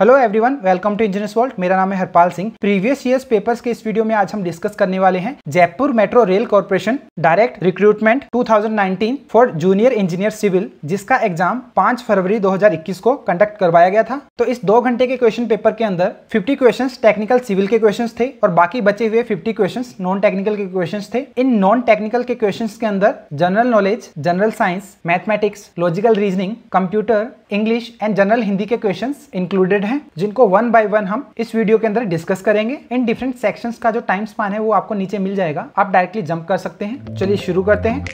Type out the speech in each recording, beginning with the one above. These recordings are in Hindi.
Hello everyone welcome to engineers world मेरा नाम है Harpal Singh previous years papers के इस वीडियो में आज हम डिस्कस करने वाले हैं Jaipur metro rail corporation direct recruitment 2019 for junior engineer civil जिसका एग्जाम 5 फरवरी 2021 को कंडक्ट करवाया गया था तो इस दो घंटे के क्वेश्चन पेपर के अंदर फिफ्टी क्वेश्चन टेक्निकल सिविल के क्वेश्चन थे और बाकी बचे हुए फिफ्टी क्वेश्चन नॉन टेक्निकल के क्वेश्चन थे इन नॉन टेक्निकल के क्वेश्चन के अंदर general knowledge general science mathematics logical reasoning computer English and general Hindi के क्वेश्चन इंक्लूडेड हैं जिनको वन बाय वन हम इस वीडियो के अंदर डिस्कस करेंगे इन डिफरेंट सेक्शन का जो टाइम स्पान है वो आपको नीचे मिल जाएगा आप डायरेक्टली जंप कर सकते हैं चलिए शुरू करते हैं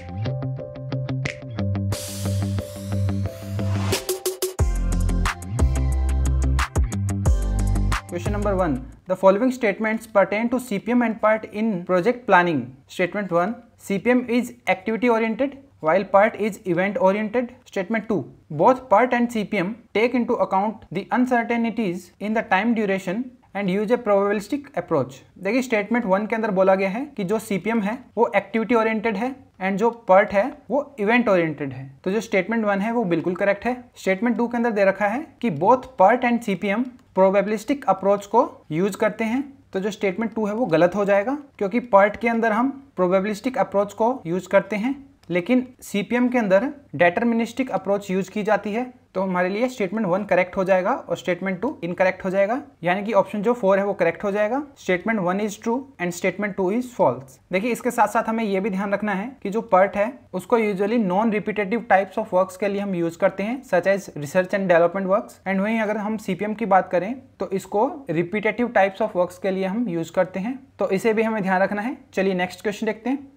question number one the following statements pertain to CPM and PERT in project planning statement one CPM is activity oriented while part is event oriented. Statement 2. Both part and CPM take into account the uncertainties in the time duration and use a probabilistic approach देखिए स्टेटमेंट वन के अंदर बोला गया है कि जो सी पी एम है वो एक्टिविटी ओरिएंटेड है एंड जो पर्ट है वो इवेंट ओरिएंटेड है तो जो स्टेटमेंट वन है वो बिल्कुल करेक्ट है स्टेटमेंट टू के अंदर दे रखा है कि both PERT and C P M probabilistic approach को यूज करते हैं तो जो स्टेटमेंट टू है वो गलत हो जाएगा क्योंकि पर्ट के अंदर हम प्रोबेबलिस्टिक अप्रोच को यूज करते हैं लेकिन सीपीएम के अंदर डेटरमिनिस्टिक अप्रोच यूज की जाती है तो हमारे लिए स्टेटमेंट वन करेक्ट हो जाएगा और स्टेटमेंट टू इनकरेक्ट हो जाएगा यानी कि ऑप्शन जो फोर है वो करेक्ट हो जाएगा statement one is true and statement two is false देखिए इसके साथ साथ हमें ये भी ध्यान रखना है कि जो पर्ट है उसको usually non repetitive types of works के लिए हम यूज करते हैं such as research and development work and वही अगर हम सीपीएम की बात करें तो इसको रिपीटेटिव टाइप्स ऑफ वर्क के लिए हम यूज करते हैं तो इसे भी हमें ध्यान रखना है चलिए नेक्स्ट क्वेश्चन देखते हैं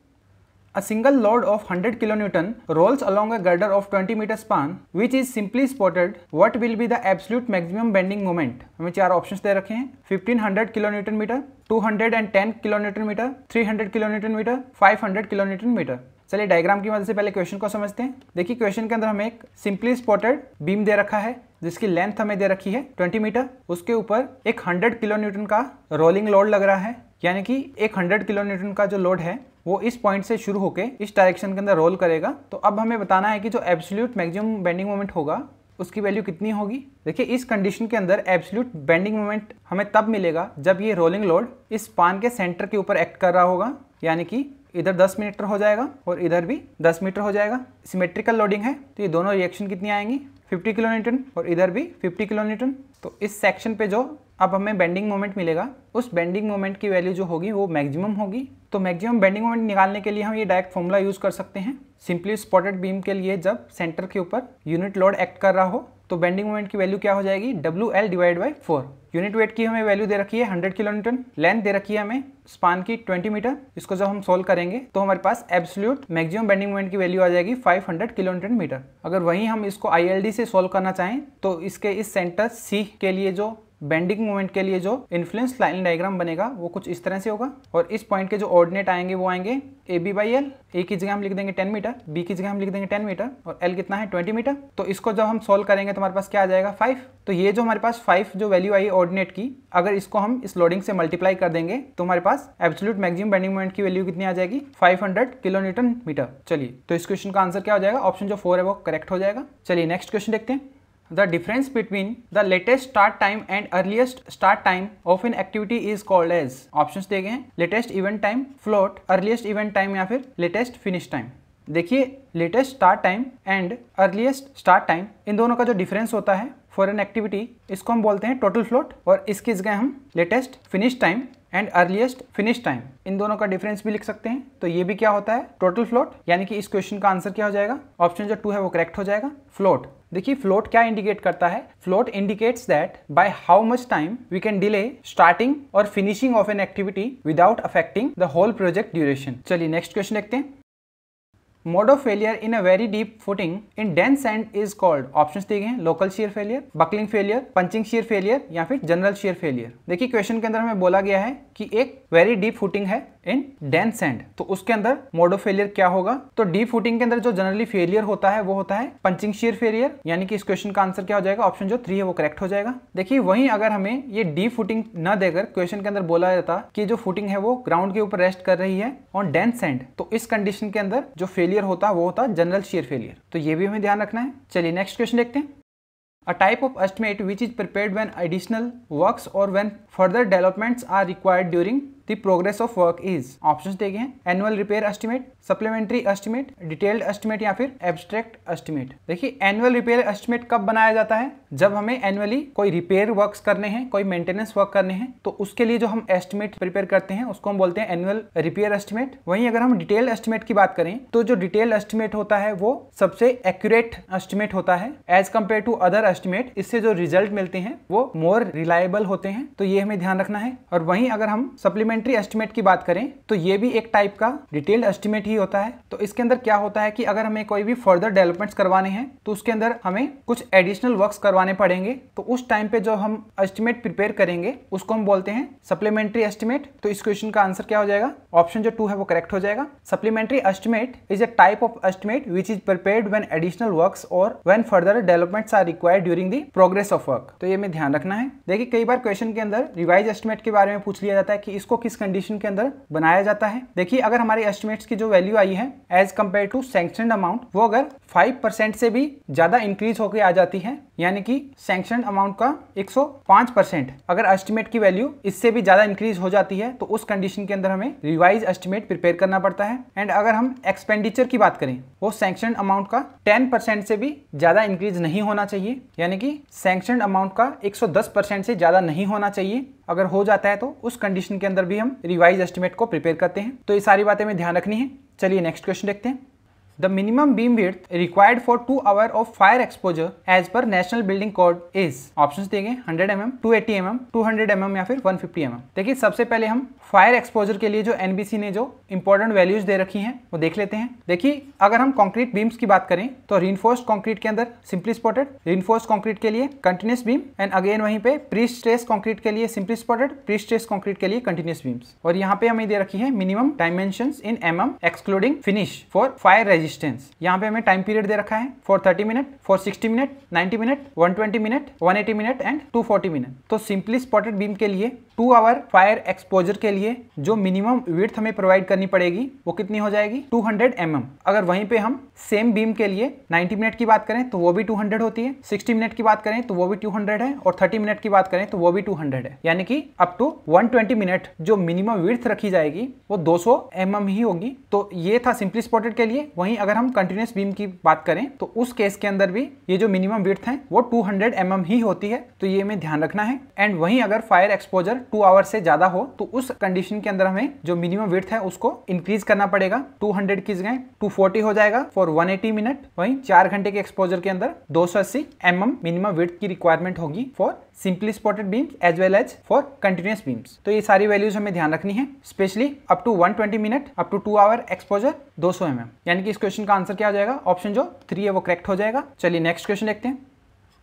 A single load of 100 kN rolls along a girder of 20 meter span which is simply spotted what will be the absolute maximum bending moment. हमें चार options दे रखे हैं 1500 kN meter, 210 kN meter, 300 kN meter, 500 kN meter. चलिए डायग्राम की मदद मतलब से पहले क्वेश्चन को समझते हैं देखिए क्वेश्चन के अंदर हमें एक सिंपली स्पॉटेड बीम दे रखा है जिसकी लेंथ हमें दे रखी है 20 मीटर उसके ऊपर एक 100 किलो न्यूटन का रोलिंग लोड लग रहा है यानी कि एक हंड्रेड किलो न्यूटन का जो लोड है वो इस पॉइंट से शुरू होकर इस डायरेक्शन के अंदर रोल करेगा तो अब हमें बताना है कि जो एब्सोल्यूट मैक्सिमम बेंडिंग मोमेंट होगा उसकी वैल्यू कितनी होगी देखिए इस कंडीशन के अंदर एब्सोल्यूट बेंडिंग मोमेंट हमें तब मिलेगा जब ये रोलिंग लोड इस पान के सेंटर के ऊपर एक्ट कर रहा होगा यानी कि इधर 10 मीटर हो जाएगा और इधर भी 10 मीटर हो जाएगा सिमेट्रिकल लोडिंग है तो ये दोनों रिएक्शन कितनी आएंगी 50 किलो न्यूटन और इधर भी 50 किलो न्यूटन तो इस सेक्शन पे जो अब हमें बेंडिंग मोमेंट मिलेगा उस बेंडिंग मोमेंट की वैल्यू जो होगी वो मैक्सिमम होगी तो मैक्सिमम बेंडिंग मोमेंट निकालने के लिए हम ये डायरेक्ट फॉर्मूला यूज़ कर सकते हैं सिंपली स्पॉटेड बीम के लिए जब सेंटर के ऊपर यूनिट लोड एक्ट कर रहा हो तो बेंडिंग मोमेंट की वैल्यू क्या हो जाएगी W L divide by four unit weight की हमें वैल्यू दे रखी है हंड्रेड किलोमीटर लेंथ दे रखी है हमें स्पान की ट्वेंटी मीटर इसको जब हम सोल्व करेंगे तो हमारे पास एब्सोल्यूट मैक्सिमम बेंडिंग मोमेंट की वैल्यू आ जाएगी फाइव हंड्रेड किलोमीटर मीटर अगर वहीं हम इसको आई से सोल्व करना चाहें तो इसके इस सेंटर सी के लिए जो बेंडिंग मोमेंट के लिए जो इन्फ्लुएंस लाइन डायग्राम बनेगा वो कुछ इस तरह से होगा और इस पॉइंट के जो ऑर्डिनेट आएंगे वो आएंगे A B by L A की जगह हम लिख देंगे टेन मीटर बी की जगह हम लिख देंगे टेन मीटर और एल कितना है ट्वेंटी मीटर तो इसको जब हम सोल्व करेंगे तो हमारे पास क्या आ जाएगा फाइव तो ये जो हमारे पास फाइव जो वैल्यू आई ऑर्डिनेट की अगर इसको हम इस लोडिंग से मल्टीप्लाई कर देंगे तो हमारे पास एब्सोल्यूट मैक्सिमम बेंडिंग मोमेंट की वैल्यू कितनी आ जाएगी 500 किलो न्यूटन मीटर चलिए तो इस क्वेश्चन का आंसर क्या हो जाएगा ऑप्शन जो फोर है वो करेक्ट हो जाएगा चलिए नेक्स्ट क्वेश्चन देखते हैं the difference between the latest start time and earliest start time of an activity is called as option दे गए latest event time float earliest event time या फिर लेटेस्ट फिनिश टाइम देखिए latest start time and earliest start time इन दोनों का जो डिफरेंस होता है फॉर एन एक्टिविटी इसको हम बोलते हैं टोटल फ्लोट और इसकी जगह हम latest finish time and earliest finish time इन दोनों का डिफरेंस भी लिख सकते हैं तो ये भी क्या होता है टोटल फ्लोट यानी कि इस क्वेश्चन का आंसर क्या हो जाएगा ऑप्शन जो टू है वो करेक्ट हो जाएगा फ्लोट देखिए फ्लोट क्या इंडिकेट करता है float indicates that by how much time we can delay starting और finishing of an activity without affecting the whole project duration चलिए नेक्स्ट क्वेश्चन देखते हैं mode of failure in a very deep footing in dense sand is called option दिए गए local shear failure buckling failure punching shear failure या फिर जनरल शेयर फेलियर देखिए क्वेश्चन के अंदर हमें बोला गया है कि एक वेरी डीप फुटिंग है इन डेंस सैंड तो उसके अंदर मोड ऑफ फेलियर क्या होगा तो डीप फुटिंग के अंदर जो जनरली फेलियर होता है वो होता है पंचिंग शेयर फेलियर यानी कि इस क्वेश्चन का आंसर क्या हो जाएगा ऑप्शन जो थ्री है वो करेक्ट हो जाएगा देखिए वहीं अगर हमें ये डीप फुटिंग न देकर क्वेश्चन के अंदर बोला जाता कि जो फुटिंग है वो ग्राउंड के ऊपर रेस्ट कर रही है ऑन डेंस सैंड तो इस कंडीशन के अंदर जो फेलियर फेलियर होता वो होता जनरल शेयर फेलियर तो ये भी हमें ध्यान रखना है चलिए नेक्स्ट क्वेश्चन देखते हैं a type of estimate which is prepared when additional works और when further developments are required during the progress of work is option देखे हैं annual repair estimate supplementary estimate detailed estimate या फिर एब्स्ट्रैक्ट एस्टिमेट देखिए एनुअल रिपेयर एस्टिमेट कब बनाया जाता है जब हमें एनुअली कोई रिपेयर वर्क्स करने हैं कोई मेंटेनेंस वर्क करने हैं तो उसके लिए जो हम एस्टिमेट प्रिपेयर करते हैं उसको हम बोलते हैं एनुअल रिपेयर एस्टिमेट वहीं अगर हम डिटेल एस्टिमेट की बात करें तो जो डिटेल एस्टिमेट होता है वो सबसे एक्यूरेट एस्टिमेट होता है as compare to other estimate इससे जो रिजल्ट मिलते हैं वो मोर रिलायबल होते हैं तो ये हमें ध्यान रखना है और वहीं अगर हम सप्लीमेंट सप्लीमेंट्री एस्टिमेट की बात करें तो ये भी एक टाइप का डिटेल्ड एस्टिमेट ही होता है तो इसके अंदर क्या होता है कि अगर हमें कोई भी फर्दर डेवलपमेंट्स करवाने हैं तो उसके अंदर हमें कुछ एडिशनल वर्क्स करवाने पड़ेंगे तो उस टाइम पे जो हम एस्टिमेट प्रिपेयर करेंगे उसको हम बोलते हैं सप्लीमेंट्री एस्टिमेट तो इस क्वेश्चन का आंसर क्या हो जाएगा ऑप्शन जो टू है वो करेक्ट हो जाएगा supplementary estimate is a type of estimate which is prepared when additional work और when further developments are required during the progress of work तो ये हमें ध्यान रखना है देखिए कई बार क्वेश्चन के अंदर रिवाइज एस्टिमेट के बारे में पूछ लिया जाता है कि इसको किस कंडीशन के अंदर बनाया जाता है देखिए अगर हमारे एस्टिमेट्स की जो वैल्यू आई है as compare to sanction amount वो अगर 5% से भी ज्यादा इंक्रीज होकर आ जाती है यानी कि सेंक्शन अमाउंट का 105% अगर एस्टिमेट की वैल्यू इससे भी ज्यादा इंक्रीज हो जाती है तो उस कंडीशन के अंदर हमें रिवाइज एस्टिमेट प्रिपेयर करना पड़ता है एंड अगर हम एक्सपेंडिचर की बात करें वो सेंक्शन अमाउंट का 10% से भी ज्यादा इंक्रीज नहीं होना चाहिए यानी कि सेंक्शन अमाउंट का 110% से ज्यादा नहीं होना चाहिए अगर हो जाता है तो उस कंडीशन के अंदर भी हम रिवाइज एस्टिमेट को प्रिपेयर करते हैं तो ये सारी बातें हमें ध्यान रखनी है चलिए नेक्स्ट क्वेश्चन देखते हैं The minimum beam width required for 2 hour of fire exposure as per National Building Code is options दिए गए 100 mm, 280 mm, 200 mm या फिर 150 mm. देखिए सबसे पहले हम फायर एक्सपोजर के लिए जो एनबीसी ने जो इंपॉर्टेंट वैल्यूज दे रखी है वो देख लेते हैं देखिए अगर हम कॉन्क्रीट बीम्स की बात करें तो रिइंफोर्स्ड कॉन्क्रीट के अंदर सिंपली स्पॉटेड रिइंफोर्स्ड कॉन्क्रीट के लिए कंटिन्यूस बीम एंड अगेन वहीं पे प्री स्ट्रेस कॉन्क्रीट के लिए simply supported pre stress concrete के लिए कंटिन्यूस बीम्स और यहाँ पे हमें दे रखी है minimum dimension in M M excluding finish for fire resist resistance यहाँ पे हमें टाइम पीरियड दे रखा है for thirty minute for sixty minute ninety minute one twenty minute one eighty minute and two forty minute तो सिंपली स्पॉटेड बीम के लिए टू आवर फायर एक्सपोजर के लिए जो मिनिमम विथ हमें प्रोवाइड करनी पड़ेगी वो कितनी हो जाएगी 200 हंड्रेड mm. अगर वहीं पे हम सेम बीम के लिए 90 मिनट की बात करें तो वो भी 200 होती है 60 मिनट की बात करें तो वो भी 200 है और 30 मिनट की बात करें तो वो भी 200 है यानी कि अप टू 120 मिनट जो मिनिमम विथ रखी जाएगी वो 200 सौ mm ही होगी तो ये था सिंपली स्पॉटेड के लिए वही वहीं अगर हम कंटिन्यूस बीम की बात करें तो उस केस के अंदर भी ये जो मिनिमम विर्थ है वो 200 हंड्रेड mm ही होती है तो ये हमें ध्यान रखना है एंड वहीं अगर फायर एक्सपोजर टू आवर से ज्यादा हो तो उस कंडीशन के अंदर हमें जो मिनिमम विर्थ है उसको इंक्रीज करना पड़ेगा 200 की जगह टू हो जाएगा फॉर वन मिनट वहीं चार घंटे के एक्सपोजर के अंदर दो सौ mm मिनिमम विर्थ की रिक्वायरमेंट होगी for simply supported beams as well as for continuous beams तो ये सारी वैल्यूज हमें ध्यान रखनी है specially up to 120 minute up to two hour exposure 200 सौ एम यानी कि इस क्वेश्चन का आंसर क्या हो जाएगा ऑप्शन जो थ्री है वो करेक्ट हो जाएगा चलिए नेक्स्ट क्वेश्चन देखते हैं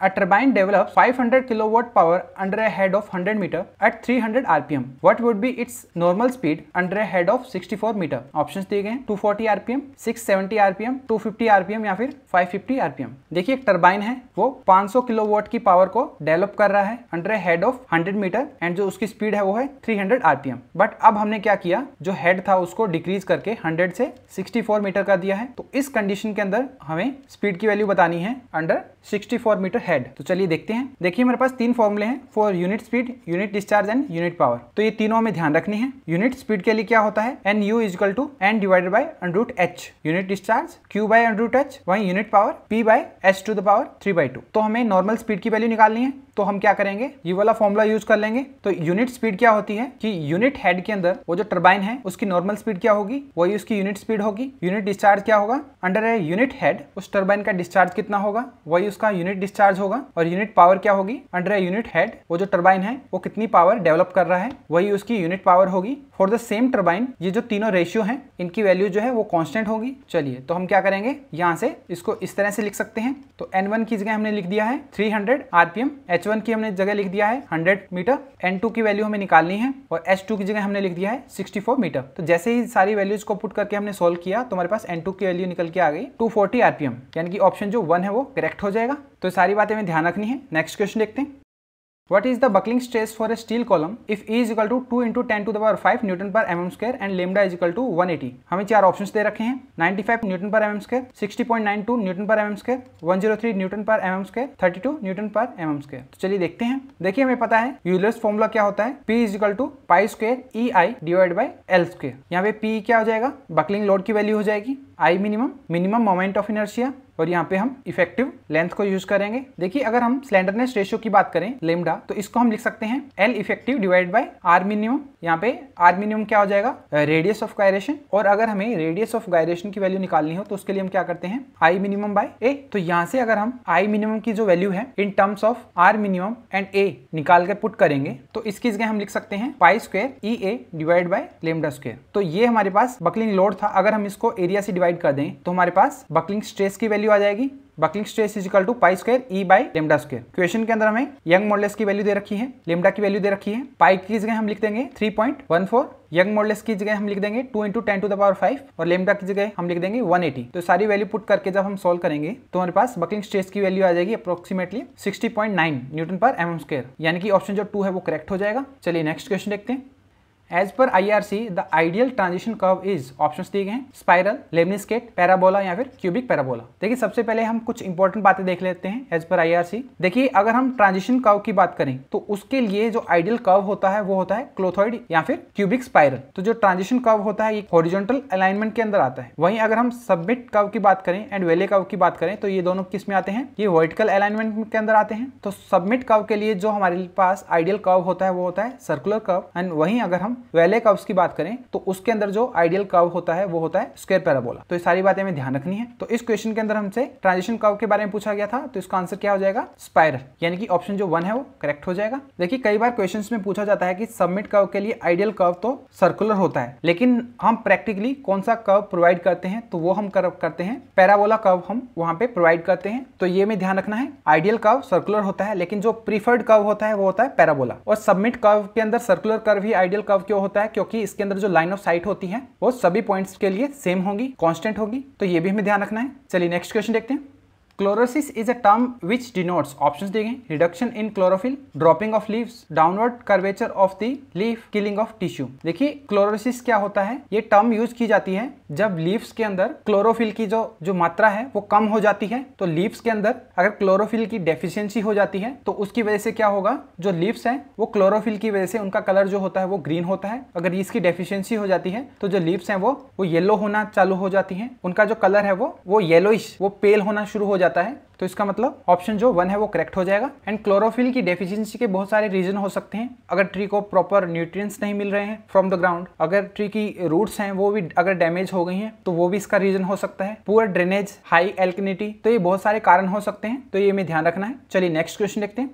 A turbine develops 500 kilowatt power under a head of 100 meter at 300 rpm. What would be its normal speed under a head of 64 meter? Options दिए गए हैं 240 rpm, 670 rpm, 250 rpm या फिर 550 rpm. देखिए एक turbine है वो 500 kilowatt की power को develop कर रहा है under a head of 100 meter and जो उसकी speed है वो है 300 rpm. But अब हमने क्या किया जो head था उसको decrease करके 100 से 64 meter कर दिया है तो इस condition के अंदर हमें speed की value बतानी है under 64 मीटर हेड तो चलिए देखते हैं देखिए मेरे पास तीन फॉर्मुले हैं for unit speed unit discharge and unit power तो ये तीनों हमें ध्यान रखनी है यूनिट स्पीड के लिए क्या होता है N U is equal to N divided by under root H unit discharge Q by under root H वही unit power P by H to the power three by two तो हमें नॉर्मल स्पीड की वैल्यू निकालनी है तो हम क्या करेंगे ये वाला फॉर्मूला यूज कर लेंगे तो यूनिट स्पीड क्या होती है कि यूनिट हेड के अंदर वो जो टर्बाइन है उसकी नॉर्मल स्पीड क्या होगी वही उसकी यूनिट स्पीड होगी यूनिट डिस्चार्ज क्या होगा अंडर है यूनिट हेड उस टर्बाइन का डिस्चार्ज कितना होगा वही उसका यूनिट डिस्चार्ज होगा और यूनिट पावर क्या होगी अंडर है यूनिट हेड वो जो टर्बाइन है वो कितनी पावर डेवलप कर रहा है वही उसकी यूनिट पावर होगी फॉर द सेम टर्बाइन ये जो तीनों रेशियो है इनकी वैल्यू जो है वो कॉन्स्टेंट होगी चलिए तो हम क्या करेंगे यहाँ से इसको इस तरह से लिख सकते हैं तो एन वन की जगह हमने लिख दिया है three hundred RPM H H one की हमने जगह लिख दिया है हंड्रेड मीटर एन टू की वैल्यू हमें निकालनी है और एच टू की जगह हमने लिख दिया है सिक्सटी फोर मीटर तो जैसे ही सारी वैल्यूज को पुट करके हमने सोल्व किया तो हमारे पास एन टू की वैल्यू निकल के आ गई टू फोर्टी आरपीएम यानी कि ऑप्शन जो वन है वो करेक्ट हो जाएगा तो सारी बातें हमें ध्यान रखनी है नेक्स्ट क्वेश्चन देखते हैं What is the buckling stress for a steel column if E is equal to 2 into 10 to the power 5 newton per M M square and lambda is equal to 180 हमें चार ऑप्शन दे रखे हैं 95 newton per M M square 60.92 newton per M M square 103 newton per M M square 32 newton per M M square तो चलिए देखते हैं देखिए हमें पता है यूलर्स फॉर्मूला क्या होता है P is equal to pi square E I divide by L square यहाँ पे P क्या हो जाएगा बकलिंग लोड की वैल्यू हो जाएगी I minimum minimum moment of inertia और यहाँ पे हम इफेक्टिव लेंथ को यूज करेंगे देखिए अगर हम स्लेंडरनेस रेशियो की बात करें लेमडा तो इसको हम लिख सकते हैं L effective divide by R minimum यहाँ पे आर मिनिमम क्या हो जाएगा रेडियस ऑफ गायरेशन और अगर हमें रेडियस ऑफ गायरेशन की वैल्यू निकालनी हो तो उसके लिए हम क्या करते हैं आई मिनिमम बाय ए तो यहाँ से अगर हम आई मिनिमम की जो वैल्यू है in terms of R minimum and A निकाल कर पुट करेंगे तो इसकी जगह हम लिख सकते हैं pi square E A divide by lambda square तो ये हमारे पास बकलिंग लोड था अगर हम इसको एरिया से डिवाइड कर दें तो हमारे पास बकलिंग स्ट्रेस की वैल्यू वैल्यू आ जाएगी buckling stress is equal to pi square E by lambda square question के अंदर हमें यंग मॉडलेस की वैल्यू दे रखी है लेमडा की वैल्यू दे रखी है पाई की जगह हम लिख देंगे 3.14 यंग मॉडलेस की जगह हम लिख देंगे 2 into ten to the power 5 और लेमडा की जगह हम लिख देंगे 180 तो सारी वैल्यू पुट करके जब हम सोल्व करेंगे तो हमारे पास बकलिंग स्ट्रेस की वैल्यू आ जाएगी approximately 60.9 newton per M square यानी कि ऑप्शन जो टू है वो करेक्ट हो जाएगा चलिए नेक्स्ट क्वेश्चन देखते हैं as per IRC the ideal transition curve is option दिए गए हैं स्पाइरल लेमनिस्केट पैराबोला या फिर क्यूबिक पैराबोला देखिए सबसे पहले हम कुछ इंपॉर्टेंट बातें देख लेते हैं एज पर आईआरसी देखिए अगर हम ट्रांजिशन कर्व की बात करें तो उसके लिए जो आइडियल कर्व होता है वो होता है क्लोथोइड या फिर क्यूबिक स्पाइरल तो जो ट्रांजिशन कर्व होता है ये हॉरिजॉन्टल अलाइनमेंट के अंदर आता है वहीं अगर हम सबमिट कर्व की बात करें एंड वेले कर्व की बात करें तो ये दोनों किस में आते हैं ये वर्टिकल अलाइनमेंट के अंदर आते हैं तो सबमिट कर्व के लिए जो हमारे पास आइडियल कर्व होता है वो होता है सर्कुलर कर्व एंड वहीं अगर हम वेले कर्व्स की बात करें तो उसके अंदर जो आइडियल कर्व होता है वो होता है स्क्वेयर पैराबोला तो ये सारी बातें हमें ध्यान रखनी है तो इस क्वेश्चन के अंदर हमसे ट्रांजिशन कर्व के बारे में पूछा गया था तो इसका आंसर क्या हो जाएगा स्पायर यानी कि ऑप्शन जो वन है वो करेक्ट हो जाएगा देखिए कई बार क्वेश्चन में पूछा जाता है कि सबमिट कर्व के लिए आइडियल कर्व तो सर्कुलर होता है लेकिन हम प्रैक्टिकली कौन सा कर्व प्रोवाइड करते हैं तो वो हम करते हैं पैराबोला कर्व हम वहां पे प्रोवाइड करते हैं तो ये में ध्यान रखना है आइडियल कर्व सर्कुलर होता है लेकिन जो प्रीफर्ड कर्व होता है वो होता है पैराबोला और सबमिट कर्व के अंदर सर्कुलर कर्व ही आइडियल कर्व क्यों होता है क्योंकि इसके अंदर जो लाइन ऑफ साइट होती है वो सभी पॉइंट्स के लिए सेम होगी कॉन्स्टेंट होगी तो ये भी हमें ध्यान रखना है चलिए नेक्स्ट क्वेश्चन देखते हैं chlorosis is a term which denotes option दिए reduction in chlorophyll dropping of leaves downward curvature of the leaf killing of tissue देखिए क्लोरोसिस क्या होता है ये टर्म यूज की जाती है जब लीव्स के अंदर क्लोरोफिल की जो जो मात्रा है वो कम हो जाती है तो लीव्स के अंदर अगर क्लोरोफिल की डेफिशिएंसी हो जाती है तो उसकी वजह से क्या होगा जो लीव्स है वो क्लोरोफिल की वजह से उनका कलर जो होता है वो ग्रीन होता है अगर इसकी डेफिशिएंसी हो जाती है तो जो लीव्स हैं वो वो येलो होना चालू हो जाती है उनका जो कलर है वो वो येलोइश वो पेल होना शुरू हो जाता जाता है तो इसका मतलब ऑप्शन जो वन है वो करेक्ट हो जाएगा एंड क्लोरोफिल की डेफिशिएंसी के बहुत सारे रीजन हो सकते हैं अगर ट्री को प्रॉपर न्यूट्रिएंट्स नहीं मिल रहे हैं फ्रॉम द ग्राउंड अगर ट्री की रूट्स हैं वो भी अगर डैमेज हो गई हैं तो वो भी इसका रीजन हो सकता है पुअर ड्रेनेज हाई एल्किनिटी तो ये बहुत सारे कारण हो सकते हैं तो ये हमें ध्यान रखना है चलिए नेक्स्ट क्वेश्चन देखते हैं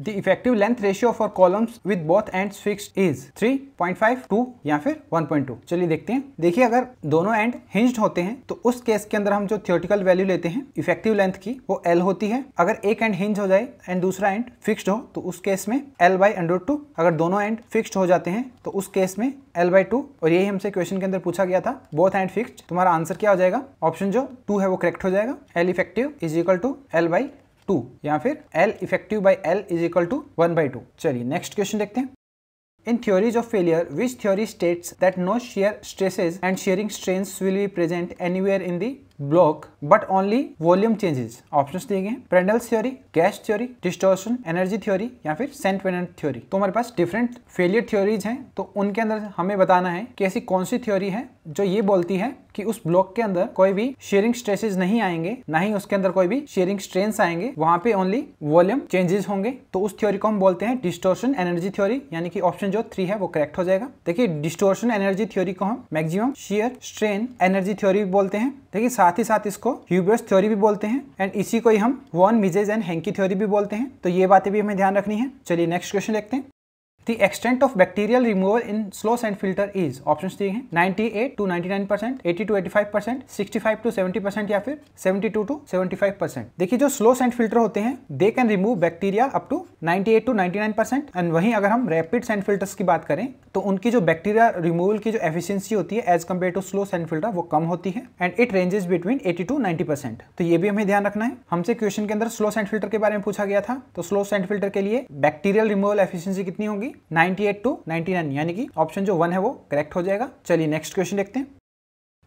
the effective length ratio for columns with both ends fixed is 3.5 2 या फिर 1.2 चलिए देखते हैं देखिए अगर दोनों एंड हिंज्ड होते हैं तो उस केस के अंदर हम जो थियोटिकल वैल्यू लेते हैं इफेक्टिव लेंथ की वो एल होती है अगर एक एंड हिंज हो जाए एंड दूसरा एंड फिक्स्ड हो तो उस केस में एल बाई अंडर टू अगर दोनों एंड फिक्स्ड हो जाते हैं तो उस केस में एल बाई टू और यही हमसे क्वेश्चन के अंदर पूछा गया था बोथ एंड फिक्स तुम्हारा आंसर क्या हो जाएगा ऑप्शन जो टू है वो करेक्ट हो जाएगा L effective is equal to L by two या फिर L effective by L is equal to one by two चलिए नेक्स्ट क्वेश्चन देखते हैं in theories of failure which theory states that no shear stresses and shearing strains will be present any in the block but only volume changes option दिए गए Prandtl's theory Guest's theory distortion energy theory या फिर सेंट वेनेंट थ्योरी तो हमारे पास डिफरेंट फेलियर थ्योरीज हैं तो उनके अंदर हमें बताना है कि ऐसी कौन सी थ्योरी है जो ये बोलती है कि उस ब्लॉक के अंदर कोई भी शेयरिंग स्ट्रेसेस नहीं आएंगे ना ही उसके अंदर कोई भी शेयरिंग स्ट्रेन्स आएंगे वहां पे ओनली वॉल्यूम चेंजेस होंगे तो उस थ्योरी को हम बोलते हैं डिस्टोर्शन एनर्जी थ्योरी यानी कि ऑप्शन जो थ्री है वो करेक्ट हो जाएगा देखिए डिस्टोर्शन एनर्जी थ्योरी को हम maximum shear strain energy theory बोलते हैं देखिए साथ ही साथ इसको ह्यूबर्स थ्योरी भी बोलते हैं एंड इसी को ही हम von Mises and Hencky theory भी बोलते हैं तो ये बातें भी हमें ध्यान रखनी है चलिए नेक्स्ट क्वेश्चन देखते हैं The extent of bacterial removal in slow sand filter is options दिए eight to to nine percent eighty to eighty five percent sixty five to seventy percent या फिर 72 to to seventy five percent देखिए जो स्लो सैंड फिल्टर होते हैं they can remove bacteria up to 98 to 99 percent and वहीं अगर हम रैपिड सैंड फिल्टर की बात करें तो उनकी जो बैक्टीरिया रिमूवल की जो एफिशियंसी होती है as compare to slow sand filter वो कम होती है and it ranges between eighty to ninety percent तो ये भी हमें ध्यान रखना है हमसे क्वेश्चन के अंदर स्लो सैंड फिल्टर के बारे में पूछा गया था तो स्लो सैंड फिल्टर के लिए बैक्टीरियल रिमूवल एफिशियंसी कितनी होगी ninety eight to ninety nine यानी कि ऑप्शन जो वन है वो करेक्ट हो जाएगा चलिए नेक्स्ट क्वेश्चन देखते हैं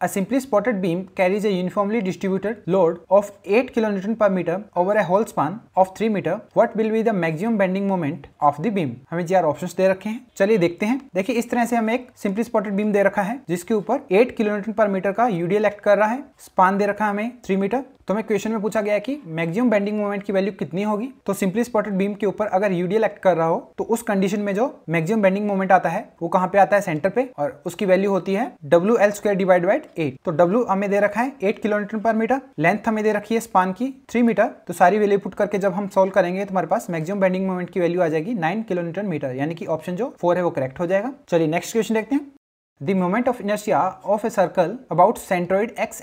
a simply supported beam carries a uniformly distributed load of eight kilometre per metre over a whole span of three metre what will be the maximum bending moment of the beam हमें जी आर ऑप्शन दे रखे हैं चलिए देखते हैं देखिए इस तरह से हमें एक सिंपली स्पॉटेड बीम दे रखा है जिसके ऊपर एट किलोमीटर पर मीटर का यूडीएल एक्ट कर रहा है स्पान दे रखा है हमें थ्री मीटर तो हमें क्वेश्चन में पूछा गया है कि मैक्सिमम बेंडिंग मोमेंट की वैल्यू कितनी होगी तो सिंपली स्पॉटेड बीम के ऊपर अगर यूडीएल एक्ट कर रहा हो तो उस कंडीशन में जो मैक्सिमम बेंडिंग मोमेंट आता है वो कहाँ पे आता है सेंटर पे और उसकी वैल्यू होती है W L square divide by eight तो डब्ल्यू हमें दे रखा है eight kilometre per metre length हमें दे रखी है स्पान की थ्री मीटर तो सारी वैल्यू पुट करके जब हम सोल्व करेंगे तो हमारे पास मैक्सिमम बेंडिंग मोमेंट की वैल्यू आ जाएगी नाइन किलोमीटर मीटर यानी कि ऑप्शन जो फोर है वो करेक्ट हो जाएगा चलिए नेक्स्ट क्वेश्चन देखते हैं The moment of inertia of a circle about centroid x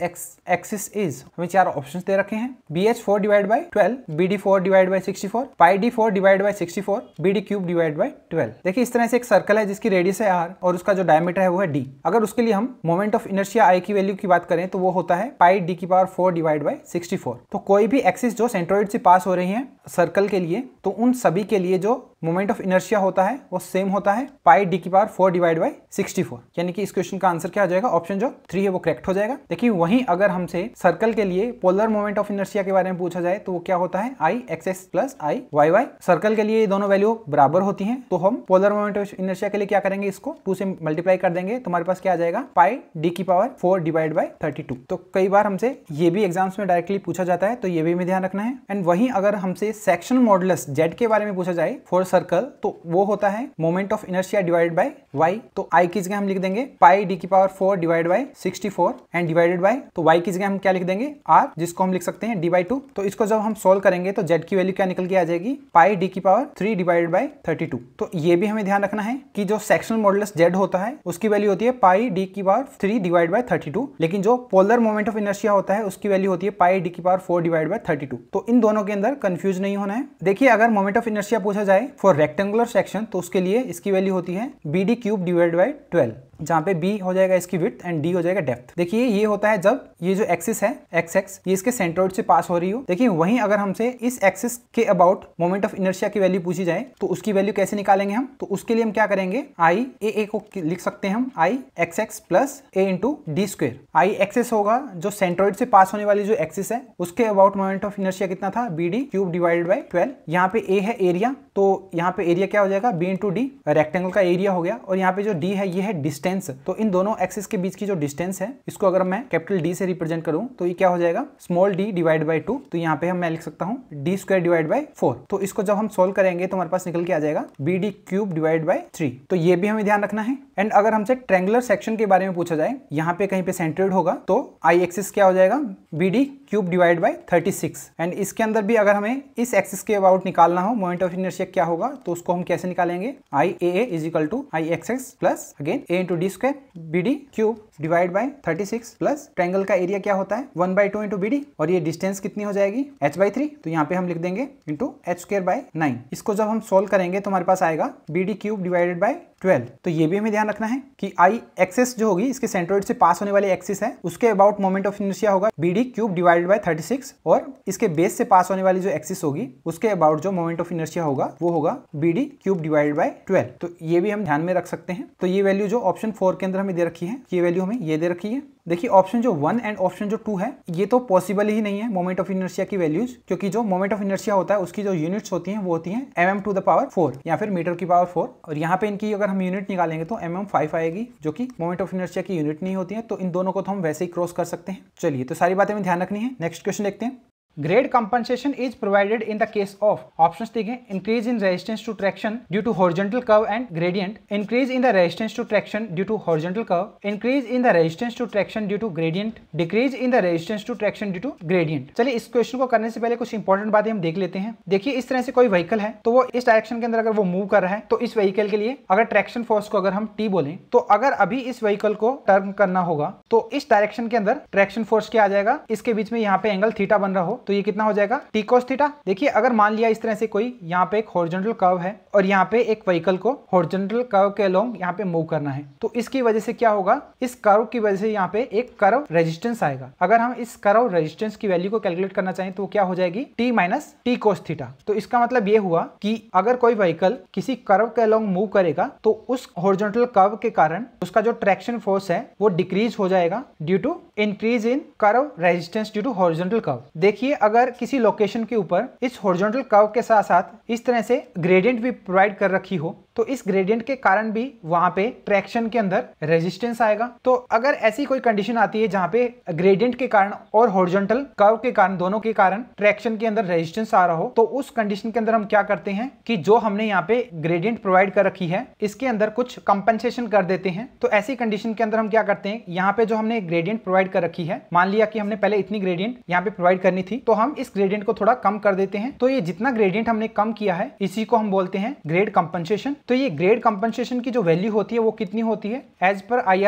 axis is हमें चार ऑप्शन दे रखे हैं B H four divide by twelve B D four divide by sixty four pi D four divide by sixty four B D cube divide by twelve देखिए इस तरह से एक सर्कल है जिसकी रेडियस है आर और उसका जो डायमीटर है वो है डी अगर उसके लिए हम मोमेंट ऑफ इनर्शिया आई की वैल्यू की बात करें तो वो होता है पाई डी की power four divide by sixty four तो कोई भी एक्सिस जो सेंट्रोइड से पास हो रही है सर्कल के लिए तो उन सभी के लिए जो मोमेंट ऑफ इनर्शिया होता है वो सेम होता है पाई डी की power four divide by sixty four यानी कि इस क्वेश्चन का आंसर क्या हो जाएगा ऑप्शन जो थ्री है वो करेक्ट हो जाएगा देखिए वहीं अगर हमसे सर्कल के लिए पोलर मोमेंट ऑफ इनर्शिया के बारे में पूछा जाए तो वो क्या होता है I X X plus I Y Y circle के लिए ये दोनों वैल्यू बराबर होती है तो हम पोलर मोमेंट ऑफ इनर्शिया के लिए क्या करेंगे इसको टू से मल्टीप्लाई कर देंगे तो हमारे पास क्या आ जाएगा पाई डी की power four divide by thirty two तो कई बार हमसे ये भी एग्जाम्स में डायरेक्टली पूछा जाता है तो ये भी हमें ध्यान रखना है एंड वहीं अगर हमसे सेक्शन मॉडल जेड के बारे में पूछा जाए फोर सर्कल तो वो होता है moment of inertia divided by Y तो आई की जगह हम लिख देंगे पाई डी की power four divide by sixty four and divided by तो वाई की जगह हम क्या लिख देंगे आर जिसको हम लिख सकते हैं डी बाई टू तो इसको जब हम सोल्व करेंगे तो जेड की वैल्यू क्या निकल के आ जाएगी पाई डी की power three divided by thirty two तो ये भी हमें ध्यान रखना है कि जो सेक्शनल मॉडल जेड होता है उसकी वैल्यू होती है पाई डी की power three divide by thirty two लेकिन जो पोलर मोमेंट ऑफ इनर्शिया होता है उसकी वैल्यू होती है पाई डी की power four divide by thirty two तो इन दोनों के अंदर कंफ्यूज नहीं होना है देखिए अगर मोमेंट ऑफ इनर्शिया पूछा जाए फॉर रेक्टेंगुलर सेक्शन तो उसके लिए इसकी वैल्यू होती है B D cube divide by twelve जहाँ पे बी हो जाएगा इसकी विथ एंड डी हो जाएगा डेप्थ देखिए ये होता है जब ये जो एक्सिस है एक्स एक्स ये इसके सेंट्रोइड से पास हो रही हो देखिए वहीं अगर हमसे इस एक्सिस के अबाउट मोमेंट ऑफ इनर्शिया की वैल्यू पूछी जाए तो उसकी वैल्यू कैसे निकालेंगे हम तो उसके लिए हम क्या करेंगे आई ए ए को लिख सकते हैं हम I X X plus A into D square I axis होगा जो सेंट्रोइड से पास होने वाली जो एक्सिस है उसके अबाउट मोमेंट ऑफ इनर्शिया कितना था B D cube divided by twelve यहाँ पे ए है एरिया तो यहाँ पे एरिया क्या हो जाएगा बी इंटू डी रेक्टेंगल का एरिया हो गया और यहाँ पे जो डी है ये है डिस्टेंस डिस्टेंस तो इन दोनों एक्सिस के बीच की जो डिस्टेंस है इसको अगर मैं कैपिटल डी से रिप्रेजेंट करूं तो ये क्या हो जाएगा small D divide by two तो यहाँ पे हम मैं लिख सकता हूँ D square divide by four तो इसको जब हम सोल्व करेंगे तो हमारे पास निकल के आ जाएगा B D cube divide by three तो ये भी हमें ध्यान रखना है एंड अगर हमसे ट्रेंगुलर सेक्शन के बारे में पूछा जाए यहाँ पे कहीं पे सेंट्रेड होगा तो आई एक्सिस क्या हो जाएगा B D cube divide by thirty six and इसके अंदर भी अगर हमें इस एक्सिस के अबाउट निकालना हो मोमेंट ऑफ इनर्शिया क्या होगा तो उसको हम कैसे निकालेंगे I A is equal to I X X plus again A into two D square B D cube divide by 36 plus triangle का एरिया क्या होता है one by two into B D और ये डिस्टेंस कितनी हो जाएगी एच बाई थ्री तो यहाँ पे हम लिख देंगे into H square by nine इसको जब हम सोल्व करेंगे तो हमारे पास आएगा B D cube divided by twelve तो ये भी हमें ध्यान रखना है कि आई एक्सेस जो होगी इसके सेंट्रोइड से पास होने वाली एक्सिस है उसके अबाउट मोमेंट ऑफ इनर्शिया होगा B D cube divided by 36 और इसके बेस से पास होने वाली जो एक्सिस होगी उसके अबाउट जो मोमेंट ऑफ इनर्शिया होगा वो होगा B D cube divided by 12 तो ये भी हम ध्यान में रख सकते हैं तो ये वैल्यू जो ऑप्शन फोर के अंदर हमें दे रखी है ये वैल्यू वीडियो में ये दे रखी है देखिए ऑप्शन जो वन एंड ऑप्शन जो टू है ये तो पॉसिबल ही नहीं है मोमेंट ऑफ इनर्शिया की वैल्यूज क्योंकि जो मोमेंट ऑफ इनर्शिया होता है उसकी जो यूनिट्स होती हैं वो होती हैं M M to the power four या फिर मीटर की पावर फोर और यहाँ पे इनकी अगर हम यूनिट निकालेंगे तो एम एम फाइव आएगी जो कि मोमेंट ऑफ इनर्शिया की यूनिट नहीं होती है तो इन दोनों को तो हम वैसे ही क्रॉस कर सकते हैं चलिए तो सारी बातें हमें ध्यान रखनी है नेक्स्ट क्वेश्चन देखते हैं grade compensation is provided in the case of option देखें increase in resistance to traction due to horizontal curve and gradient increase in the resistance to traction due to horizontal curve increase in the resistance to traction due to gradient decrease in the resistance to traction due to gradient चलिए इस क्वेश्चन को करने से पहले कुछ इंपॉर्टेंट बातें हम देख लेते हैं देखिए इस तरह से कोई वहीकल है तो वो इस डायरेक्शन के अंदर अगर वो मूव कर रहा है तो इस व्हीकल के लिए अगर ट्रैक्शन फोर्स को अगर हम टी बोले तो अगर अभी इस व्हीकल को टर्न करना होगा तो इस डायरेक्शन के अंदर ट्रैक्शन फोर्स क्या आ जाएगा इसके बीच में यहाँ पे एंगल थीटा बन रहा हो तो ये कितना हो जाएगा टी कोस थीटा देखिए अगर मान लिया इस तरह से कोई यहाँ पे एक हॉर्जेंटल कर्व है और यहाँ पे एक व्हीकल को हॉर्जेंटल कर्व के अलोंग यहाँ पे मूव करना है तो इसकी वजह से क्या होगा इस कर्व की वजह से यहाँ पे एक कर्व रेजिस्टेंस आएगा अगर हम इस कर्व रेजिस्टेंस की वैल्यू को कैलकुलेट करना चाहें तो क्या हो जाएगी T minus T cos theta तो इसका मतलब ये हुआ कि अगर कोई व्हीकल किसी कर्व के अलोंग मूव करेगा तो उस हॉर्जेंटल कर्व के कारण उसका जो ट्रैक्शन फोर्स है वो डिक्रीज हो जाएगा due to increase in curve resistance due to horizontal curve देखिए अगर किसी लोकेशन के ऊपर इस हॉर्जोंटल कर्व के साथ साथ इस तरह से ग्रेडियंट भी प्रोवाइड कर रखी हो तो इस ग्रेडियंट के कारण भी वहां पे ट्रैक्शन के अंदर रेजिस्टेंस आएगा तो अगर ऐसी कोई कंडीशन आती है जहां पे ग्रेडियंट के कारण और हॉर्जोंटल कर्व के कारण दोनों के कारण ट्रैक्शन के अंदर रेजिस्टेंस आ रहा हो तो उस कंडीशन के अंदर हम क्या करते हैं कि जो हमने यहाँ पे ग्रेडियंट प्रोवाइड कर रखी है इसके अंदर कुछ कंपनसेशन कर देते हैं तो ऐसी कंडीशन के अंदर हम क्या करते हैं यहाँ पे जो हमने ग्रेडियंट प्रोवाइड कर रखी है मान लिया कि हमने पहले इतनी ग्रेडियंट यहाँ पे प्रोवाइड करनी थी तो हम इस ग्रेडियंट को थोड़ा कम कर देते हैं तो ये जितना ग्रेडियंट हमने कम किया है इसी को हम बोलते हैं ग्रेड कम्पनसेशन तो ये ग्रेड कम्पनसेशन की जो वैल्यू होती है वो कितनी होती है एज पर आई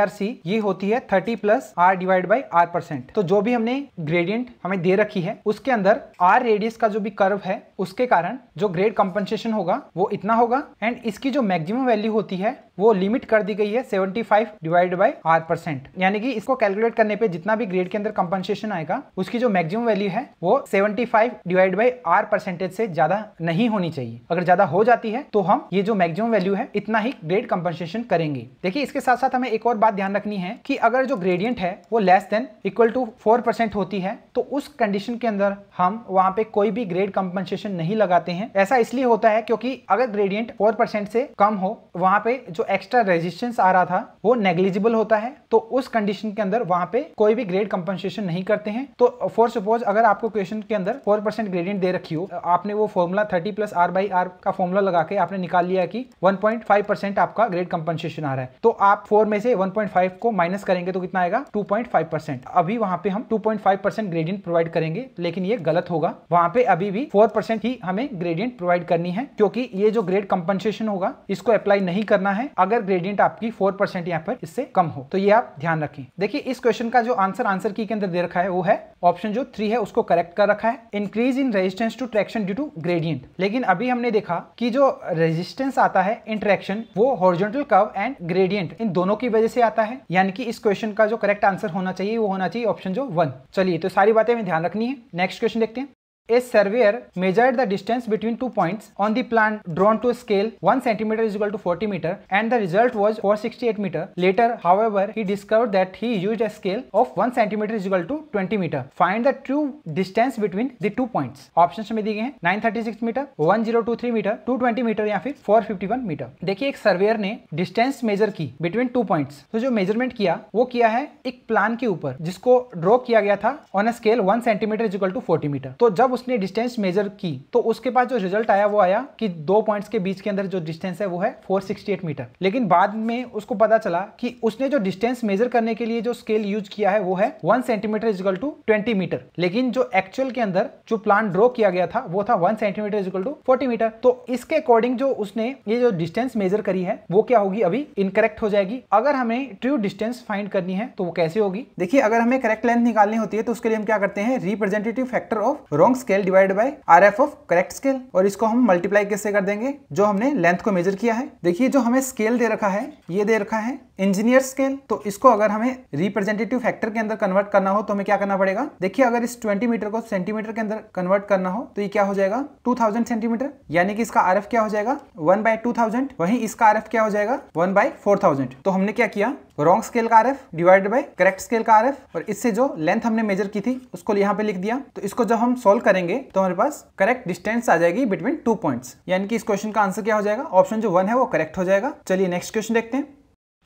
ये होती है thirty plus R divide by R percent तो जो भी हमने ग्रेडियंट हमें दे रखी है उसके अंदर आर रेडियस का जो भी कर्व है उसके कारण जो ग्रेड कम्पनसेशन होगा वो इतना होगा एंड इसकी जो मैक्सिमम वैल्यू होती है वो लिमिट कर दी गई है 75 five divide by R percent यानी कि इसको कैलकुलेट करने पे जितना भी ग्रेड के अंदर कंपनसेशन आएगा उसकी जो मैक्सिमम वैल्यू है वो 75 five divide by R percentage से ज्यादा नहीं होनी चाहिए अगर ज्यादा हो जाती है तो हम ये जो मैक्सिमम वैल्यू है इतना ही ग्रेड कंपनसेशन करेंगे देखिए इसके साथ साथ हमें एक और बात ध्यान रखनी है कि अगर जो ग्रेडियंट है वो less than equal to four होती है तो उस कंडीशन के अंदर हम वहां पे कोई भी ग्रेड कंपनसेशन नहीं लगाते हैं ऐसा इसलिए होता है क्योंकि अगर ग्रेडियंट 4% से कम हो वहां पे जो एक्स्ट्रा रेजिस्टेंस आ रहा था वो नेग्लिजिबल होता है तो उस कंडीशन के अंदर वहां पे कोई भी ग्रेड कंपनसेशन नहीं करते हैं तो फॉर सपोज अगर आपको क्वेश्चन के अंदर फोर परसेंट ग्रेडियंट दे रखी हो आपने वो formula thirty plus R by R का फॉर्मूला लगा के आपने निकाल लिया कि वन पॉइंट फाइव परसेंट आपका ग्रेड कंपनसेशन आ रहा है तो आप फोर में से वन पॉइंट फाइव को माइनस करेंगे तो कितना आएगा टू पॉइंट फाइव परसेंट अभी वहां पे हम two point five percent gradient provide करेंगे लेकिन ये गलत होगा वहां पे अभी भी फोर परसेंट ही हमें ग्रेडियंट प्रोवाइड करनी है क्योंकि ये जो ग्रेड कंपनसेशन होगा इसको अप्लाई नहीं करना है अगर ग्रेडियंट आपकी फोर परसेंट यहाँ पर इससे कम हो तो ये आप ध्यान रखें देखिए इस क्वेश्चन का जो आंसर आंसर की के अंदर दे रखा है वो है ऑप्शन जो थ्री है उसको करेक्ट कर रखा है increase in resistance to traction due to gradient लेकिन अभी हमने देखा कि जो रेजिस्टेंस आता है इंट्रैक्शन वो हॉर्जोनटल कव एंड ग्रेडियंट इन दोनों की वजह से आता है यानी कि इस क्वेश्चन का जो करेक्ट आंसर होना चाहिए वो होना चाहिए ऑप्शन जो वन चलिए तो सारी बातें हमें ध्यान रखनी है नेक्स्ट क्वेश्चन देखते हैं A surveyor measured the distance between two points on the plan drawn to scale 1 cm is equal to 40 meter and the result was 468 meter. Later, however, he discovered that he used a scale of 1 cm is equal to 20 meter. Find the true distance between the two points. Options में दिए गए हैं 936 मीटर 1023 मीटर 220 मीटर या फिर 451 मीटर. देखिए एक surveyor ने distance measure की between two points. तो जो measurement किया वो किया है एक plan के ऊपर जिसको draw किया गया था on a scale 1 cm is equal to 40 metre तो जब उसने डिस्टेंस मेजर की तो उसके पास जो रिजल्ट आया वो आया कि दो पॉइंट्स के बीच के अंदर जो डिस्टेंस है वो है 468 मीटर लेकिन बाद में उसको पता चला कि उसने जो डिस्टेंस मेजर करने के लिए जो स्केल यूज किया है वो है one centimetre equal to twenty metre लेकिन जो एक्चुअल के अंदर जो प्लान ड्रॉ किया गया था वो था one centimetre equal to forty metre तो इसके अकॉर्डिंग जो उसने ये जो डिस्टेंस मेजर करी है वो क्या होगी अभी इनकरेक्ट हो जाएगी अगर हमें ट्रू डिस्टेंस फाइंड करनी है तो वो कैसे होगी देखिए अगर हमें करेक्ट लेंथ निकालनी होती है तो उसके लिए हम क्या करते हैं representative factor of wrong scale divide by R F of correct scale और इसको हम मल्टीप्लाई कैसे कर देंगे जो हमने लेंथ को मेजर किया है देखिए जो हमें स्केल दे रखा है ये दे रखा है इंजीनियर स्केल तो इसको अगर हमें रिप्रेजेंटेटिव फैक्टर के अंदर कन्वर्ट करना हो तो हमें क्या करना पड़ेगा देखिए अगर इस 20 मीटर को सेंटीमीटर के अंदर कन्वर्ट करना हो तो ये क्या हो जाएगा 2000 सेंटीमीटर यानी कि इसका आर क्या हो जाएगा वन बाय टू वहीं इसका आर क्या हो जाएगा वन बाय फोर तो हमने क्या किया रॉन्ग स्केल का R F divided by correct scale का आर एफ और इससे जो लेंथ हमने मेजर की थी उसको यहाँ पे लिख दिया तो इसको जब हम सोल्व करेंगे तो हमारे पास करेक्ट डिस्टेंस आ जाएगी बिटवीन टू पॉइंट्स यानी कि इस क्वेश्चन का आंसर क्या हो जाएगा ऑप्शन जो वन है वो करेक्ट हो जाएगा चलिए नेक्स्ट क्वेश्चन देखते हैं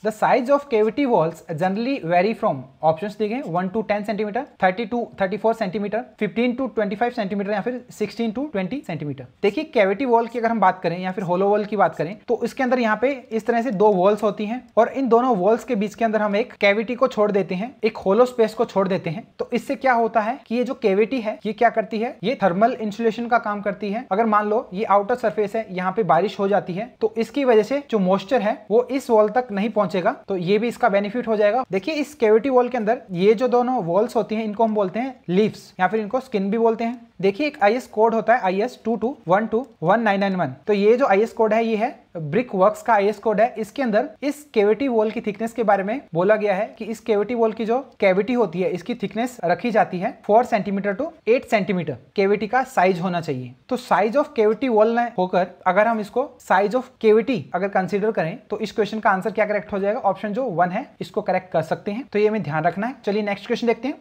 the size of cavity walls generally vary from option दिए गए one to ten centimetre thirty to thirty four centimetre fifteen to twenty five centimetre या फिर सिक्सटीन टू ट्वेंटी सेंटीमीटर देखिए कैविटी वॉल की अगर हम बात करें या फिर होलो वॉल की बात करें तो इसके अंदर यहाँ पे इस तरह से दो वॉल्स होती हैं और इन दोनों वॉल्स के बीच के अंदर हम एक कैविटी को छोड़ देते हैं एक होलो स्पेस को छोड़ देते हैं तो इससे क्या होता है कि ये जो कैविटी है ये क्या करती है ये थर्मल इंसुलेशन का काम करती है अगर मान लो ये आउटर सरफेस है यहाँ पे बारिश हो जाती है तो इसकी वजह से जो मॉइस्चर है वो इस वॉल तक नहीं पहुंच पहुंचेगा तो ये भी इसका बेनिफिट हो जाएगा देखिए इस केविटी वॉल के अंदर ये जो दोनों वॉल्स होती हैं इनको हम बोलते हैं लीव्स या फिर इनको स्किन भी बोलते हैं देखिए एक आई कोड होता है I S two two one two one nine nine one तो ये जो आई कोड है ये है ब्रिक वर्क्स का आईएस कोड है इसके अंदर इस केविटी वॉल की थिकनेस के बारे में बोला गया है कि इस केविटी वॉल की जो कैविटी होती है इसकी थिकनेस रखी जाती है four centimetre to eight centimetre cavity का साइज होना चाहिए तो साइज ऑफ केविटी वॉल होकर अगर हम इसको साइज ऑफ केविटी अगर कंसिडर करें तो इस क्वेश्चन का आंसर क्या करेक्ट हो जाएगा ऑप्शन जो वन है इसको करेक्ट कर सकते हैं तो ये हमें ध्यान रखना है चलिए नेक्स्ट क्वेश्चन देखते हैं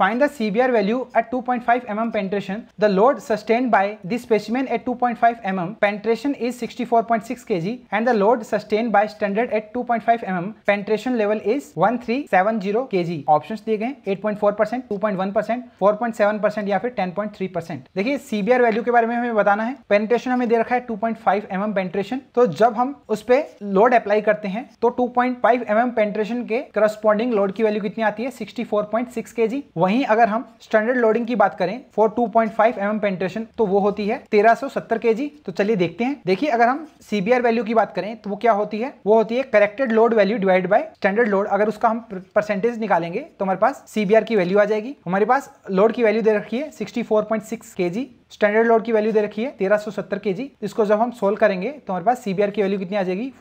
Find the CBR value at 2.5 mm penetration. The load sustained by the specimen at 2.5 mm penetration is 64.6 kg and the load sustained by standard at 2.5 mm penetration level is 1370 kg. Options दिए गए 8.4%, 2.1%, 4.7% या फिर 10.3%. देखिए CBR वैल्यू के बारे में हमें बताना है पेनिट्रेशन हमें दे रखा है 2.5 mm पेनिट्रेशन तो जब हम उस पर लोड अप्लाई करते हैं तो 2.5 mm पेनिट्रेशन के करस्पॉन्डिंग लोड की वैल्यू कितनी आती है 64.6 kg वहीं अगर हम स्टैंडर्ड लोडिंग की बात करें फॉर 2.5 पॉइंट mm पेंट्रेशन तो वो होती है 1370 जी तो चलिए देखते हैं देखिए अगर हम सीबीआर वैल्यू की बात करें तो वो क्या होती है वो होती है corrected load value divide by standard load अगर उसका हम परसेंटेज निकालेंगे तो हमारे पास सीबीआर की वैल्यू आ जाएगी हमारे पास लोड की वैल्यू दे रखी है sixty four point six K G standard load की वैल्यू दे रखी है के जी इसको जब हम सोल्व करेंगे तो हमारे पास सीबीआर की वैल्यू कितनी आ जाएगी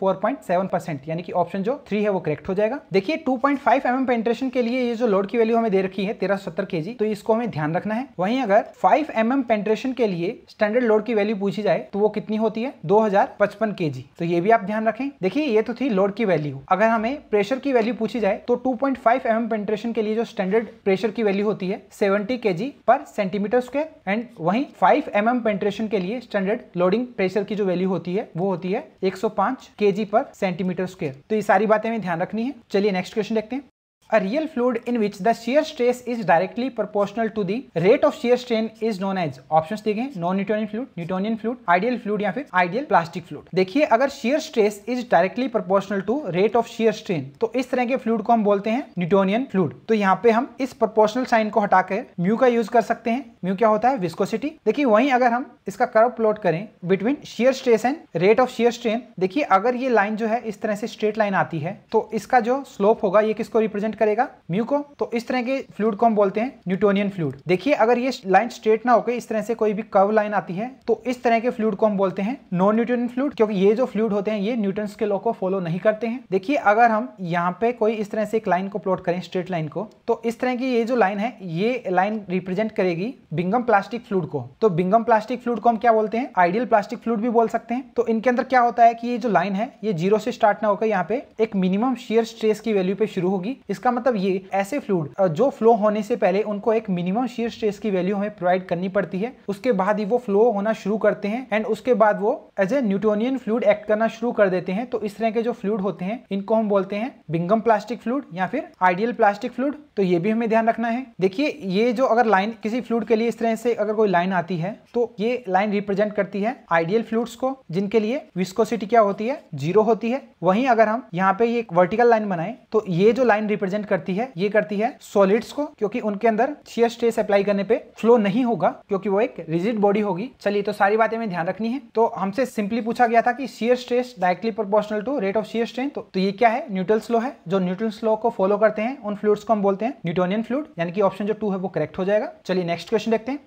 सेवन परसेंट यानी कि ऑप्शन जो थ्री है वो करेक्ट हो जाएगा देखिए टू पॉइंट एम पेंट्रेशन के लिए ये जो लोड की वैल्यू हमें दे रखी है तेरह सत्तर जी तो इसको हमें ध्यान रखना है वहीं अगर फाइव एम एम पेंट्रेशन के लिए स्टैंडर्ड लोड की वैल्यू पूछी जाए तो वो कितनी होती है दो हजार पचपन के जी तो ये भी आप ध्यान रखें देखिए ये तो थी लोड की वैल्यू अगर हमें प्रेशर की वैल्यू पूछी जाए तो two point five M M penetration के लिए जो स्टैंडर्ड प्रेशर की वैल्यू होती है seventy K G per centimetre square and वहीं फाइव एम mm पेंट्रेशन के लिए स्टैंडर्ड लोडिंग प्रेशर की जो वैल्यू होती है वो होती है 105 जी पर सेंटीमीटर स्क्वेयर तो ये सारी बातें हमें ध्यान रखनी है चलिए नेक्स्ट क्वेश्चन देखते हैं A real fluid in which the shear stress is directly proportional to the rate of shear strain is known as options देखे non Newtonian fluid, Newtonian fluid, ideal fluid या फिर ideal plastic fluid. देखिए अगर shear stress is directly proportional to rate of shear strain तो इस तरह के fluid को हम बोलते हैं Newtonian fluid. तो यहाँ पे हम इस proportional sign को हटाकर mu का use कर सकते हैं mu क्या होता है viscosity. देखिए वहीं अगर हम इसका curve plot करें between shear stress and rate of shear strain, देखिए अगर ये line जो है इस तरह से straight line आती है तो इसका जो slope होगा ये किसको represent रिप्रेजेंट करेगा म्यू को तो इस तरह के फ्लूड को हम बोलते हैं न्यूटोनियन फ्लूड देखिए अगर ये लाइन स्ट्रेट ना होकर इस तरह से कोई भी कव लाइन आती है तो इस तरह के फ्लूड को हम बोलते हैं नॉन न्यूटोनियन फ्लूड क्योंकि ये जो फ्लूड होते हैं ये न्यूटन के लॉ को फॉलो नहीं करते हैं देखिए अगर हम यहाँ पे कोई इस तरह से एक लाइन को प्लॉट करें स्ट्रेट लाइन को तो इस तरह की ये जो लाइन है ये लाइन रिप्रेजेंट करेगी बिंगम प्लास्टिक फ्लूड को तो बिंगम प्लास्टिक फ्लूड को हम क्या बोलते हैं आइडियल प्लास्टिक फ्लूड भी बोल सकते हैं तो इनके अंदर क्या होता है कि ये जो लाइन है ये जीरो से स्टार्ट ना होकर यहाँ पे एक मिनिमम शेयर स्ट्रेस की वैल्यू पे शुरू होगी इसका इसका मतलब ये ऐसे फ्लूड जो फ्लो होने से पहले उनको एक मिनिमम शेयर स्ट्रेस की वैल्यू हमें प्रोवाइड करनी पड़ती है उसके बाद ही वो फ्लो होना शुरू करते हैं एंड उसके बाद वो as a Newtonian fluid act करना शुरू कर देते हैं तो इस तरह के जो फ्लूड होते हैं इनको हम बोलते हैं बिंगम प्लास्टिक फ्लूड या फिर आइडियल प्लास्टिक फ्लूड तो ये भी हमें ध्यान रखना है देखिए ये जो अगर लाइन किसी फ्लूड के लिए इस तरह से अगर कोई लाइन आती है तो ये लाइन रिप्रेजेंट करती है आइडियल फ्लूड्स को जिनके लिए विस्कोसिटी क्या होती है जीरो होती है वहीं अगर हम यहाँ पे एक वर्टिकल लाइन बनाए तो ये जो लाइन रिप्रेजेंट रिप्रेजेंट करती है ये करती है सॉलिड्स को क्योंकि उनके अंदर शेयर स्ट्रेस अप्लाई करने पे फ्लो नहीं होगा क्योंकि वो एक रिजिड बॉडी होगी चलिए तो सारी बातें हमें ध्यान रखनी है तो हमसे सिंपली पूछा गया था कि shear stress directly proportional to rate of shear strain तो, ये क्या है न्यूट्रल स्लो है जो न्यूट्रल स्लो को फॉलो करते हैं उन फ्लूड्स को हम बोलते हैं न्यूटोनियन फ्लूड यानी कि ऑप्शन जो टू है वो करेक्ट हो जाएगा चलिए नेक्स्ट क्वेश्चन देखते हैं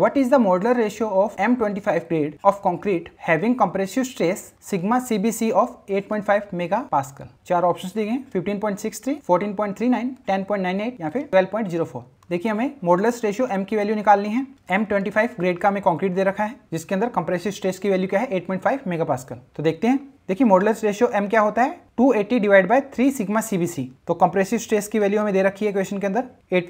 What is the modular ratio of M25 grade of concrete having compressive stress sigma CBC of 8.5 megapascal चार ऑप्शंस दिए गए 15.63, 14.39, 10.98 या फिर 12.04 देखिए हमें मोडलेस रेशियो एम की वैल्यू निकालनी है एम ट्वेंटी फाइव ग्रेड का हमें कॉन्क्रीट दे रखा है जिसके अंदर कंप्रेसिव स्ट्रेस की वैल्यू क्या है एट पॉइंट फाइव मेगा तो देखते हैं देखिए मोडलेस रेशियो एम क्या होता है 280 eighty divide by three sigma CBC तो कंप्रेसिव स्ट्रेस की वैल्यू हमें दे रखी है क्वेश्चन के अंदर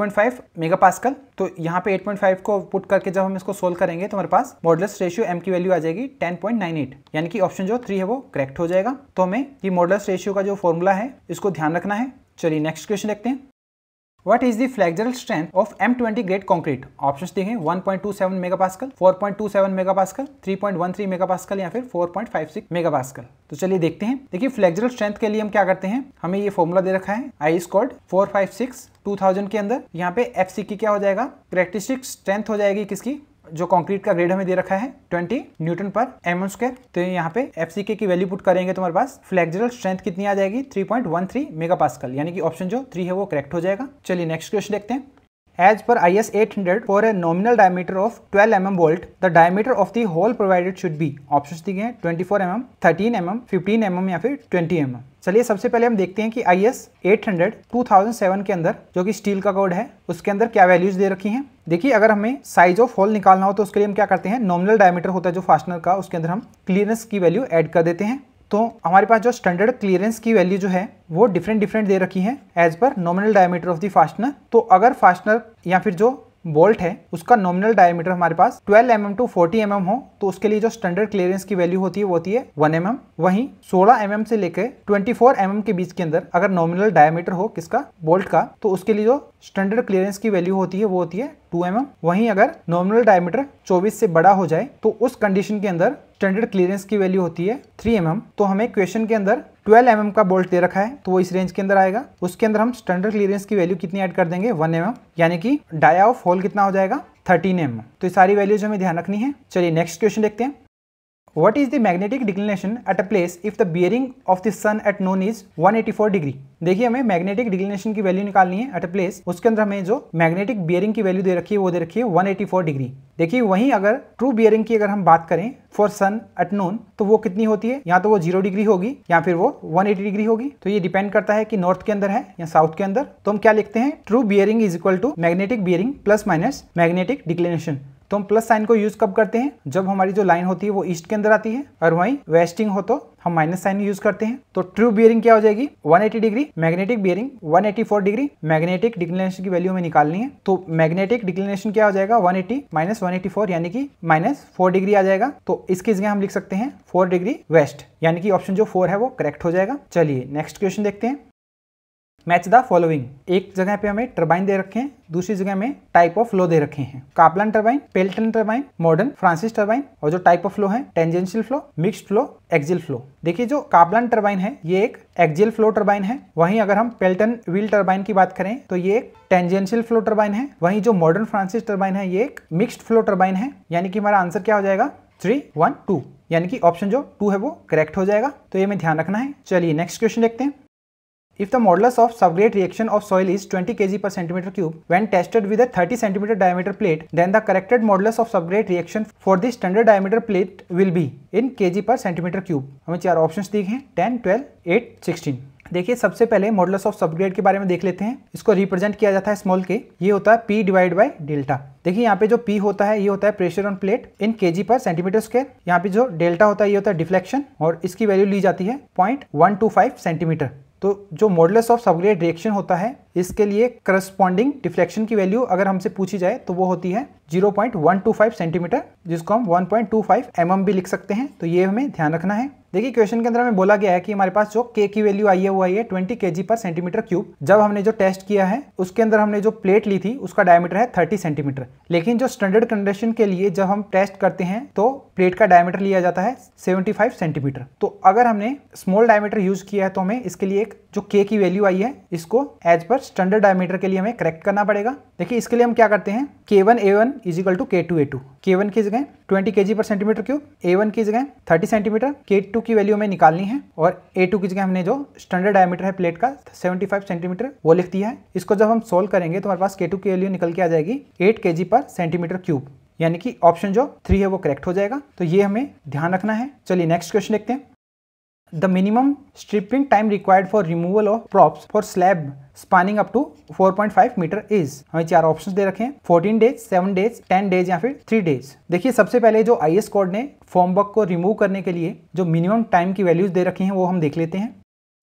8.5 मेगा पास्कल तो यहाँ पे 8.5 को पुट करके जब हम इसको सोल्व करेंगे तो हमारे पास मॉडलेस रेशियो एम की वैल्यू आ जाएगी 10.98 यानी कि ऑप्शन जो थ्री है वो करेक्ट हो जाएगा तो हमें ये मॉडलेस रेशियो का जो फॉर्मूला है इसको ध्यान रखना है चलिए नेक्स्ट क्वेश्चन देखते हैं what is the flexural strength of M twenty grade concrete option देखें one point two seven mega pascal four point two seven mega three point one three mega pascal या फिर four point five six mega pascal तो चलिए देखते हैं देखिए फ्लेक्जरल स्ट्रेंथ के लिए हम क्या करते हैं हमें ये फॉर्मूला दे रखा है I S code four five six two thousand के अंदर यहाँ पे एफ सी की क्या हो जाएगा करेक्टिस्टिक स्ट्रेंथ हो जाएगी किसकी जो कंक्रीट का ग्रेड हमें दे रखा है 20 न्यूटन पर एम स्क्र तो यहाँ पे एफ की वैल्यू पुट करेंगे तुम्हारे पास फ्लेक्जरल स्ट्रेंथ कितनी आ जाएगी 3.13 मेगापास्कल यानी कि ऑप्शन जो थ्री है वो करेक्ट हो जाएगा चलिए नेक्स्ट क्वेश्चन देखते हैं As per IS 800, for a nominal diameter of 12 mm bolt, the diameter of the hole provided should be option दिए हैं 24 mm, 13 mm, 15 mm या फिर 20 mm. चलिए सबसे पहले हम देखते हैं कि आई एस 800 2007 के अंदर जो कि स्टील का कोड है उसके अंदर क्या वैल्यूज दे रखी हैं देखिए अगर हमें साइज ऑफ होल निकालना हो तो उसके लिए हम क्या करते हैं नॉमिनल डायमीटर होता है जो फास्टनर का उसके अंदर हम क्लियरेंस की वैल्यू ऐड कर देते हैं तो हमारे पास जो स्टैंडर्ड क्लियरेंस की वैल्यू जो है वो डिफरेंट डिफरेंट दे रखी है as per nominal diameter of the fastener तो अगर फास्टनर या फिर जो बोल्ट है उसका नॉमिनल डायमीटर हमारे पास 12 M mm to 40 M mm हो तो उसके लिए जो स्टैंडर्ड क्लियरेंस की वैल्यू होती है वो होती है 1 एम mm, वहीं 16 एम mm से लेकर 24 फोर mm के बीच के अंदर अगर नॉमिनल डायमीटर हो किसका बोल्ट का तो उसके लिए जो स्टैंडर्ड क्लियरेंस की वैल्यू होती है वो होती है टू एम mm. वहीं अगर नॉर्मल डायमीटर 24 से बड़ा हो जाए तो उस कंडीशन के अंदर स्टैंडर्ड क्लियरेंस की वैल्यू होती है 3 एम mm. तो हमें क्वेश्चन के अंदर 12 एम mm का बोल्ट दे रखा है तो वो इस रेंज के अंदर आएगा उसके अंदर हम स्टैंडर्ड क्लियरेंस की वैल्यू कितनी ऐड कर देंगे वन एम यानी कि डाया ऑफ होल कितना हो जाएगा थर्टीन एम तो ये सारी वैल्यूज हमें ध्यान रखनी है चलिए नेक्स्ट क्वेश्चन देखते हैं What is the magnetic declination at a place if the bearing of the sun at noon is 184 degree? देखिए हमें मैग्नेटिक डिक्लिनेशन की वैल्यू निकालनी है एट अ प्लेस उसके अंदर हमें जो मैग्नेटिक बियरिंग की वैल्यू दे रखी है वो दे रखी है 184 डिग्री देखिए वहीं अगर ट्रू बियरिंग की अगर हम बात करें फॉर सन एट नोन तो वो कितनी होती है या तो वो जीरो डिग्री होगी या फिर वो 180 डिग्री होगी तो ये डिपेंड करता है कि नॉर्थ के अंदर है या साउथ के अंदर तो हम क्या लिखते हैं true bearing is equal to magnetic bearing plus minus magnetic declination तो हम प्लस साइन को यूज कब करते हैं जब हमारी जो लाइन होती है वो ईस्ट के अंदर आती है और वहीं वेस्टिंग हो तो हम माइनस साइन यूज करते हैं तो ट्रू बियरिंग क्या हो जाएगी 180 degree magnetic bearing 184 degree magnetic declination की वैल्यू हमें निकालनी है तो मैग्नेटिक डिक्लिनेशन क्या हो जाएगा 180 एटी माइनस वन यानी कि माइनस फोर डिग्री आ जाएगा तो इसकी जगह हम लिख सकते हैं फोर डिग्री वेस्ट यानी कि ऑप्शन जो फोर है वो करेक्ट हो जाएगा चलिए नेक्स्ट क्वेश्चन देखते हैं मैच द फॉलोइंग एक जगह पे हमें टर्बाइन दे रखे हैं दूसरी जगह में टाइप ऑफ फ्लो दे रखे हैं Kaplan turbine Pelton turbine modern Francis turbine और जो टाइप ऑफ फ्लो है tangential flow mixed flow axial flow देखिए जो कापलन टर्बाइन है ये एक एक्जिल फ्लो टर्बाइन है वहीं अगर हम पेल्टन व्हील टर्बाइन की बात करें तो ये एक टेंजेंशियल फ्लो टर्बाइन है वहीं जो मॉडर्न फ्रांसिस टर्बाइन है ये एक मिक्सड फ्लो टर्बाइन है यानी कि हमारा आंसर क्या हो जाएगा थ्री वन टू यानी कि ऑप्शन जो टू है वो करेक्ट हो जाएगा तो ये हमें ध्यान रखना है चलिए नेक्स्ट क्वेश्चन देखते हैं If the modulus of subgrade reaction of soil is 20 kg per centimeter cube when tested with a 30 centimeter diameter plate, then the corrected modulus of subgrade reaction for the standard diameter plate will be in kg per centimeter cube. हमें चार ऑप्शंस दिए हैं 10, 12, 8, 16. देखिए सबसे पहले मॉडल्स ऑफ सबग्रेड के बारे में देख लेते हैं इसको रिप्रेजेंट किया जाता है स्मॉल के ये होता है पी डिवाइड बाई डेल्टा देखिए यहाँ पे जो पी होता है ये होता है प्रेशर ऑन प्लेट इन के पर सेंटीमीटर स्क्वायर यहाँ पे जो डेल्टा होता है ये होता है डिफ्लेक्शन और इसकी वैल्यू ली जाती है पॉइंट सेंटीमीटर तो जो मॉडलस ऑफ सबग्रेड रिएक्शन होता है इसके लिए करस्पॉन्डिंग डिफ्लेक्शन की वैल्यू अगर हमसे पूछी जाए तो वो होती है 0.125 सेंटीमीटर जिसको हम 1.25 mm भी लिख सकते हैं तो ये हमें ध्यान रखना है देखिए क्वेश्चन के अंदर हमें बोला गया है कि हमारे पास जो के की वैल्यू आई है वो आई है 20 के पर सेंटीमीटर क्यूब जब हमने जो टेस्ट किया है उसके अंदर हमने जो प्लेट ली थी उसका डायमीटर है 30 सेंटीमीटर लेकिन जो स्टैंडर्ड कंडीशन के लिए जब हम टेस्ट करते हैं तो प्लेट का डायमीटर लिया जाता है फाइव सेंटीमीटर तो अगर हमने स्मॉल डायमीटर यूज किया है तो हमें इसके लिए एक जो के की वैल्यू आई है इसको एज पर स्टैंडर्ड डायमीटर के लिए हमें करेक्ट करना पड़ेगा देखिए इसके लिए हम क्या करते हैं K one A one is equal to K two A two K one की जगह ट्वेंटी के जी पर सेंटीमीटर क्यूब ए वन की जगह थर्टी सेंटीमीटर के टू की वैल्यू हमें निकालनी है और ए टू की जगह हमने जो स्टैंडर्ड डायमीटर है प्लेट का सेवेंटी फाइव सेंटीमीटर वो लिख दिया है इसको जब हम सोल्व करेंगे तो हमारे पास के टू की वैल्यू निकल के आ जाएगी एट के जी पर सेंटीमीटर क्यूब यानी कि ऑप्शन जो थ्री है वो करेक्ट हो जाएगा तो ये हमें ध्यान रखना है चलिए नेक्स्ट क्वेश्चन देखते हैं The minimum stripping time required for removal of props for slab spanning up to 4.5 metre is हमें चार ऑप्शन दे रखे हैं 14 डेज 7 डेज 10 डेज या फिर 3 डेज देखिए सबसे पहले जो आई एस कोड ने फॉर्म बक को रिमूव करने के लिए जो मिनिमम टाइम की वैल्यूज दे रखी हैं वो हम देख लेते हैं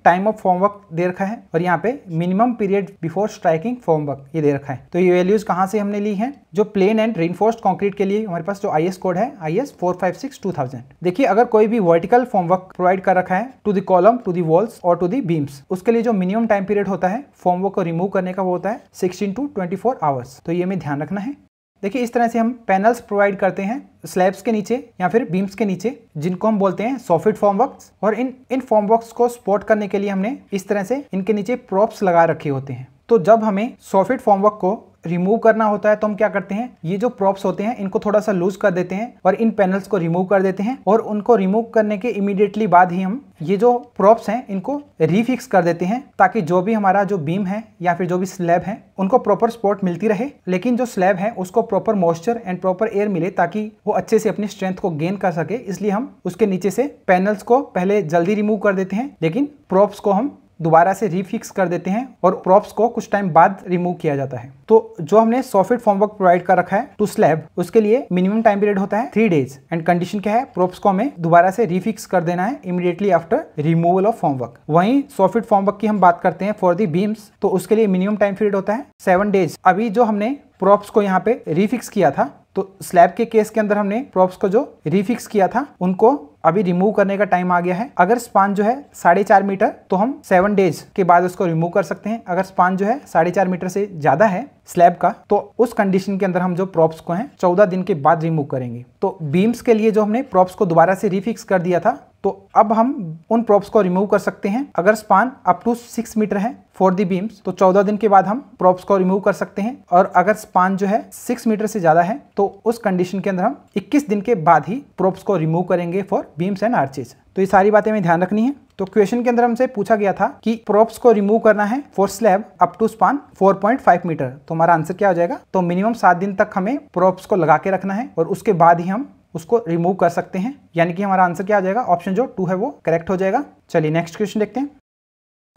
टाइम ऑफ फॉर्म वर्क दे रखा है और यहाँ पे minimum period before striking formwork ये दे रखा है तो ये वैल्यूज कहाँ से हमने ली है जो प्लेन एंड रिनफोर्स्ड कॉन्क्रीट के लिए हमारे पास जो आई कोड है I S four five six two thousand देखिए अगर कोई भी वर्टिकल फॉर्म वर्क प्रोवाइड कर रखा है to the column to the walls और टू दी बीम्स उसके लिए जो मिनिमम टाइम पीरियड होता है फॉर्म वर्क को रिमूव करने का वो होता है sixteen to twenty four hours तो ये हमें ध्यान रखना है देखिए इस तरह से हम पैनल्स प्रोवाइड करते हैं स्लैब्स के नीचे या फिर बीम्स के नीचे जिनको हम बोलते हैं सॉफिट फॉर्म वर्क्स और इन इन फॉर्म वर्क्स को सपोर्ट करने के लिए हमने इस तरह से इनके नीचे प्रॉप्स लगा रखे होते हैं तो जब हमें सॉफिट फॉर्मवर्क को रिमूव करना होता है तो हम क्या करते हैं ये जो प्रॉप्स होते हैं इनको थोड़ा सा लूज कर देते हैं और इन पैनल्स को रिमूव कर देते हैं और उनको रिमूव करने के इमीडिएटली बाद ही हम ये जो प्रॉप्स हैं इनको रीफिक्स कर देते हैं ताकि जो भी हमारा जो बीम है या फिर जो भी स्लैब है उनको प्रॉपर स्पोर्ट मिलती रहे लेकिन जो स्लैब है उसको proper moisture and proper air मिले ताकि वो अच्छे से अपनी स्ट्रेंथ को गेन कर सके इसलिए हम उसके नीचे से पैनल्स को पहले जल्दी रिमूव कर देते हैं लेकिन प्रॉप्स को हम दोबारा से रीफिक्स कर देते हैं और प्रॉप्स को कुछ टाइम बाद रिमूव किया जाता है तो जो हमने सॉफ्ट फॉर्मवर्क प्रोवाइड कर रखा है टू स्लैब उसके लिए मिनिमम टाइम पीरियड होता है थ्री डेज एंड कंडीशन क्या है प्रॉप्स को हमें दोबारा से रीफिक्स कर देना है immediately after removal of formwork वहीं सॉफ्ट फॉर्मवर्क की हम बात करते हैं फॉर दी बीम्स तो उसके लिए मिनिमम टाइम पीरियड होता है सेवन डेज अभी जो हमने प्रॉप्स को यहाँ पे रीफिक्स किया था तो स्लैब के केस के अंदर हमने प्रॉप्स को जो रीफिक्स किया था उनको अभी रिमूव करने का टाइम आ गया है अगर स्पान जो है साढ़े चार मीटर तो हम सेवन डेज के बाद उसको रिमूव कर सकते हैं अगर स्पान जो है साढ़े चार मीटर से ज़्यादा है स्लैब का तो उस कंडीशन के अंदर हम जो प्रॉप्स को हैं 14 दिन के बाद रिमूव करेंगे तो बीम्स के लिए जो हमने प्रॉप्स को दोबारा से रिफिक्स कर दिया था तो अब हम उन प्रॉप्स को रिमूव कर सकते हैं अगर span up to six metre है फॉर दी बीम्स तो चौदह दिन के बाद हम प्रॉप्स को रिमूव कर सकते हैं और अगर स्पान जो है सिक्स मीटर से ज्यादा है तो उस कंडीशन के अंदर हम इक्कीस दिन के बाद ही प्रॉप्स को रिमूव करेंगे फॉर बीम्स एंड आर्चेज तो ये सारी बातें हमें ध्यान रखनी है तो क्वेश्चन के अंदर हमसे पूछा गया था कि प्रॉप्स को रिमूव करना है for slab up to span 4.5 metre तो हमारा आंसर क्या हो जाएगा तो मिनिमम सात दिन तक हमें प्रॉप्स को लगा के रखना है और उसके बाद ही हम उसको रिमूव कर सकते हैं यानी कि हमारा आंसर क्या आ जाएगा ऑप्शन जो टू है वो करेक्ट हो जाएगा चलिए नेक्स्ट क्वेश्चन देखते हैं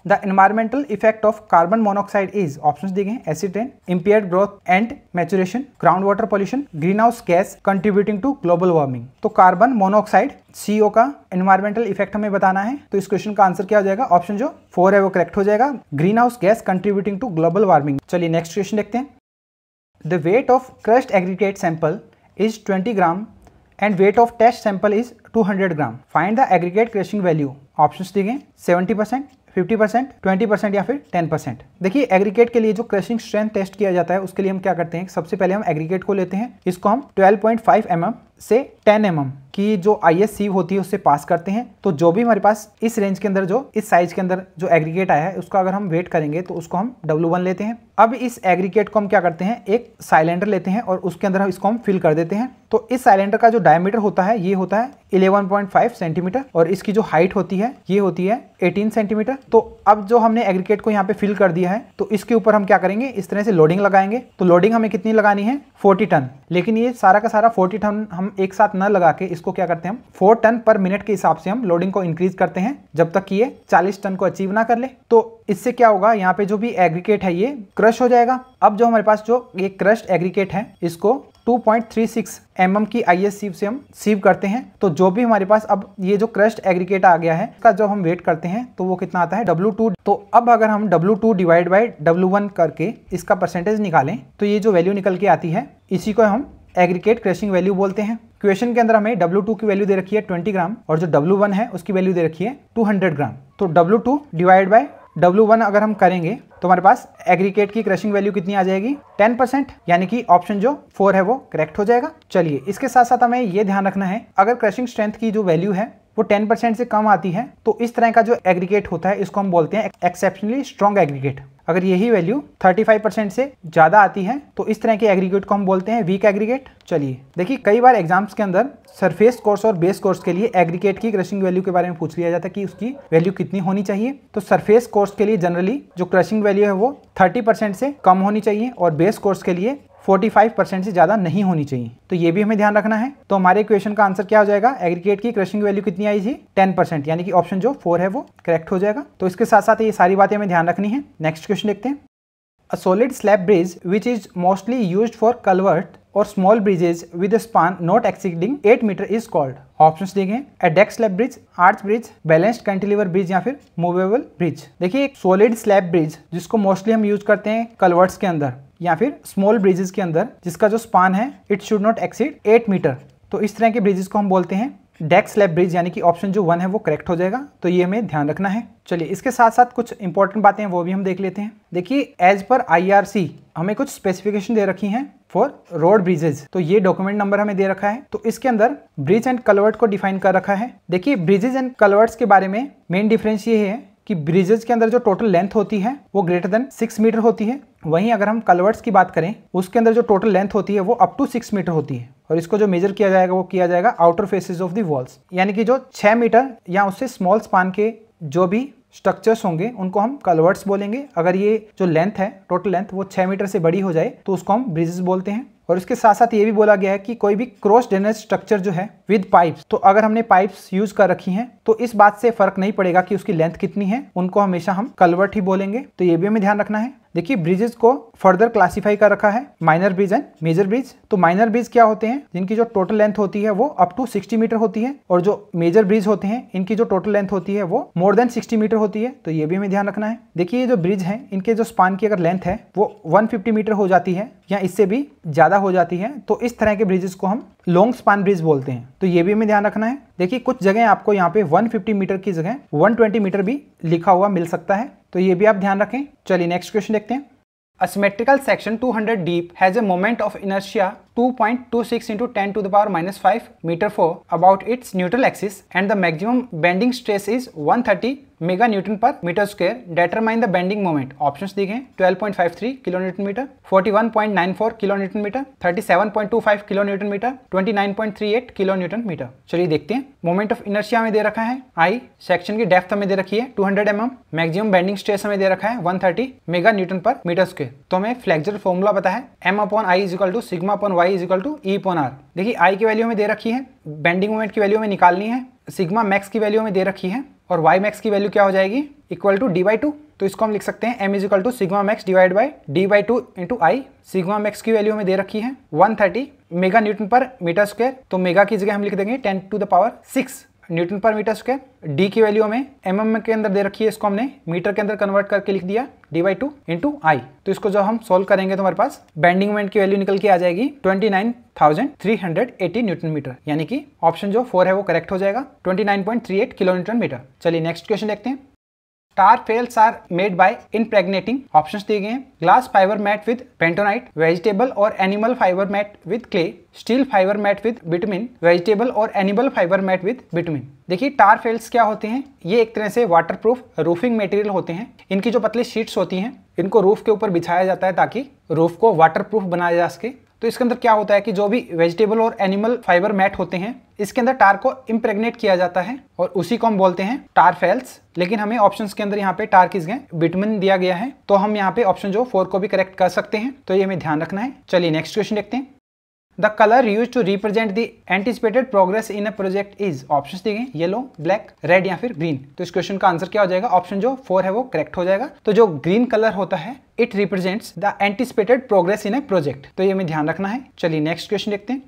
the environmental effect of carbon monoxide is option दिए गए acid rain impair growth and maturation ground water pollution greenhouse gas contributing to global warming तो कार्बन मोनोऑक्साइड सीओ का इन्वायरमेंटल इफेक्ट हमें बताना है तो इस क्वेश्चन का आंसर क्या हो जाएगा ऑप्शन जो फोर है वो करेक्ट हो जाएगा greenhouse gas contributing to global warming चलिए नेक्स्ट क्वेश्चन देखते हैं the weight of crust aggregate sample is twenty gram and weight of test sample is two hundred gram find the aggregate crushing value option दिए गए परसेंट 50 परसेंट ट्वेंटी परसेंट या फिर 10 परसेंट देखिए एग्रीगेट के लिए जो क्रशिंग स्ट्रेंथ टेस्ट किया जाता है उसके लिए हम क्या करते हैं सबसे पहले हम एग्रीगेट को लेते हैं इसको हम 12.5 पॉइंट mm से टेन एम mm की जो आई एस सीव होती है उससे पास करते हैं तो जो भी हमारे पास इस रेंज के अंदर जो इस साइज के अंदर जो एग्रीगेट आया है उसका अगर हम वेट करेंगे तो उसको हम डब्ल्यू वन लेते हैं अब इस एग्रीगेट को हम क्या करते हैं एक साइलेंडर लेते हैं और उसके अंदर हम इसको हम फिल कर देते हैं तो इस साइलेंडर का जो डायमीटर होता है ये होता है 11.5 सेंटीमीटर और इसकी जो हाइट होती है ये होती है एटीन सेंटीमीटर तो अब जो हमने एग्रीगेट को यहाँ पे फिल कर दिया है तो इसके ऊपर हम क्या करेंगे इस तरह से लोडिंग लगाएंगे तो लोडिंग हमें कितनी लगानी है फोर्टी टन लेकिन ये सारा का सारा फोर्टी टन हम एक साथ न लगा के इसको क्या करते हैं हम फोर टन पर मिनट के हिसाब से हम लोडिंग को इंक्रीज करते हैं जब तक कि ये चालीस टन को अचीव ना कर ले तो इससे क्या होगा यहाँ पे जो भी एग्रीकेट है ये क्रश हो जाएगा अब जो हमारे पास जो ये क्रश्ड एग्रीकेट है इसको 2.36 पॉइंट mm की आई एस सीव से हम सीव करते हैं तो जो भी हमारे पास अब ये जो क्रश्ड एग्रीकेट आ गया है इसका जब हम वेट करते हैं तो वो कितना आता है W2 तो अब अगर हम W2 to divide by W1 करके इसका परसेंटेज निकालें तो ये जो वैल्यू निकल के आती है इसी को हम एग्रीकेट क्रशिंग वैल्यू बोलते हैं क्वेश्चन के अंदर हमें W2 की वैल्यू दे रखी है 20 ग्राम और जो W1 है उसकी वैल्यू दे रखी है 200 ग्राम तो W2 डिवाइड बाई डब्ल्यू अगर हम करेंगे तो हमारे पास एग्रीकेट की क्रशिंग वैल्यू कितनी आ जाएगी 10 परसेंट यानी कि ऑप्शन जो फोर है वो करेक्ट हो जाएगा चलिए इसके साथ साथ हमें ये ध्यान रखना है अगर क्रशिंग स्ट्रेंथ की जो वैल्यू है वो 10% से कम आती है तो इस तरह का जो एग्रीगेट होता है इसको हम बोलते हैं एक्सेप्शनली स्ट्रॉन्ग एग्रीगेट अगर यही वैल्यू 35% से ज़्यादा आती है तो इस तरह के एग्रीगेट को हम बोलते हैं वीक एग्रीगेट चलिए देखिए कई बार एग्जाम्स के अंदर सरफेस कोर्स और बेस कोर्स के लिए एग्रीगेट की क्रशिंग वैल्यू के बारे में पूछ लिया जाता है कि उसकी वैल्यू कितनी होनी चाहिए तो सरफेस कोर्स के लिए जनरली जो क्रशिंग वैल्यू है वो 30% से कम होनी चाहिए और बेस कोर्स के लिए 45% से ज़्यादा नहीं होनी चाहिए तो ये भी हमें ध्यान रखना है तो हमारे क्वेश्चन का आंसर क्या हो जाएगा एग्रीकेट की क्रशिंग वैल्यू कितनी आई थी 10% यानी कि ऑप्शन जो फोर है वो करेक्ट हो जाएगा तो इसके साथ साथ ये सारी बातें हमें ध्यान रखनी है नेक्स्ट क्वेश्चन देखते हैं a solid slab bridge which is mostly use for culvert और small bridges with span not exceeding eight metre is called option देखें A deck slab bridge arch bridge balanced cantilever bridge या फिर मूवेबल ब्रिज देखिए एक सॉलिड स्लैब ब्रिज जिसको मोस्टली हम यूज करते हैं कलवर्ट्स के अंदर या फिर स्मॉल ब्रिजेस के अंदर जिसका जो स्पान है it should not exceed eight metre तो इस तरह के ब्रिजेस को हम बोलते हैं डेक स्लैब ब्रिज यानी कि ऑप्शन जो वन है वो करेक्ट हो जाएगा तो ये हमें ध्यान रखना है चलिए इसके साथ साथ कुछ इंपॉर्टेंट बातें हैं वो भी हम देख लेते हैं देखिए एज पर आईआरसी हमें कुछ स्पेसिफिकेशन दे रखी हैं फॉर रोड ब्रिजेज तो ये डॉक्यूमेंट नंबर हमें दे रखा है तो इसके अंदर ब्रिज एंड कलवर्ट को डिफाइन कर रखा है देखिए ब्रिजेज एंड कलवर्ट्स के बारे में मेन डिफरेंस ये है कि ब्रिजेज के अंदर जो टोटल लेंथ होती है वो ग्रेटर देन सिक्स मीटर होती है वहीं अगर हम कलवर्ट्स की बात करें उसके अंदर जो टोटल लेंथ होती है वो अप टू सिक्स मीटर होती है और इसको जो मेजर किया जाएगा वो किया जाएगा outer faces of the walls यानी कि जो छः मीटर या उससे स्मॉल स्पान के जो भी स्ट्रक्चर्स होंगे उनको हम कलवर्ट्स बोलेंगे अगर ये जो लेंथ है टोटल लेंथ वो छः मीटर से बड़ी हो जाए तो उसको हम ब्रिजेस बोलते हैं और उसके साथ साथ ये भी बोला गया है कि कोई भी क्रॉस ड्रेनेज स्ट्रक्चर जो है विद पाइप्स तो अगर हमने पाइप्स यूज कर रखी हैं तो इस बात से फर्क नहीं पड़ेगा कि उसकी लेंथ कितनी है उनको हमेशा हम कलवर्ट ही बोलेंगे तो ये भी हमें ध्यान रखना है देखिए ब्रिजेस को फर्दर क्लासिफाई कर रखा है minor bridge and major bridge तो माइनर ब्रिज क्या होते हैं जिनकी जो टोटल लेंथ होती है वो अप टू 60 मीटर होती है और जो मेजर ब्रिज होते हैं इनकी जो टोटल लेंथ होती है वो मोर देन 60 मीटर होती है तो ये भी हमें ध्यान रखना है देखिए ये जो ब्रिज है इनके जो स्पान की अगर लेंथ है वो वन मीटर हो जाती है या इससे भी ज्यादा हो जाती है तो इस तरह के ब्रिजेस को हम लॉन्ग स्पान ब्रिज बोलते हैं तो ये भी हमें ध्यान रखना है देखिए कुछ जगह आपको यहाँ पे 150 मीटर की जगह 120 मीटर भी लिखा हुआ मिल सकता है तो ये भी आप ध्यान रखें चलिए नेक्स्ट क्वेश्चन देखते हैं asymmetrical section 200 hundred deep has a moment of inertia two point two six into ten to the minus five metre four about its neutral axis and the maximum bending stress is one thirty mega newton per metre square determine the bending moment options दिए गए 12.53 kilo newton metre 41.94 kilo newton metre 37.25 kilo newton metre 29.38 kilo newton metre चलिए देखते हैं मोमेंट ऑफ इनर्शिया हमें दे रखा है आई सेक्शन की डेप्थ हमें दे रखी है 200 hundred mm, maximum bending stress हमें दे रखा है 130 mega newton per metre square तो हमें फ्लेक्जर फॉर्मुला पता है M upon I is equal to sigma upon Y is equal to E upon R देखिए आई की वैल्यू हमें दे रखी है बेंडिंग मोमेंट की वैल्यू हमें निकालनी है सिग्मा मैक्स की वैल्यू हमें दे रखी है और वाई मैक्स की वैल्यू क्या हो जाएगी equal to D by two तो इसको हम लिख सकते हैं M is equal to sigma max divide by D by two into I sigma max की वैल्यू हमें दे रखी है 130 mega newton per metre square तो मेगा की जगह हम लिख देंगे 10 to the power 6 newton per metre square D की वैल्यू हमें एम mm के अंदर दे रखी है इसको हमने मीटर के अंदर कन्वर्ट करके लिख दिया D by two into I तो इसको जब हम सोल्व करेंगे तो हमारे पास बेंडिंग मोमेंट की वैल्यू निकल के आ जाएगी 29,380 न्यूटन मीटर यानी कि ऑप्शन जो फोर है वो करेक्ट हो जाएगा 29.38 किलो न्यूटन मीटर चलिए नेक्स्ट क्वेश्चन देखते हैं tar felts are made by pregnating options दिए गए हैं glass fibre mat with bentonite vegetable और animal fibre mat with clay steel fibre mat with bitumen vegetable और animal fibre mat with bitumen देखिए टार फेल्स क्या होते हैं ये एक तरह से वाटरप्रूफ रूफिंग मटेरियल होते हैं इनकी जो पतली शीट्स होती हैं इनको रूफ के ऊपर बिछाया जाता है ताकि रूफ को वाटरप्रूफ बनाया जा सके तो इसके अंदर क्या होता है कि जो भी वेजिटेबल और एनिमल फाइबर मैट होते हैं इसके अंदर टार को इम्प्रेगनेट किया जाता है और उसी को हम बोलते हैं टार फेल्स लेकिन हमें ऑप्शंस के अंदर यहाँ पे टार किस गए बिटमिन दिया गया है तो हम यहाँ पे ऑप्शन जो फोर को भी करेक्ट कर सकते हैं तो ये हमें ध्यान रखना है चलिए नेक्स्ट क्वेश्चन देखते हैं the colour use to represent the anticipated progress in a project is option दिए गए येलो ब्लैक रेड या फिर ग्रीन तो इस क्वेश्चन का आंसर क्या हो जाएगा ऑप्शन जो फोर है वो करेक्ट हो जाएगा तो जो ग्रीन कलर होता है it represents the anticipated progress in a project तो ये हमें ध्यान रखना है चलिए नेक्स्ट क्वेश्चन देखते हैं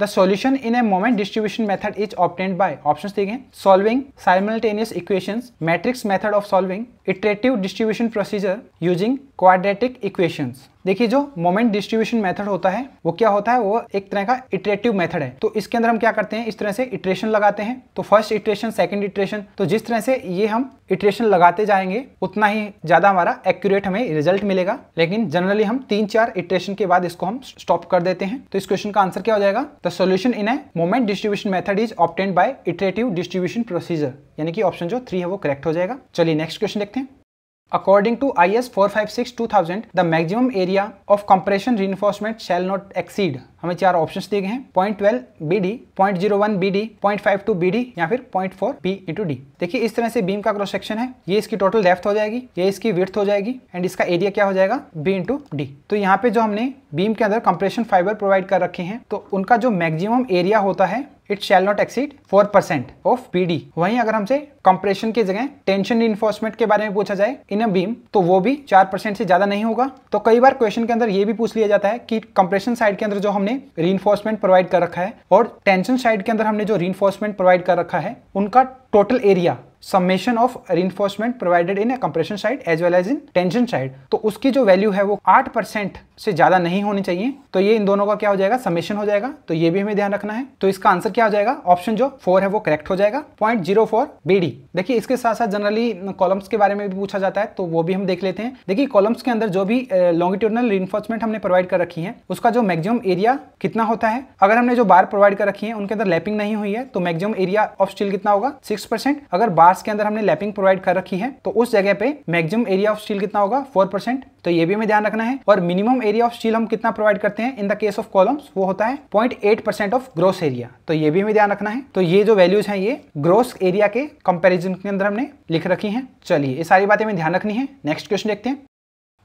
the solution in a moment distribution method is obtained by option दिए गए solving simultaneous equations, matrix method of iterative distribution procedure using quadratic equations देखिए जो मोमेंट डिस्ट्रीब्यूशन मेथड होता है वो क्या होता है वो एक तरह का इटरेटिव मेथड है तो इसके अंदर हम क्या करते हैं इस तरह से इटरेशन लगाते हैं तो फर्स्ट इटरेशन सेकंड इटरेशन तो जिस तरह से ये हम इटरेशन लगाते जाएंगे उतना ही ज्यादा हमारा एक्यूरेट हमें रिजल्ट मिलेगा लेकिन जनरली हम तीन चार इटरेशन के बाद इसको हम स्टॉप कर देते हैं तो इस क्वेश्चन का आंसर क्या हो जाएगा the solution in a moment distribution method is obtained by iterative distribution procedure यानी कि ऑप्शन जो थ्री है वो करेक्ट हो जाएगा चलिए नेक्स्ट क्वेश्चन देखते According to IS 456-2000, the maximum area of compression reinforcement shall not exceed हमें चार ऑप्शंस दिए गए हैं point twelve B D point zero one B D point five two B D या फिर point four B into D देखिए इस तरह से बीम का क्रॉस सेक्शन है ये इसकी टोटल डेफ्थ हो जाएगी ये इसकी विर्थ हो जाएगी एंड इसका एरिया क्या हो जाएगा बी इंटू डी तो यहाँ पे जो हमने बीम के अंदर कंप्रेशन फाइबर प्रोवाइड कर रखे हैं तो उनका जो मैक्सिमम एरिया होता है it shall not exceed four percent of PD वहीं अगर हमसे कंप्रेशन की जगह टेंशन इन्फोर्समेंट के बारे में पूछा जाए इन अ बीम तो वो भी चार परसेंट से ज्यादा नहीं होगा तो कई बार क्वेश्चन के अंदर ये भी पूछ लिया जाता है कि कंप्रेशन साइड के अंदर जो हमने री प्रोवाइड कर रखा है और टेंशन साइड के अंदर हमने जो री प्रोवाइड कर रखा है उनका total area summation of reinforcement provided in compression side as well as in tension side तो उसकी जो वैल्यू है वो आठ परसेंट से ज्यादा नहीं होनी चाहिए तो ये इन दोनों का क्या हो जाएगा समेशन हो जाएगा तो ये भी हमें ध्यान रखना है तो इसका आंसर क्या हो जाएगा ऑप्शन जो फोर है वो करेक्ट हो जाएगा पॉइंट जीरो फोर बीडी देखिए इसके साथ साथ जनरली कॉलम्स के बारे में भी पूछा जाता है तो वो भी हम देख लेते हैं देखिए कॉलम्स के अंदर जो भी लॉन्गिट्यूडनल रिन्फोर्समेंट हमने प्रोवाइड कर रखी है उसका जो मैक्सिमम एरिया कितना होता है अगर हमने जो बार प्रोवाइड कर रखी है उनके अंदर लैपिंग नहीं हुई है तो मैक्सिमम एरिया ऑफ स्टील कितना होगा सिक्स अगर बार ग्लास के अंदर हमने लैपिंग प्रोवाइड कर रखी है तो उस जगह पे मैक्सिमम एरिया ऑफ स्टील कितना होगा फोर परसेंट तो ये भी हमें ध्यान रखना है और मिनिमम एरिया ऑफ स्टील हम कितना प्रोवाइड करते हैं in the case of columns वो होता है point eight percent of gross area तो ये भी हमें ध्यान रखना है तो ये जो वैल्यूज है ये ग्रोस एरिया के कंपेरिजन के अंदर हमने लिख रखी है चलिए ये सारी बातें हमें ध्यान रखनी है नेक्स्ट क्वेश्चन देखते हैं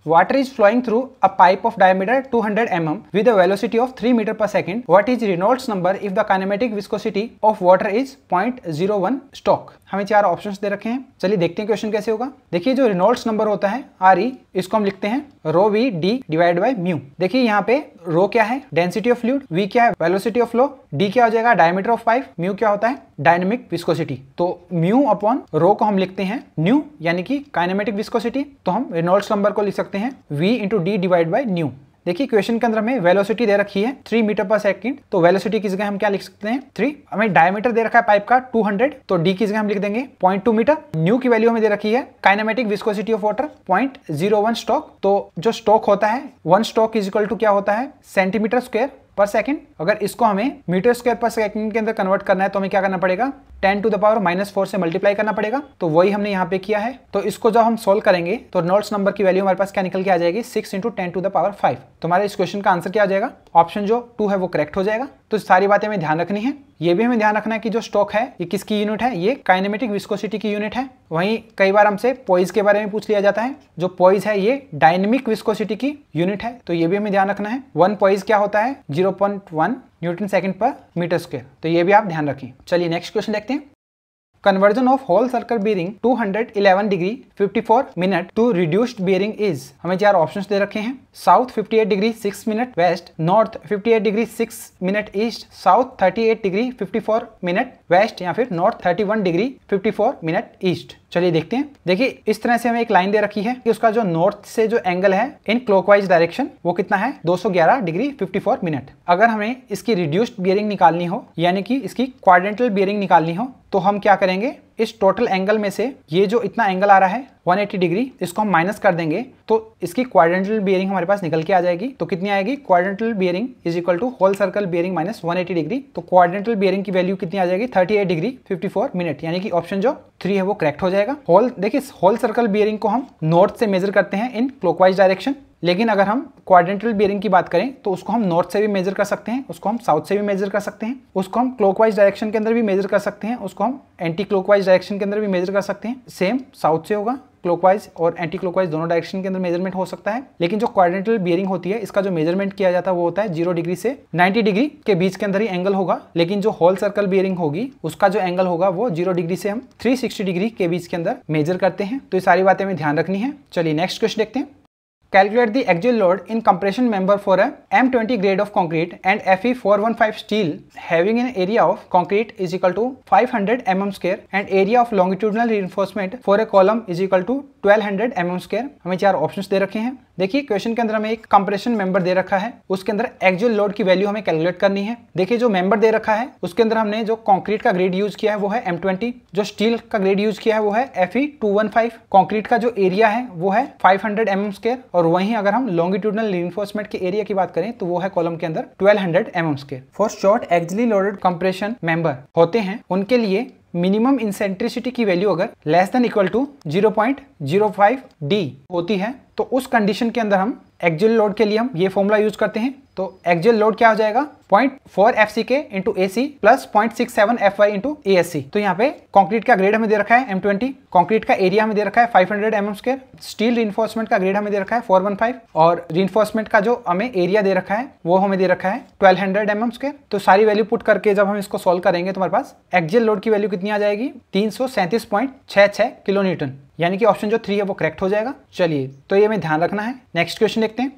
Water is flowing through a pipe of diameter 200 mm with a velocity of 3 meter per second. What is Reynolds number if the kinematic viscosity of water is 0.01 stock? हमें चार ऑप्शंस दे रखे हैं चलिए देखते हैं क्वेश्चन कैसे होगा देखिए जो रिनॉल्ड्स नंबर होता है आर ई इसको हम लिखते हैं rho V D divide by mu देखिए यहाँ पे रो क्या है डेंसिटी ऑफ फ्लूड वी क्या है वेलोसिटी ऑफ फ्लो डी क्या हो जाएगा डायमीटर ऑफ पाइप म्यू क्या होता है डायनेमिक विस्कोसिटी तो म्यू अपॉन रो को हम लिखते हैं न्यू यानी कि काइनेमेटिक विस्कोसिटी तो हम रेनोल्ड्स नंबर को लिख सकते हैं V into D divide by nu देखिए क्वेश्चन के अंदर हमें वेलोसिटी दे रखी है थ्री मीटर पर सेकंड तो वेलोसिटी की जगह हम क्या लिख सकते हैं थ्री हमें डायमीटर दे रखा है पाइप का 200 तो डी की जगह हम लिख देंगे पॉइंट टू मीटर न्यू की वैल्यू हमें दे रखी है kinematic viscosity of water point zero one stoke तो जो स्टॉक होता है one stoke is equal to क्या होता है सेंटीमीटर स्क्वेयर पर सेकंड अगर इसको हमें मीटर स्क्वायर पर सेकेंड के अंदर कन्वर्ट करना है तो हमें क्या करना पड़ेगा ten to the power minus four से मल्टीप्लाई करना पड़ेगा तो वही हमने यहाँ पे किया है तो इसको जब हम सोल्व करेंगे तो नोट्स नंबर की वैल्यू हमारे पास क्या निकल के आ जाएगी six into ten to the power five तुम्हारे इस क्वेश्चन का आंसर क्या आ जाएगा ऑप्शन जो टू है वो करेक्ट हो जाएगा तो सारी बातें हमें ध्यान रखनी है ये भी हमें ध्यान रखना है कि जो स्टॉक है ये किसकी यूनिट है ये काइनेमेटिक विस्कोसिटी की यूनिट है वहीं कई बार हमसे पॉइज के बारे में पूछ लिया जाता है जो पॉइज है ये डायनेमिक विस्कोसिटी की यूनिट है तो ये भी हमें ध्यान रखना है वन पॉइज क्या होता है zero point one newton second per metre square तो ये भी आप ध्यान रखें चलिए नेक्स्ट क्वेश्चन देखते हैं conversion of whole circle bearing two hundred eleven degree fifty four minute to reduced bearing is हमें चार ऑप्शन दे रखे हैं south fifty eight degree six minute west north fifty eight degree six minute east south thirty eight degree fifty four minute west या फिर north thirty one degree fifty four minute east चलिए देखते हैं देखिए इस तरह से हमें एक लाइन दे रखी है कि उसका जो नॉर्थ से जो एंगल है इन क्लॉकवाइज डायरेक्शन वो कितना है 211 डिग्री 54 मिनट अगर हमें इसकी रिड्यूस्ड बियरिंग निकालनी हो यानी कि इसकी क्वाड्रेंटल बियरिंग निकालनी हो तो हम क्या करेंगे इस टोटल एंगल में से ये जो इतना एंगल आ रहा है 180 डिग्री इसको हम माइनस कर देंगे तो इसकी क्वारेंटल बियरिंग हमारे पास निकल के आ जाएगी तो कितनी आएगी quadrantal bearing is equal to whole circle bearing minus 180 degree तो क्वारेंटल बियरिंग की वैल्यू कितनी आ जाएगी 38 डिग्री 54 मिनट यानी कि ऑप्शन जो थ्री है वो करेक्ट हो जाएगा होल देखिए होल सर्कल बियरिंग को हम नॉर्थ से मेजर करते हैं इन क्लोकवाइज डायरेक्शन लेकिन अगर हम क्वाड्रेंटल बेयरिंग की बात करें तो उसको हम नॉर्थ से भी मेजर कर सकते हैं उसको हम साउथ से भी मेजर कर सकते हैं उसको हम क्लॉकवाइज डायरेक्शन के अंदर भी मेजर कर सकते हैं उसको हम एंटी क्लॉकवाइज डायरेक्शन के अंदर भी मेजर कर सकते हैं सेम साउथ से होगा क्लॉकवाइज और एंटी क्लॉकवाइज दोनों डायरेक्शन के अंदर मेजरमेंट हो सकता है लेकिन जो क्वाड्रेंटल बियरिंग होती है इसका जो मेजरमेंट किया जाता है वो होता है जीरो डिग्री से नाइन्टी डिग्री के बीच के अंदर ही एंगल होगा लेकिन जो होल सर्कल बियरिंग होगी उसका जो एंगल होगा वो जीरो डिग्री से हम सिक्सटी डिग्री के बीच के अंदर मेजर करते हैं तो ये सारी बातें हमें ध्यान रखनी है चलिए नेक्स्ट क्वेश्चन देखते हैं Calculate the axial load in compression member for a M20 grade of concrete and Fe415 steel having an area of concrete is equal to 500 mm square and area of longitudinal reinforcement for a column is equal to 1200 mm square हमें चार ऑप्शंस दे रखे हैं देखिए क्वेश्चन के अंदर हमें एक कंप्रेशन मेंबर दे रखा है उसके अंदर एक्चुअल लोड की वैल्यू हमें कैलकुलेट करनी है देखिए जो मेंबर दे रखा है उसके अंदर हमने जो कंक्रीट का ग्रेड यूज किया है वो है एम ट्वेंटी जो स्टील का ग्रेड यूज किया है वो है F E two one five concrete का जो एरिया है वो है five hundred M M square और वहीं अगर हम लॉन्गिट्यूडनल रिइंफोर्समेंट के एरिया की बात करें तो वो है कॉलम के अंदर twelve hundred M M square for short actually loaded compression member होते हैं उनके लिए मिनिमम इंसेंट्रिसिटी की वैल्यू अगर less than equal to 0.05 D होती है तो उस कंडीशन के अंदर हम एक्जुअल लोड के लिए हम ये फॉर्मूला यूज करते हैं तो एक्जुअल लोड क्या हो जाएगा point four F C K into A C plus point six seven F Y into A S C तो यहाँ पे कंक्रीट का ग्रेड हमें दे रखा है एम ट्वेंटी कॉन्क्रीट का एरिया हमें दे रखा है five hundred M square steel reinforcement का ग्रेड हमें दे रखा है फोर वन फाइव और रिन्फोर्समेंट का जो हमें एरिया दे रखा है वो हमें दे रखा है ट्वेल्व हंड्रेड एम स्केर तो सारी वैल्यू पुट करके जब हम इसको सोल्व करेंगे तुम्हारे पास एक्चुअल लोड की वैल्यू कितनी आ जाएगी तीन सौ सैंतीस पॉइंट छह छह किलो न्यूटन यानी कि ऑप्शन जो थ्री है वो करेक्ट हो जाएगा चलिए तो ये हमें ध्यान रखना है नेक्स्ट क्वेश्चन देखते हैं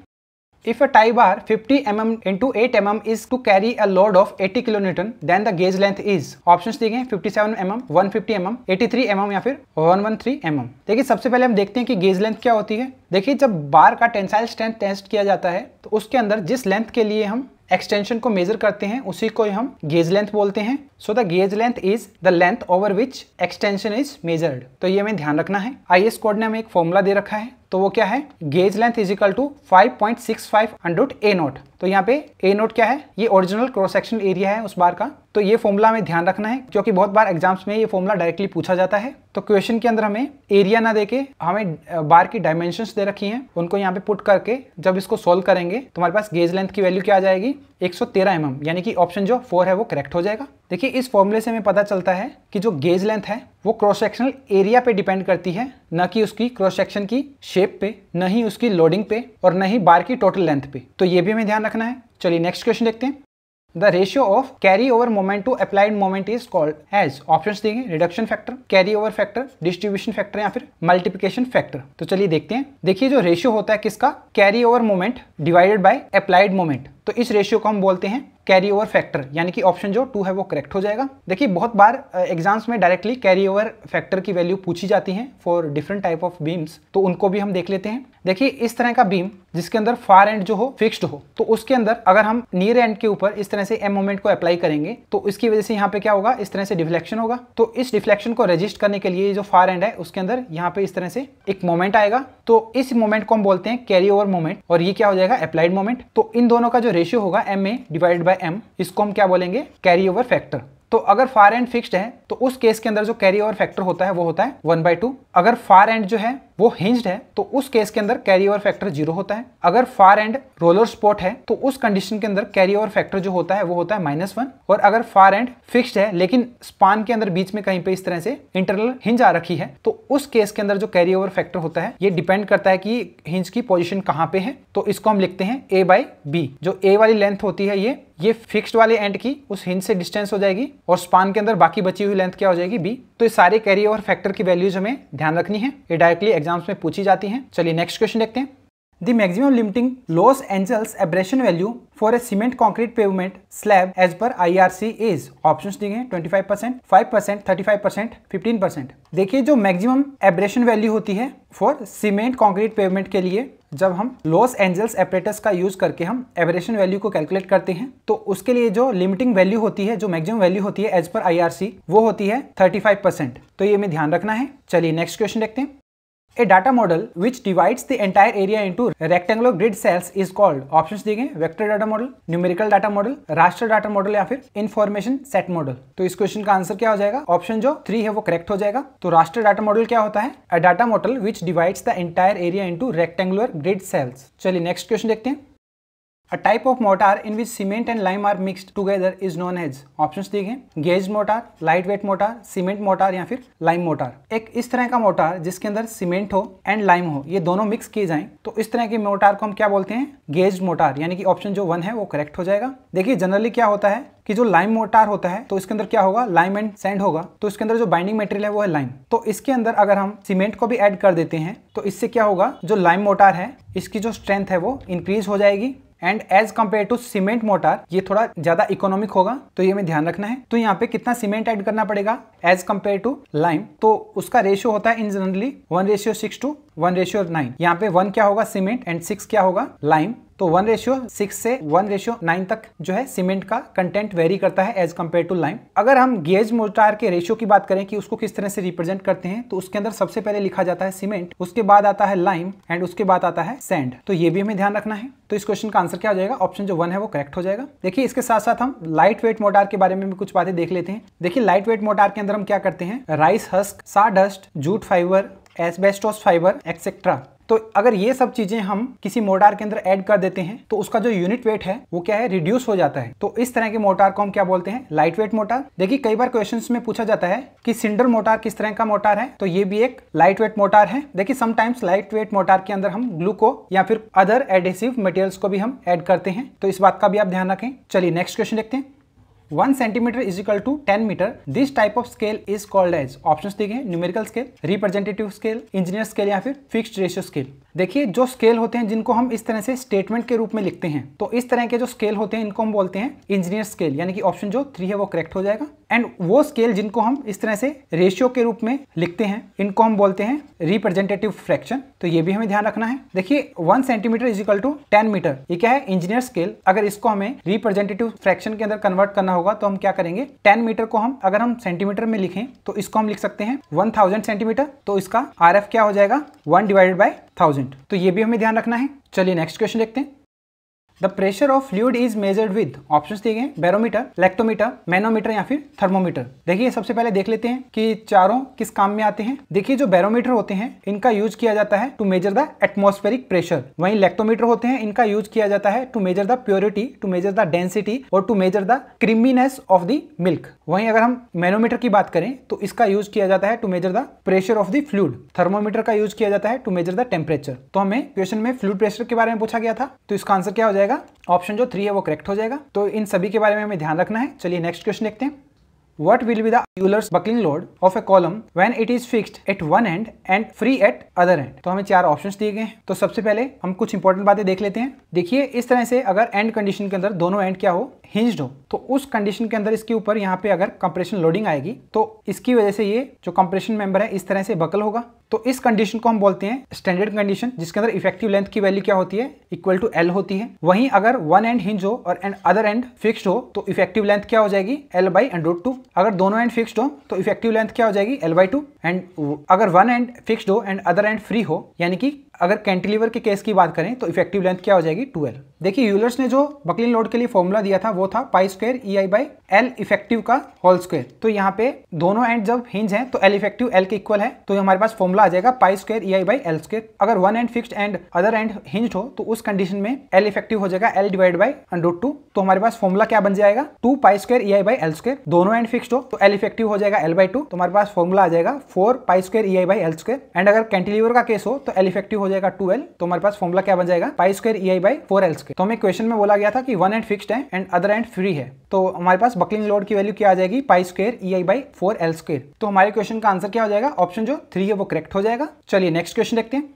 If a tie bar 50 mm into 8 M is to carry a load of 80 kN, then the gauge length is options दिए गए 57 M eighty three M M या फिर 113 एम देखिए सबसे पहले हम देखते हैं कि गेज लेंथ क्या होती है देखिए जब बार का टेंसाइल स्ट्रेंथ टेस्ट किया जाता है तो उसके अंदर जिस लेंथ के लिए हम एक्सटेंशन को मेजर करते हैं उसी को हम गेज लेंथ बोलते हैं so the gauge length is the length over which extension is measured तो ये हमें ध्यान रखना है आई एस कोड ने हमें एक फॉर्मूला दे रखा है तो वो क्या है gauge length is equal to five point six five A naught तो यहाँ पे ए नोट क्या है ये ओरिजिनल क्रॉस सेक्शन एरिया है उस बार का तो ये फॉर्मुला हमें ध्यान रखना है क्योंकि बहुत बार एग्जाम्स में ये फॉर्मुला डायरेक्टली पूछा जाता है तो क्वेश्चन के अंदर हमें एरिया ना देके हमें बार की डायमेंशन दे रखी हैं उनको यहाँ पे पुट करके जब इसको सोल्व करेंगे तुम्हारे पास गेज लेंथ की वैल्यू क्या आ जाएगी एक सौ एम यानी कि ऑप्शन जो फोर है वो करेक्ट हो जाएगा देखिए इस फॉर्मूले से हमें पता चलता है कि जो गेज लेंथ है वो क्रॉस सेक्शनल एरिया पे डिपेंड करती है न कि उसकी क्रॉस सेक्शन की शेप पे न ही उसकी लोडिंग पे और न ही बार की टोटल लेंथ पे तो ये भी हमें ध्यान रखना है चलिए नेक्स्ट क्वेश्चन देखते हैं the ratio of carry over moment to applied moment is called as option देंगे reduction factor carry over factor distribution factor या फिर मल्टीप्लीकेशन फैक्टर तो चलिए देखते हैं देखिए जो रेशियो होता है किसका carry over moment divided by applied moment तो इस रेशियो को हम बोलते हैं कैरी ओवर फैक्टर यानी कि ऑप्शन जो टू है वो करेक्ट हो जाएगा देखिए बहुत बार एग्जाम्स में डायरेक्टली कैरी ओवर फैक्टर की वैल्यू पूछी जाती है for different type of beams तो उनको भी हम देख लेते हैं देखिए इस तरह का बीम जिसके अंदर फार एंड जो हो फिक्स्ड हो तो उसके अंदर अगर हम नियर एंड के ऊपर इस तरह से एम मोमेंट को अप्लाई करेंगे तो इसकी वजह से यहाँ पे क्या होगा इस तरह से डिफ्लेक्शन होगा तो इस डिफ्लेक्शन को रजिस्ट करने के लिए जो फार एंड है उसके अंदर यहाँ पे इस तरह से एक मोमेंट आएगा तो इस मोमेंट को हम बोलते हैं कैरी ओवर मोमेंट और ये क्या हो जाएगा अप्लाइड मोमेंट तो इन दोनों का जो रेशियो होगा M A divide by by M इसको हम क्या बोलेंगे कैरी ओवर फैक्टर तो अगर फार एंड फिक्स्ड है तो उस केस के अंदर जो कैरी ओवर फैक्टर होता है वो होता है वन बाय टू अगर फार एंड जो है वो हिंज्ड है तो उस केस के अंदर कैरी ओवर फैक्टर जीरो होता है अगर फार एंड रोलर स्पोर्ट है तो उस कंडीशन के अंदर कैरी ओवर फैक्टर जो होता है वो होता है माइनस वन और अगर फार एंड फिक्स्ड है लेकिन स्पान के अंदर बीच में कहीं पे इस तरह से इंटरनल हिंज आ रखी है तो उस केस के अंदर जो कैरी ओवर फैक्टर होता है ये डिपेंड करता है कि हिंज की पोजिशन कहाँ पे है तो इसको हम लिखते हैं ए बाई बी जो ए वाली लेंथ होती है ये ये फिक्स्ड वाले एंड की उस हिंज से डिस्टेंस हो जाएगी और स्पान के अंदर बाकी बची हुई लेंथ क्या हो जाएगी बी तो ये सारे कैरी ओवर फैक्टर की वैल्यूज हमें ध्यान रखनी है ये डायरेक्टली एग्जाम एग्जाम्स में पूछी जाती हैं चलिए नेक्स्ट क्वेश्चन देखते हैं limiting Los Angeles abrasion value for a cement concrete cement slab as per I R C is option दिए हैं twenty five percent five percent thirty five percent fifteen percent देखिए जो मैक्सिमम एब्रेशन वैल्यू होती है फॉर सीमेंट कॉन्क्रीट पेवमेंट के लिए जब हम लॉस एंजल्स एपरेटस का यूज करके हम एवरेशन वैल्यू को कैलकुलेट करते हैं तो उसके लिए जो लिमिटिंग वैल्यू होती है जो मैक्सिमम वैल्यू होती है एज पर आईआरसी वो होती है 35 परसेंट तो ये हमें ध्यान रखना है चलिए नेक्स्ट क्वेश्चन देखते हैं A data model which divides the entire area into rectangular grid cells is called options दिए गए vector data model numerical data model raster data model या फिर इन्फॉर्मेशन सेट मॉडल तो इस क्वेश्चन का आंसर क्या हो जाएगा ऑप्शन जो थ्री है वो करेक्ट हो जाएगा तो राष्ट्र डाटा मॉडल क्या होता है a data model which divide the entire area into rectangular grid cells चलिए नेक्स्ट क्वेश्चन देखते हैं A type of mortar in which cement and lime are mixed together is known as options देखें gauge mortar light weight mortar cement mortar या फिर लाइम मोटार एक इस तरह का मोटार जिसके अंदर सीमेंट हो एंड लाइम हो ये दोनों मिक्स किए जाएं तो इस तरह के मोटार को हम क्या बोलते हैं गेज मोटार यानी कि ऑप्शन जो वन है वो करेक्ट हो जाएगा देखिए जनरली क्या होता है कि जो लाइम मोटार होता है तो इसके अंदर क्या होगा लाइम एंड सैंड होगा तो इसके अंदर जो बाइंडिंग मटेरियल है वो है लाइम तो इसके अंदर अगर हम सीमेंट को भी ऐड कर देते हैं तो इससे क्या होगा जो लाइम मोटार है इसकी जो स्ट्रेंथ है वो इंक्रीज हो जाएगी and as compare to cement mortar ये थोड़ा ज्यादा इकोनॉमिक होगा तो ये हमें ध्यान रखना है तो यहाँ पे कितना सीमेंट ऐड करना पड़ेगा एज कम्पेयर टू लाइम तो उसका रेशियो होता है in generally one ratio six to one ratio nine यहाँ पे वन क्या होगा सीमेंट एंड सिक्स क्या होगा लाइम तो वन रेशियो सिक्स से वन रेशियो नाइन तक जो है सीमेंट का कंटेंट वेरी करता है एज कम्पेयर टू लाइम अगर हम गेज मोर्टार के रेशियो की बात करें कि उसको किस तरह से रिप्रेजेंट करते हैं तो उसके अंदर सबसे पहले लिखा जाता है सीमेंट उसके बाद आता है लाइम एंड उसके बाद आता है सैंड तो ये भी हमें ध्यान रखना है तो इस क्वेश्चन का आंसर क्या हो जाएगा ऑप्शन जो वन है वो करेक्ट हो जाएगा देखिए इसके साथ साथ हम लाइट वेट मोटार के बारे में भी कुछ बातें देख लेते हैं देखिए लाइट वेट मोटार के अंदर हम क्या करते हैं rice husk sawdust jute fibre asbestos fibre etcetera तो अगर ये सब चीजें हम किसी मोटार के अंदर ऐड कर देते हैं तो उसका जो यूनिट वेट है वो क्या है रिड्यूस हो जाता है तो इस तरह के मोटार को हम क्या बोलते हैं लाइट वेट मोटार देखिए कई बार क्वेश्चन में पूछा जाता है कि सिंडर मोटार किस तरह का मोटार है तो ये भी एक लाइट वेट मोटार है देखिए समटाइम्स लाइट वेट मोटार के अंदर हम ग्लू को या फिर अदर एडेसिव मटेरियल्स को भी हम एड करते हैं तो इस बात का भी आप ध्यान रखें चलिए नेक्स्ट क्वेश्चन देखते हैं one centimetre is equal to ten metre this type of scale is called as option दिखे numerical scale representative scale engineer scale या फिर फिक्स रेशियो स्केल देखिए जो स्केल होते हैं जिनको हम इस तरह से स्टेटमेंट के रूप में लिखते हैं तो इस तरह के जो स्केल होते हैं इनको हम बोलते हैं इंजीनियर स्केल यानी कि ऑप्शन जो थ्री है वो करेक्ट हो जाएगा एंड वो स्केल जिनको हम इस तरह से रेशियो के रूप में लिखते हैं इनको हम बोलते हैं रिप्रेजेंटेटिव फ्रैक्शन तो ये भी हमें ध्यान रखना है देखिए one centimetre is equal to ten metre ये क्या है इंजीनियर स्केल अगर इसको हमें रिप्रेजेंटेटिव फ्रैक्शन के अंदर कन्वर्ट करना होगा तो हम क्या करेंगे टेन मीटर को हम अगर हम सेंटीमीटर में लिखें तो इसको हम लिख सकते हैं वन सेंटीमीटर तो इसका आर क्या हो जाएगा one divided by thousand thousand तो ये भी हमें ध्यान रखना है चलिए नेक्स्ट क्वेश्चन देखते हैं the pressure of fluid is measured with option दिए गए बैरोमीटर लेक्टोमीटर मैनोमीटर या फिर थर्मोमीटर देखिए सबसे पहले देख लेते हैं कि चारों किस काम में आते हैं देखिए जो बैरोमीटर होते हैं इनका यूज किया जाता है to measure the atmospheric pressure वहीं लेक्टोमीटर होते हैं इनका यूज किया जाता है to measure the purity to measure the density और to measure the creaminess of the milk वहीं अगर हम मैनोमीटर की बात करें तो इसका यूज किया जाता है to measure the pressure of the fluid thermometer का यूज किया जाता है टू मेजर द टेम्परेचर तो हमें क्वेश्चन में फ्लूड प्रेशर के बारे में पूछा गया था तो इसका आंसर क्या हो जाएगा जाएगा ऑप्शन जो थ्री है वो करेक्ट हो जाएगा तो इन सभी के बारे में हमें ध्यान रखना है चलिए नेक्स्ट क्वेश्चन देखते हैं what will be the Euler buckling load of a column when it is is at one end and free at other end तो हमें चार ऑप्शन दिए गए हैं तो सबसे पहले हम कुछ इंपॉर्टेंट बातें देख लेते हैं देखिए इस तरह से अगर एंड कंडीशन के अंदर दोनों एंड क्या हो हिंज्ड हो तो उस कंडीशन के अंदर इसके ऊपर यहाँ पे अगर कंप्रेशन लोडिंग आएगी तो इसकी वजह से ये जो कंप्रेशन मेंबर है इस तरह से बकल होगा तो इस कंडीशन को हम बोलते हैं स्टैंडर्ड कंडीशन जिसके अंदर इफेक्टिव लेंथ की वैल्यू क्या होती है इक्वल टू एल होती है वहीं अगर वन एंड हिंज हो और एंड अदर एंड फिक्स्ड हो तो इफेक्टिव लेंथ क्या हो जाएगी L by and root two अगर दोनों एंड फिक्स्ड हो तो इफेक्टिव लेंथ क्या हो जाएगी एल बाई टू एंड अगर वन एंड फिक्स्ड हो एंड अदर एंड फ्री हो यानी कि अगर कैंटिलीवर के केस की बात करें तो इफेक्टिव लेंथ क्या हो जाएगी ट्वेल्व देखिए यूलर्स ने जो बकलिन लोड के लिए फॉर्मूला दिया था वो था pi square E I by L effective का होल स्क्वायर तो यहाँ पे दोनों एंड जब हिंज है तो एल इफेक्टिव एल के इक्वल है तो हमारे पास फॉर्मूला आ जाएगा pi square E I by L square अगर one end fix and other end hinge हो तो उस कंडीशन में एल इफेक्टिव हो जाएगा L divide by under root two तो हमारे पास फॉर्मूला क्या बन जाएगा two pi square E I by L square दोनों एंड फिक्स हो तो एल इफेक्टिव हो जाएगा एल बाई टू तो हमारे पास फॉर्मूला आ जाएगा four pi square E I by L square and अगर कैंटिलीवर का केस हो तो एल इफेक्टिव हो जाएगा ट्वेल्व तो हमारे पास फॉर्मुला क्या बन जाएगा pi square E I by four L square तो हमें क्वेश्चन में बोला गया था कि वन एंड फिक्स्ड है एंड अदर एंड फ्री है तो हमारे पास बकलिंग लोड की वैल्यू क्या आ जाएगी pi square E I by four L square तो हमारे क्वेश्चन का आंसर क्या हो जाएगा ऑप्शन जो थ्री है वो करेक्ट हो जाएगा चलिए नेक्स्ट क्वेश्चन देखते हैं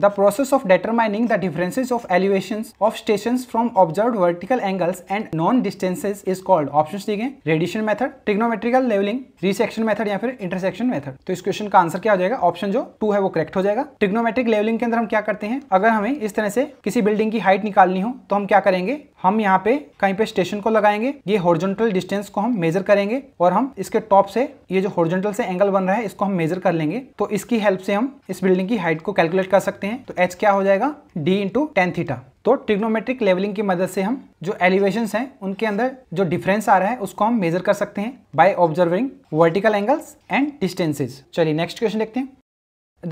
the process of determining the differences of elevation of station from observe vertical angles and known distances is called option दिए गए radiation method trigonometrical levelling resection method या फिर इंटरसेक्शन मेथड तो इस क्वेश्चन का आंसर क्या हो जाएगा ऑप्शन जो टू है वो करेक्ट हो जाएगा ट्रिग्नोमेट्रिक लेवलिंग के अंदर हम क्या करते हैं अगर हमें इस तरह से किसी बिल्डिंग की हाइट निकालनी हो तो हम क्या करेंगे हम यहाँ पे कहीं पे स्टेशन को लगाएंगे ये हॉर्जोंटल डिस्टेंस को हम मेजर करेंगे और हम इसके टॉप से ये जो हॉर्जेंटल से एंगल बन रहा है इसको हम मेजर कर लेंगे तो इसकी हेल्प से हम इस बिल्डिंग की हाइट को कैलकुलेट कर सकते सकते हैं तो एच क्या हो जाएगा डी इंटू टेन थीटा तो ट्रिग्नोमेट्रिक लेवलिंग की मदद से हम जो एलिवेशन हैं उनके अंदर जो डिफरेंस आ रहा है उसको हम मेजर कर सकते हैं by observing vertical angles and distances चलिए नेक्स्ट क्वेश्चन देखते हैं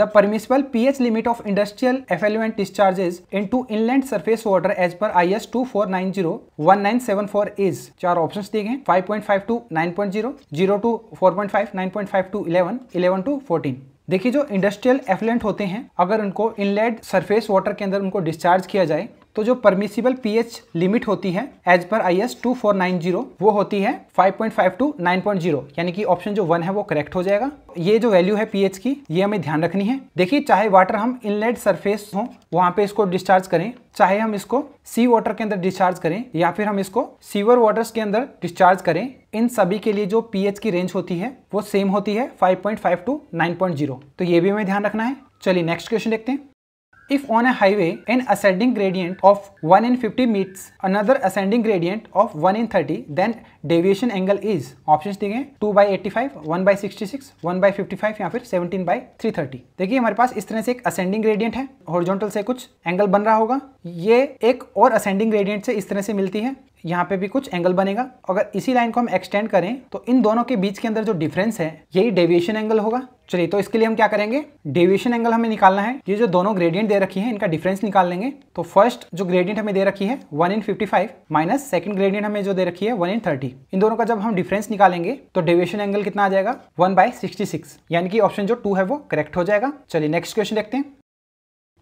the P H limit of industrial into inland surface water as per I S two four nine zero one nine seven four is चार ऑप्शन दिए गए five point five to nine point zero zero to four point five nine point five to eleven eleven to fourteen देखिए जो इंडस्ट्रियल एफलेंट होते हैं अगर उनको इनलेट सरफेस वाटर के अंदर उनको डिस्चार्ज किया जाए तो जो परमिसिबल पीएच लिमिट होती है as per I S two four nine zero वो होती है five point five to nine point zero यानी कि ऑप्शन जो वन है वो करेक्ट हो जाएगा ये जो वैल्यू है पीएच की ये हमें ध्यान रखनी है देखिए चाहे वाटर हम इनलेट सरफेस हो वहां पे इसको डिस्चार्ज करें चाहे हम इसको सी वाटर के अंदर डिस्चार्ज करें या फिर हम इसको सीवर वाटर्स के अंदर डिस्चार्ज करें इन सभी के लिए जो पीएच की रेंज होती है वो सेम होती है 5.5 टू 9.0 तो ये भी हमें ध्यान रखना है चलिए नेक्स्ट क्वेश्चन देखते हैं If on a highway, an ascending gradient of 1 in 50 meets another ascending gradient of 1 in 30, then deviation angle is option दिए two by eighty five one by sixty six one by fifty five या फिर सेवनटीन बाई थ्री थर्टी देखिए हमारे पास इस तरह से एक असेंडिंग ग्रेडियंट है हॉरिजॉन्टल से कुछ एंगल बन रहा होगा ये एक और असेंडिंग ग्रेडियंट से इस तरह से मिलती है यहाँ पे भी कुछ एंगल बनेगा अगर इसी लाइन को हम एक्सटेंड करें तो इन दोनों के बीच के अंदर जो डिफरेंस है यही डेविएशन एंगल होगा चलिए तो इसके लिए हम क्या करेंगे डेविएशन एंगल हमें निकालना है ये जो दोनों ग्रेडियंट दे रखी है इनका डिफरेंस निकाल लेंगे तो फर्स्ट जो ग्रेडियंट हमें दे रखी है one in fifty five minus second gradient हमें जो दे रखी है वन इन थर्टी इन दोनों का जब हम डिफरेंस निकालेंगे तो डेविएशन एंगल कितना आ जाएगा वन बाय सिक्सटी सिक्स यानी कि ऑप्शन जो टू है वो करेक्ट हो जाएगा चलिए नेक्स्ट क्वेश्चन देखते हैं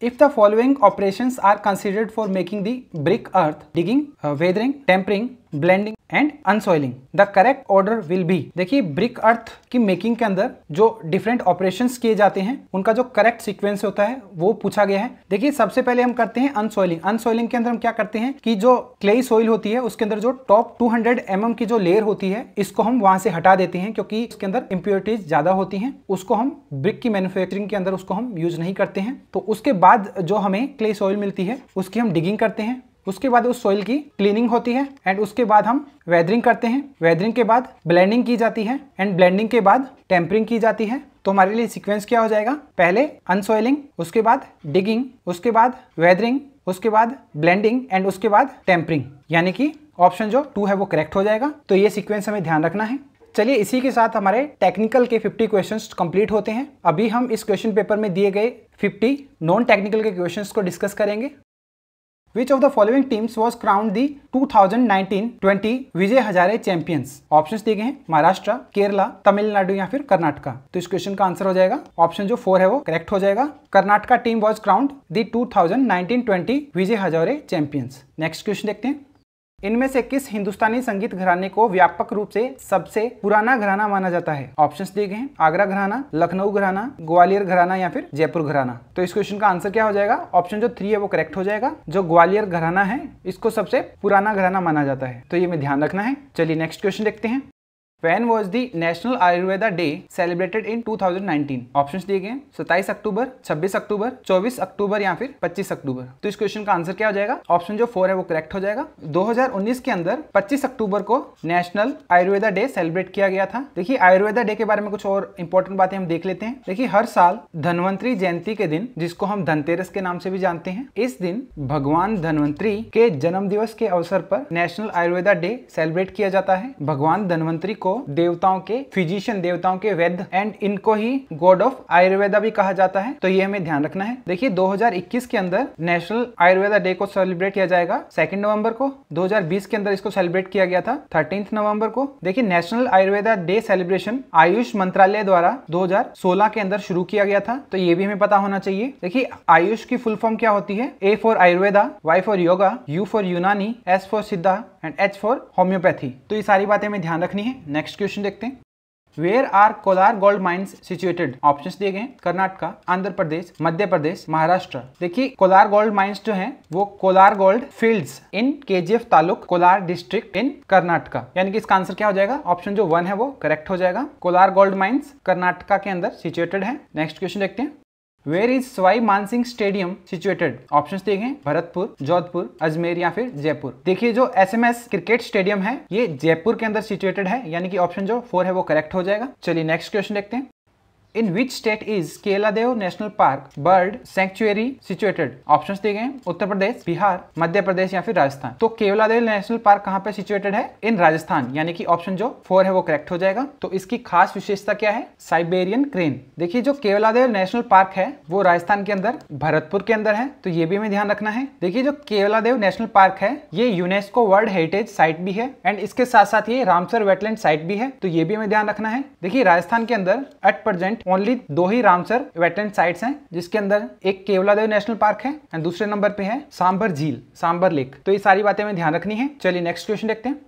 if the following operation are considered for making the brick earth digging weathering tempering blending and unsoiling the correct order will be देखिए ब्रिक अर्थ की मेकिंग के अंदर जो डिफरेंट ऑपरेशन किए जाते हैं उनका जो करेक्ट सिक्वेंस होता है वो पूछा गया है देखिए सबसे पहले हम करते हैं अनसोइलिंग अनसोइलिंग के अंदर हम क्या करते हैं कि जो क्लेई सोइल होती है उसके अंदर जो टॉप 200 हंड्रेड mm की जो लेयर होती है इसको हम वहां से हटा देते हैं क्योंकि इसके अंदर इम्प्योरिटीज ज्यादा होती है उसको हम ब्रिक की मैन्युफैक्चरिंग के अंदर उसको हम यूज नहीं करते हैं तो उसके बाद जो हमें क्ले सॉइल मिलती है उसकी हम डिगिंग करते हैं उसके बाद उस सॉइल की क्लीनिंग होती है एंड उसके बाद हम वेदरिंग करते हैं वेदरिंग के बाद ब्लेंडिंग की जाती है एंड ब्लेंडिंग के बाद टेम्परिंग की जाती है तो हमारे लिए सीक्वेंस क्या हो जाएगा पहले अनसॉइलिंग उसके बाद डिगिंग उसके बाद वेदरिंग उसके बाद ब्लेंडिंग एंड उसके बाद टेम्परिंग यानी कि ऑप्शन जो टू है वो करेक्ट हो जाएगा तो ये सिक्वेंस हमें ध्यान रखना है चलिए इसी के साथ हमारे टेक्निकल के 50 क्वेश्चंस कंप्लीट होते हैं अभी हम इस क्वेश्चन पेपर में दिए गए 50 नॉन टेक्निकल के क्वेश्चंस को डिस्कस करेंगे Which of the following teams was crowned the 2019-20 Vijay Hazare champions options दिए गए हैं महाराष्ट्र केरला तमिलनाडु या फिर कर्नाटका तो इस क्वेश्चन का आंसर हो जाएगा ऑप्शन जो फोर है वो करेक्ट हो जाएगा Karnataka team was crowned the 2019-20 Vijay Hazare champions next question देखते हैं इनमें से किस हिंदुस्तानी संगीत घराने को व्यापक रूप से सबसे पुराना घराना माना जाता है ऑप्शन दिए गए हैं आगरा घराना लखनऊ घराना ग्वालियर घराना या फिर जयपुर घराना तो इस क्वेश्चन का आंसर क्या हो जाएगा ऑप्शन जो थ्री है वो करेक्ट हो जाएगा जो ग्वालियर घराना है इसको सबसे पुराना घराना माना जाता है तो ये में ध्यान रखना है चलिए नेक्स्ट क्वेश्चन देखते हैं When was the National Ayurveda Day celebrated in 2019? Options दिए गए सत्ताईस अक्टूबर 26 अक्टूबर 24 अक्टूबर या फिर 25 अक्टूबर तो इस क्वेश्चन का आंसर क्या हो जाएगा ऑप्शन जो फोर है वो करेक्ट हो जाएगा 2019 के अंदर 25 अक्टूबर को नेशनल आयुर्वेदा डे सेलिब्रेट किया गया था देखिए आयुर्वेदा डे के बारे में कुछ और इंपॉर्टेंट बातें हम देख लेते हैं देखिए हर साल धनवंतरी जयंती के दिन जिसको हम धनतेरस के नाम से भी जानते हैं इस दिन भगवान धनवंतरी के जन्म दिवस के अवसर पर नेशनल आयुर्वेदा डे सेलिब्रेट किया जाता है भगवान धनवंतरी को को देवताओं के फिजिशियन देवताओं के वैद्य एंड इनको ही गॉड ऑफ आयुर्वेदा भी कहा जाता है तो ये हमें ध्यान रखना है देखिए 2021 के अंदर नेशनल आयुर्वेदा डे को सेलिब्रेट किया जाएगा सेकेंड नवंबर को 2020 के अंदर इसको सेलिब्रेट किया गया था थर्टीन नवंबर को देखिए national Ayurveda day celebration Ayush मंत्रालय द्वारा 2016 के अंदर शुरू किया गया था तो ये भी हमें पता होना चाहिए देखिए आयुष की फुल फॉर्म क्या होती है A for Ayurveda Y for yoga U for Unani S for Siddha and H for homeopathy तो ये सारी बातें हमें ध्यान रखनी है नेक्स्ट क्वेश्चन देखते हैं where are Kolar gold mines situated options दिए गए कर्नाटक कर्नाटका आंध्र प्रदेश मध्य प्रदेश महाराष्ट्र देखिए कोलार गोल्ड माइन्स जो हैं वो Kolar gold fields in KGF taluk Kolar district in Karnataka यानी कि इसका आंसर क्या हो जाएगा ऑप्शन जो वन है वो करेक्ट हो जाएगा कोलार गोल्ड माइन्स कर्नाटका के अंदर सिचुएटेड है नेक्स्ट क्वेश्चन देखते हैं where is Sawai Mansingh stadium situated option देखें भरतपुर जोधपुर अजमेर या फिर जयपुर देखिए जो S M S cricket stadium है ये जयपुर के अंदर सिचुएटेड है यानी कि ऑप्शन जो फोर है वो करेक्ट हो जाएगा चलिए नेक्स्ट क्वेश्चन देखते हैं in which state is Keladeo national park bird sanctuary situated option दिए गए उत्तर प्रदेश बिहार मध्य प्रदेश या फिर राजस्थान तो केवलादेव नेशनल पार्क कहाँ पे सिचुएटेड है इन राजस्थान यानी कि ऑप्शन जो फोर है वो करेक्ट हो जाएगा तो इसकी खास विशेषता क्या है साइबेरियन क्रेन देखिए जो केवलादेव नेशनल पार्क है वो राजस्थान के अंदर भरतपुर के अंदर है तो ये भी हमें ध्यान रखना है देखिए जो केवलादेव नेशनल पार्क है ये यूनेस्को वर्ल्ड हेरिटेज साइट भी है एंड इसके साथ साथ ये रामसर वेटलैंड साइट भी है तो ये भी हमें ध्यान रखना है देखिए राजस्थान के अंदर एट प्रेजेंट इवेंट ओनली दो ही रामसर वेटेंट साइट हैं जिसके अंदर एक केवला देव नेशनल पार्क है एंड दूसरे नंबर पे है सांबर झील सांबर लेक तो ये सारी बातें हमें ध्यान रखनी है चलिए नेक्स्ट क्वेश्चन देखते हैं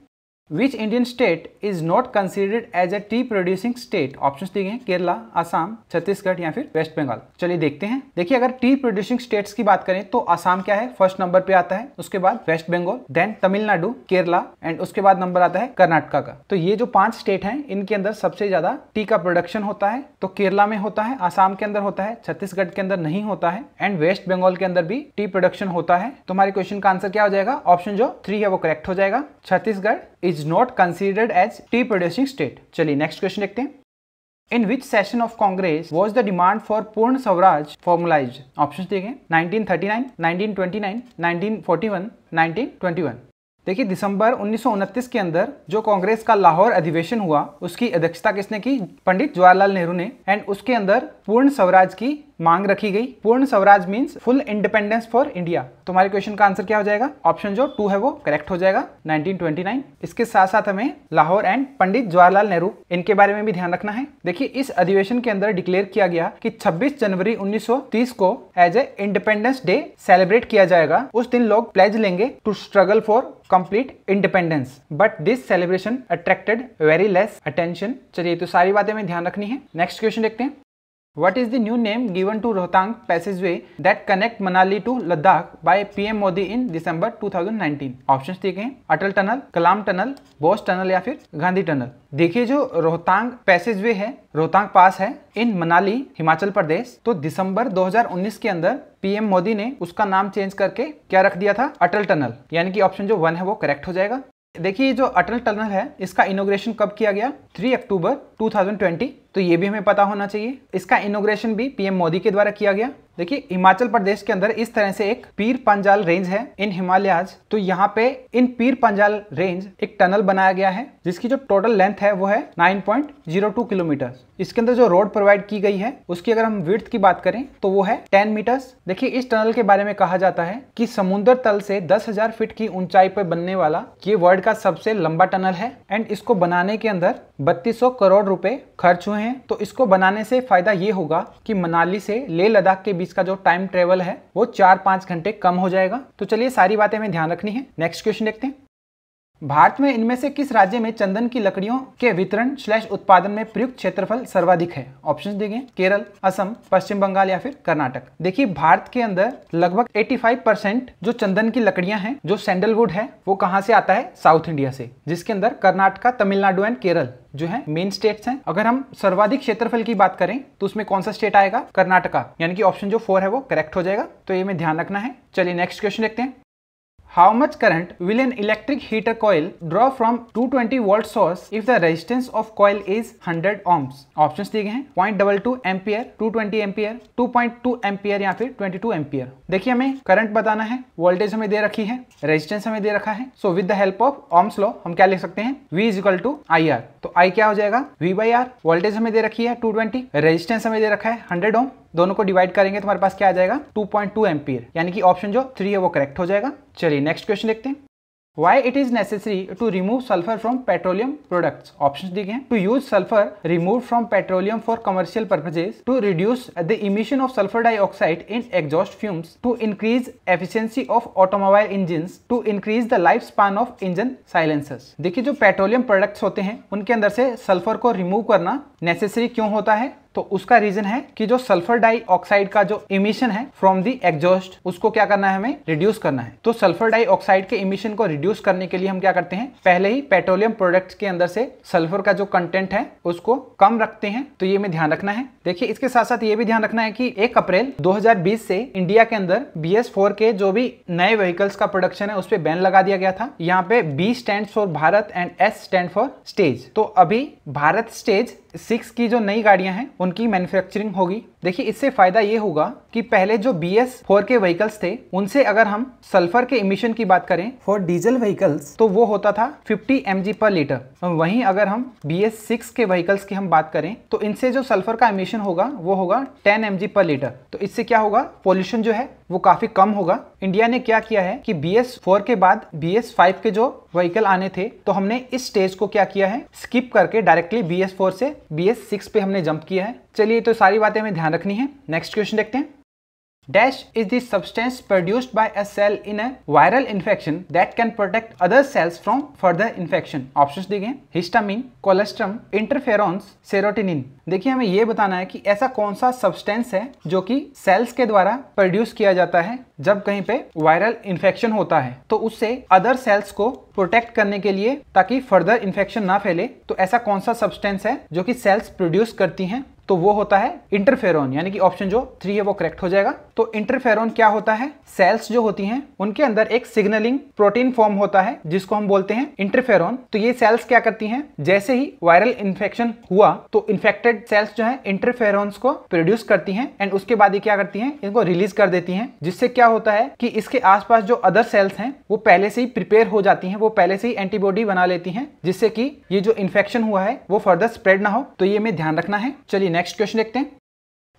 which Indian state is not considered as a tea producing state option दिए केरला आसाम छत्तीसगढ़ या फिर वेस्ट बंगाल चलिए देखते हैं देखिए अगर टी प्रोड्यूसिंग स्टेट की बात करें तो आसाम क्या है फर्स्ट नंबर पे आता है उसके बाद वेस्ट बंगाल देन तमिलनाडु केरला एंड उसके बाद नंबर आता है कर्नाटका का तो ये जो पांच स्टेट है इनके अंदर सबसे ज्यादा टी का प्रोडक्शन होता है तो केरला में होता है आसाम के अंदर होता है छत्तीसगढ़ के अंदर नहीं होता है एंड वेस्ट बंगाल के अंदर भी टी प्रोडक्शन होता है तो हमारे क्वेश्चन का आंसर क्या हो जाएगा ऑप्शन जो थ्री है वो करेक्ट हो जाएगा Chhattisgarh is not considered as tea producing state चलिए नेक्स्ट क्वेश्चन देखते हैं in which session of Congress was the demand for Purna Swaraj formulise option देखें nineteen nineteen nineteen thirty nine nine twenty forty one nineteen twenty one देखिए दिसंबर उन्नीस के अंदर जो कांग्रेस का लाहौर अधिवेशन हुआ उसकी अध्यक्षता किसने की पंडित जवाहरलाल नेहरू ने एंड उसके अंदर पूर्ण स्वराज की मांग रखी गई Purna Swaraj means full independence for India तुम्हारे क्वेश्चन का आंसर क्या हो जाएगा ऑप्शन जो टू है वो करेक्ट हो जाएगा 1929 इसके साथ साथ हमें लाहौर एंड पंडित जवाहरलाल नेहरू इनके बारे में भी ध्यान रखना है देखिए इस अधिवेशन के अंदर डिक्लेयर किया गया कि 26 जनवरी 1930 को as a independence day celebrate किया जाएगा उस दिन लोग प्लेज लेंगे to struggle for complete independence but this celebration attracted very less attention चलिए तो सारी बातें हमें ध्यान रखनी है नेक्स्ट क्वेश्चन देखते हैं What is the new name given to Rohtang passageway that connect Manali to Ladakh by PM Modi in December 2019? Options देखें Atal tunnel Kalam tunnel Bose tunnel या फिर गांधी टनल देखिए जो रोहतांग पैसेजवे है रोहतांग पास है इन मनाली हिमाचल प्रदेश तो दिसंबर 2019 के अंदर पीएम मोदी ने उसका नाम चेंज करके क्या रख दिया था अटल टनल यानी कि ऑप्शन जो वन है वो करेक्ट हो जाएगा देखिए जो अटल टनल है इसका इनोग्रेशन कब किया गया थ्री अक्टूबर 2020 तो ये भी हमें पता होना चाहिए इसका इनोग्रेशन भी पीएम मोदी के द्वारा किया गया देखिए हिमाचल प्रदेश के अंदर इस तरह से एक पीर पंजाल रेंज है इन हिमालयाज तो यहाँ पे इन पीर पंजाल रेंज एक टनल बनाया गया है जिसकी जो टोटल लेंथ है वो है 9.02 किलोमीटर इसके अंदर जो रोड प्रोवाइड की गई है उसकी अगर हम विर्थ की बात करें तो वो है 10 मीटर्स देखिए इस टनल के बारे में कहा जाता है कि समुन्द्र तल से 10,000 फीट की ऊंचाई पर बनने वाला ये वर्ल्ड का सबसे लंबा टनल है एंड इसको बनाने के अंदर बत्तीस करोड़ रुपए खर्च हुए हैं तो इसको बनाने से फायदा ये होगा कि मनाली से लेह लद्दाख के बीच का जो टाइम ट्रेवल है वो चार पाँच घंटे कम हो जाएगा तो चलिए सारी बातें हमें ध्यान रखनी है नेक्स्ट क्वेश्चन देखते हैं भारत में इनमें से किस राज्य में चंदन की लकड़ियों के वितरण स्लैश उत्पादन में प्रयुक्त क्षेत्रफल सर्वाधिक है ऑप्शन देखिए केरल असम पश्चिम बंगाल या फिर कर्नाटक देखिए भारत के अंदर लगभग 85 परसेंट जो चंदन की लकड़ियां हैं जो सैंडलवुड है वो कहाँ से आता है साउथ इंडिया से जिसके अंदर कर्नाटका तमिलनाडु एंड केरल जो है मेन स्टेट्स हैं अगर हम सर्वाधिक क्षेत्रफल की बात करें तो उसमें कौन सा स्टेट आएगा कर्नाटका यानी कि ऑप्शन जो फोर है वो करेक्ट हो जाएगा तो ये में ध्यान रखना है चलिए नेक्स्ट क्वेश्चन देखते हैं how much current will electric heater heater draw from two twenty volt source if the resistance of coil is hundred ohms? Option दिए गए हैं point double two ampere two twenty ampere two point two ampere या फिर ट्वेंटी टू एम्पियर देखिए हमें करंट बताना है वोल्टेज हमें दे रखी है रेजिस्टेंस हमें दे रखा है so with help of ohm's law हम क्या लिख सकते हैं V is equal to I R तो आई क्या हो जाएगा वी बाई आर वोल्टेज हमें दे रखी है टू ट्वेंटी रेजिस्टेंस हमें दे रखा है हंड्रेड ओम दोनों को डिवाइड करेंगे तुम्हारे पास क्या आ जाएगा 2.2 पॉइंट एम्पियर यानी कि ऑप्शन जो थ्री है वो करेक्ट हो जाएगा चलिए नेक्स्ट क्वेश्चन देखते हैं why it is necessary to remove sulfur from petroleum products options दिए हैं to use sulfur removed from petroleum for commercial purposes to reduce the emission of sulfur dioxide in exhaust fumes to increase efficiency of automobile engines to increase the lifespan of engine silencers देखिए जो पेट्रोलियम प्रोडक्ट्स होते हैं उनके अंदर से सल्फर को रिमूव करना नेसेसरी क्यों होता है तो उसका रीजन है कि जो सल्फर डाइऑक्साइड का जो इमिशन है फ्रॉम दी एग्जॉस्ट उसको क्या करना है हमें रिड्यूस करना है तो सल्फर डाइऑक्साइड के इमिशन को रिड्यूस करने के लिए हम क्या करते हैं पहले ही पेट्रोलियम प्रोडक्ट के अंदर से सल्फर का जो कंटेंट है उसको कम रखते हैं तो ये हमें ध्यान रखना है देखिए इसके साथ साथ ये भी ध्यान रखना है कि एक अप्रैल 2020 से इंडिया के अंदर बी के जो भी नए व्हीकल्स का प्रोडक्शन है उस पर बैन लगा दिया गया था यहाँ पे B stand for Bharat and S stand for stage तो अभी भारत स्टेज सिक्स की जो नई गाड़ियां हैं उनकी मैन्युफैक्चरिंग होगी देखिए इससे फायदा ये होगा कि पहले जो बी एस फोर के व्हीकल्स थे उनसे अगर हम सल्फर के इमिशन की बात करें फॉर डीजल व्हीकल्स तो वो होता था 50 एम पर लीटर वहीं अगर हम बी एस सिक्स के व्हीकल्स की हम बात करें तो इनसे जो सल्फर का इमिशन होगा वो होगा टेन एम पर लीटर तो इससे क्या होगा पॉल्यूशन जो है वो काफी कम होगा इंडिया ने क्या किया है कि बी एस फोर के बाद बी एस फाइव के जो व्हीकल आने थे तो हमने इस स्टेज को क्या किया है स्किप करके डायरेक्टली बी एस फोर से बी एस सिक्स पे हमने जंप किया है चलिए तो सारी बातें हमें ध्यान रखनी है नेक्स्ट क्वेश्चन देखते हैं Dash is the substance produced by a cell in a viral infection that can protect other cells from further infection. Options दिए गए हिस्टामिन कोलेस्ट्रम इंटरफेरॉन्स सेरोटिनिन देखिए हमें ये बताना है कि ऐसा कौन सा सब्सटेंस है जो कि सेल्स के द्वारा प्रोड्यूस किया जाता है जब कहीं पे वायरल इन्फेक्शन होता है तो उससे अदर सेल्स को प्रोटेक्ट करने के लिए ताकि फर्दर इन्फेक्शन ना फैले तो ऐसा कौन सा सब्सटेंस है जो कि सेल्स प्रोड्यूस करती हैं तो वो होता है इंटरफेरॉन यानी कि ऑप्शन जो थ्री है वो करेक्ट हो जाएगा तो इंटरफेरोन क्या होता है सेल्स जो होती हैं उनके अंदर एक सिग्नलिंग प्रोटीन फॉर्म होता है जिसको हम बोलते हैं इंटरफेरॉन तो ये सेल्स क्या करती हैं जैसे ही वायरल इन्फेक्शन हुआ तो इन्फेक्टेड सेल्स जो है इंटरफेरोन्स को प्रोड्यूस करती हैं एंड उसके बाद ये क्या करती हैं इनको रिलीज कर देती हैं जिससे क्या होता है कि इसके आसपास जो अदर सेल्स हैं वो पहले से ही प्रिपेयर हो जाती हैं वो पहले से ही एंटीबॉडी बना लेती हैं जिससे कि ये जो इन्फेक्शन हुआ है वो फर्दर स्प्रेड ना हो तो ये हमें ध्यान रखना है चलिए नेक्स्ट क्वेश्चन देखते हैं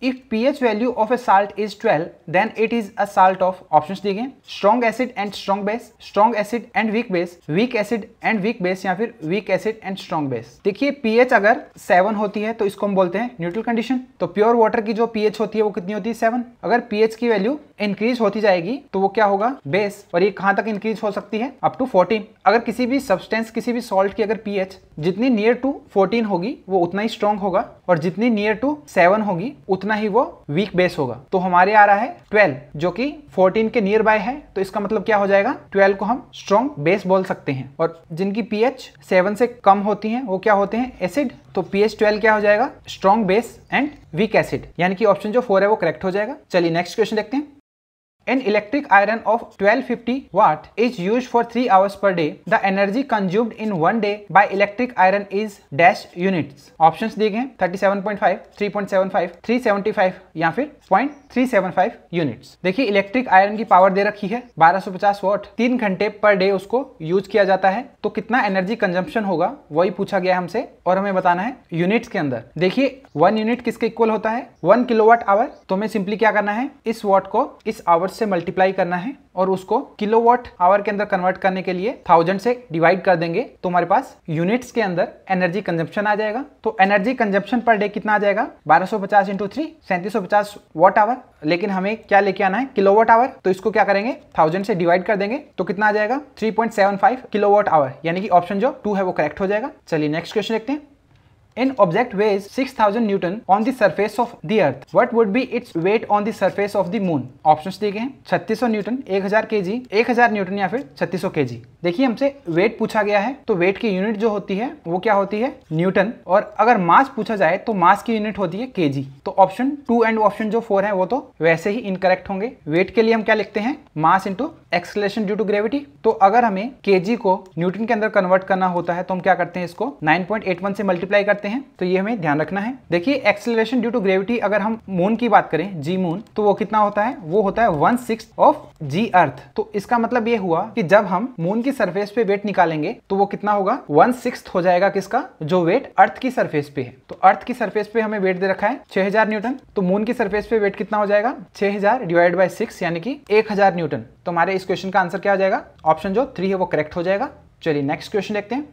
If pH value of a salt is 12, then it is a salt of options दिए गए strong acid and strong base strong acid and weak base weak acid and weak base या फिर weak acid and strong base देखिए पी एच अगर सेवन होती है तो इसको हम बोलते हैं न्यूट्रल कंडीशन तो प्योर वाटर की जो पी एच होती है वो कितनी होती है सेवन अगर पी एच की वैल्यू इंक्रीज होती जाएगी तो वो क्या होगा बेस और ये कहाँ तक इंक्रीज हो सकती है अप टू फोर्टीन अगर किसी भी सब्सटेंस किसी भी सॉल्ट की अगर पी एच जितनी नियर टू फोर्टीन होगी वो उतना ही स्ट्रॉन्ग होगा और जितनी नियर टू सेवन होगी उतना उतना ही वो वीक बेस होगा तो हमारे आ रहा है 12 जो कि 14 के नियर बाय है तो इसका मतलब क्या हो जाएगा ट्वेल्व को हम स्ट्रॉन्ग बेस बोल सकते हैं और जिनकी पीएच सेवन से कम होती है वो क्या होते हैं एसिड तो पीएच ट्वेल्व क्या हो जाएगा strong base and weak acid यानी कि ऑप्शन जो फोर है वो करेक्ट हो जाएगा चलिए नेक्स्ट क्वेश्चन देखते हैं an electric iron of 1250 watt is used for 3 hours per day. The energy consumed in one day by electric iron is dash units. Option दिए गए हैं 37.5, 3.75, 375 या फिर 0.375 देखिए इलेक्ट्रिक आयरन की पावर दे रखी है 1250 वॉट तीन घंटे पर डे उसको यूज किया जाता है तो कितना एनर्जी कंजम्पन होगा वही पूछा गया हमसे और हमें बताना है यूनिट्स के अंदर देखिए वन यूनिट किसके इक्वल होता है वन किलो वॉट आवर तो हमें सिंपली क्या करना है इस वॉट को इस आवर से मल्टीप्लाई करना है और उसको किलो वॉट आवर के अंदर कन्वर्ट करने के लिए थाउजेंड से डिवाइड कर देंगे तो हमारे पास यूनिट्स के अंदर एनर्जी कंजप्शन आ जाएगा तो एनर्जी कंजप्शन पर डे कितना आ जाएगा 1250 सौ पचास इंटू थ्री सैंतीस वॉट आवर लेकिन हमें क्या लेके आना है किलो वॉट आवर तो इसको क्या करेंगे थाउजेंड से डिवाइड कर देंगे तो कितना आ जाएगा three point seven five kilo watt hour यानी कि ऑप्शन जो टू है वो करेक्ट हो जाएगा चलिए नेक्स्ट क्वेश्चन देखते हैं An object weighs 6000 Newton on the surface of the earth. What would be its weight on the surface of the moon? Options दिए गए हैं 3600 न्यूटन 1000 केजी 1000 न्यूटन या फिर 3600 केजी देखिए हमसे वेट पूछा गया है तो वेट की यूनिट जो होती है वो क्या होती है न्यूटन और अगर मास पूछा जाए तो मास की यूनिट होती है केजी तो ऑप्शन टू एंड ऑप्शन जो फोर है वो तो वैसे ही इनकरेक्ट होंगे वेट के लिए हम क्या लिखते हैं mass into acceleration due to gravity तो अगर हमें केजी को न्यूटन के अंदर कन्वर्ट करना होता है तो हम क्या करते हैं इसको 9.81 से मल्टीप्लाई करते सकते हैं तो ये हमें ध्यान रखना है देखिए एक्सेलरेशन ड्यू टू ग्रेविटी अगर हम मून की बात करें जी मून तो वो कितना होता है वो होता है one six of G earth तो इसका मतलब ये हुआ कि जब हम मून की सरफेस पे वेट निकालेंगे तो वो कितना होगा वन सिक्स हो जाएगा किसका जो वेट अर्थ की सरफेस पे है तो अर्थ की सरफेस पे हमें वेट दे रखा है छह न्यूटन तो मून की सरफेस पे वेट कितना हो जाएगा 6000 डिवाइड बाई सिक्स यानी कि एक न्यूटन तो हमारे इस क्वेश्चन का आंसर क्या हो जाएगा ऑप्शन जो थ्री है वो करेक्ट हो जाएगा चलिए नेक्स्ट क्वेश्चन देखते हैं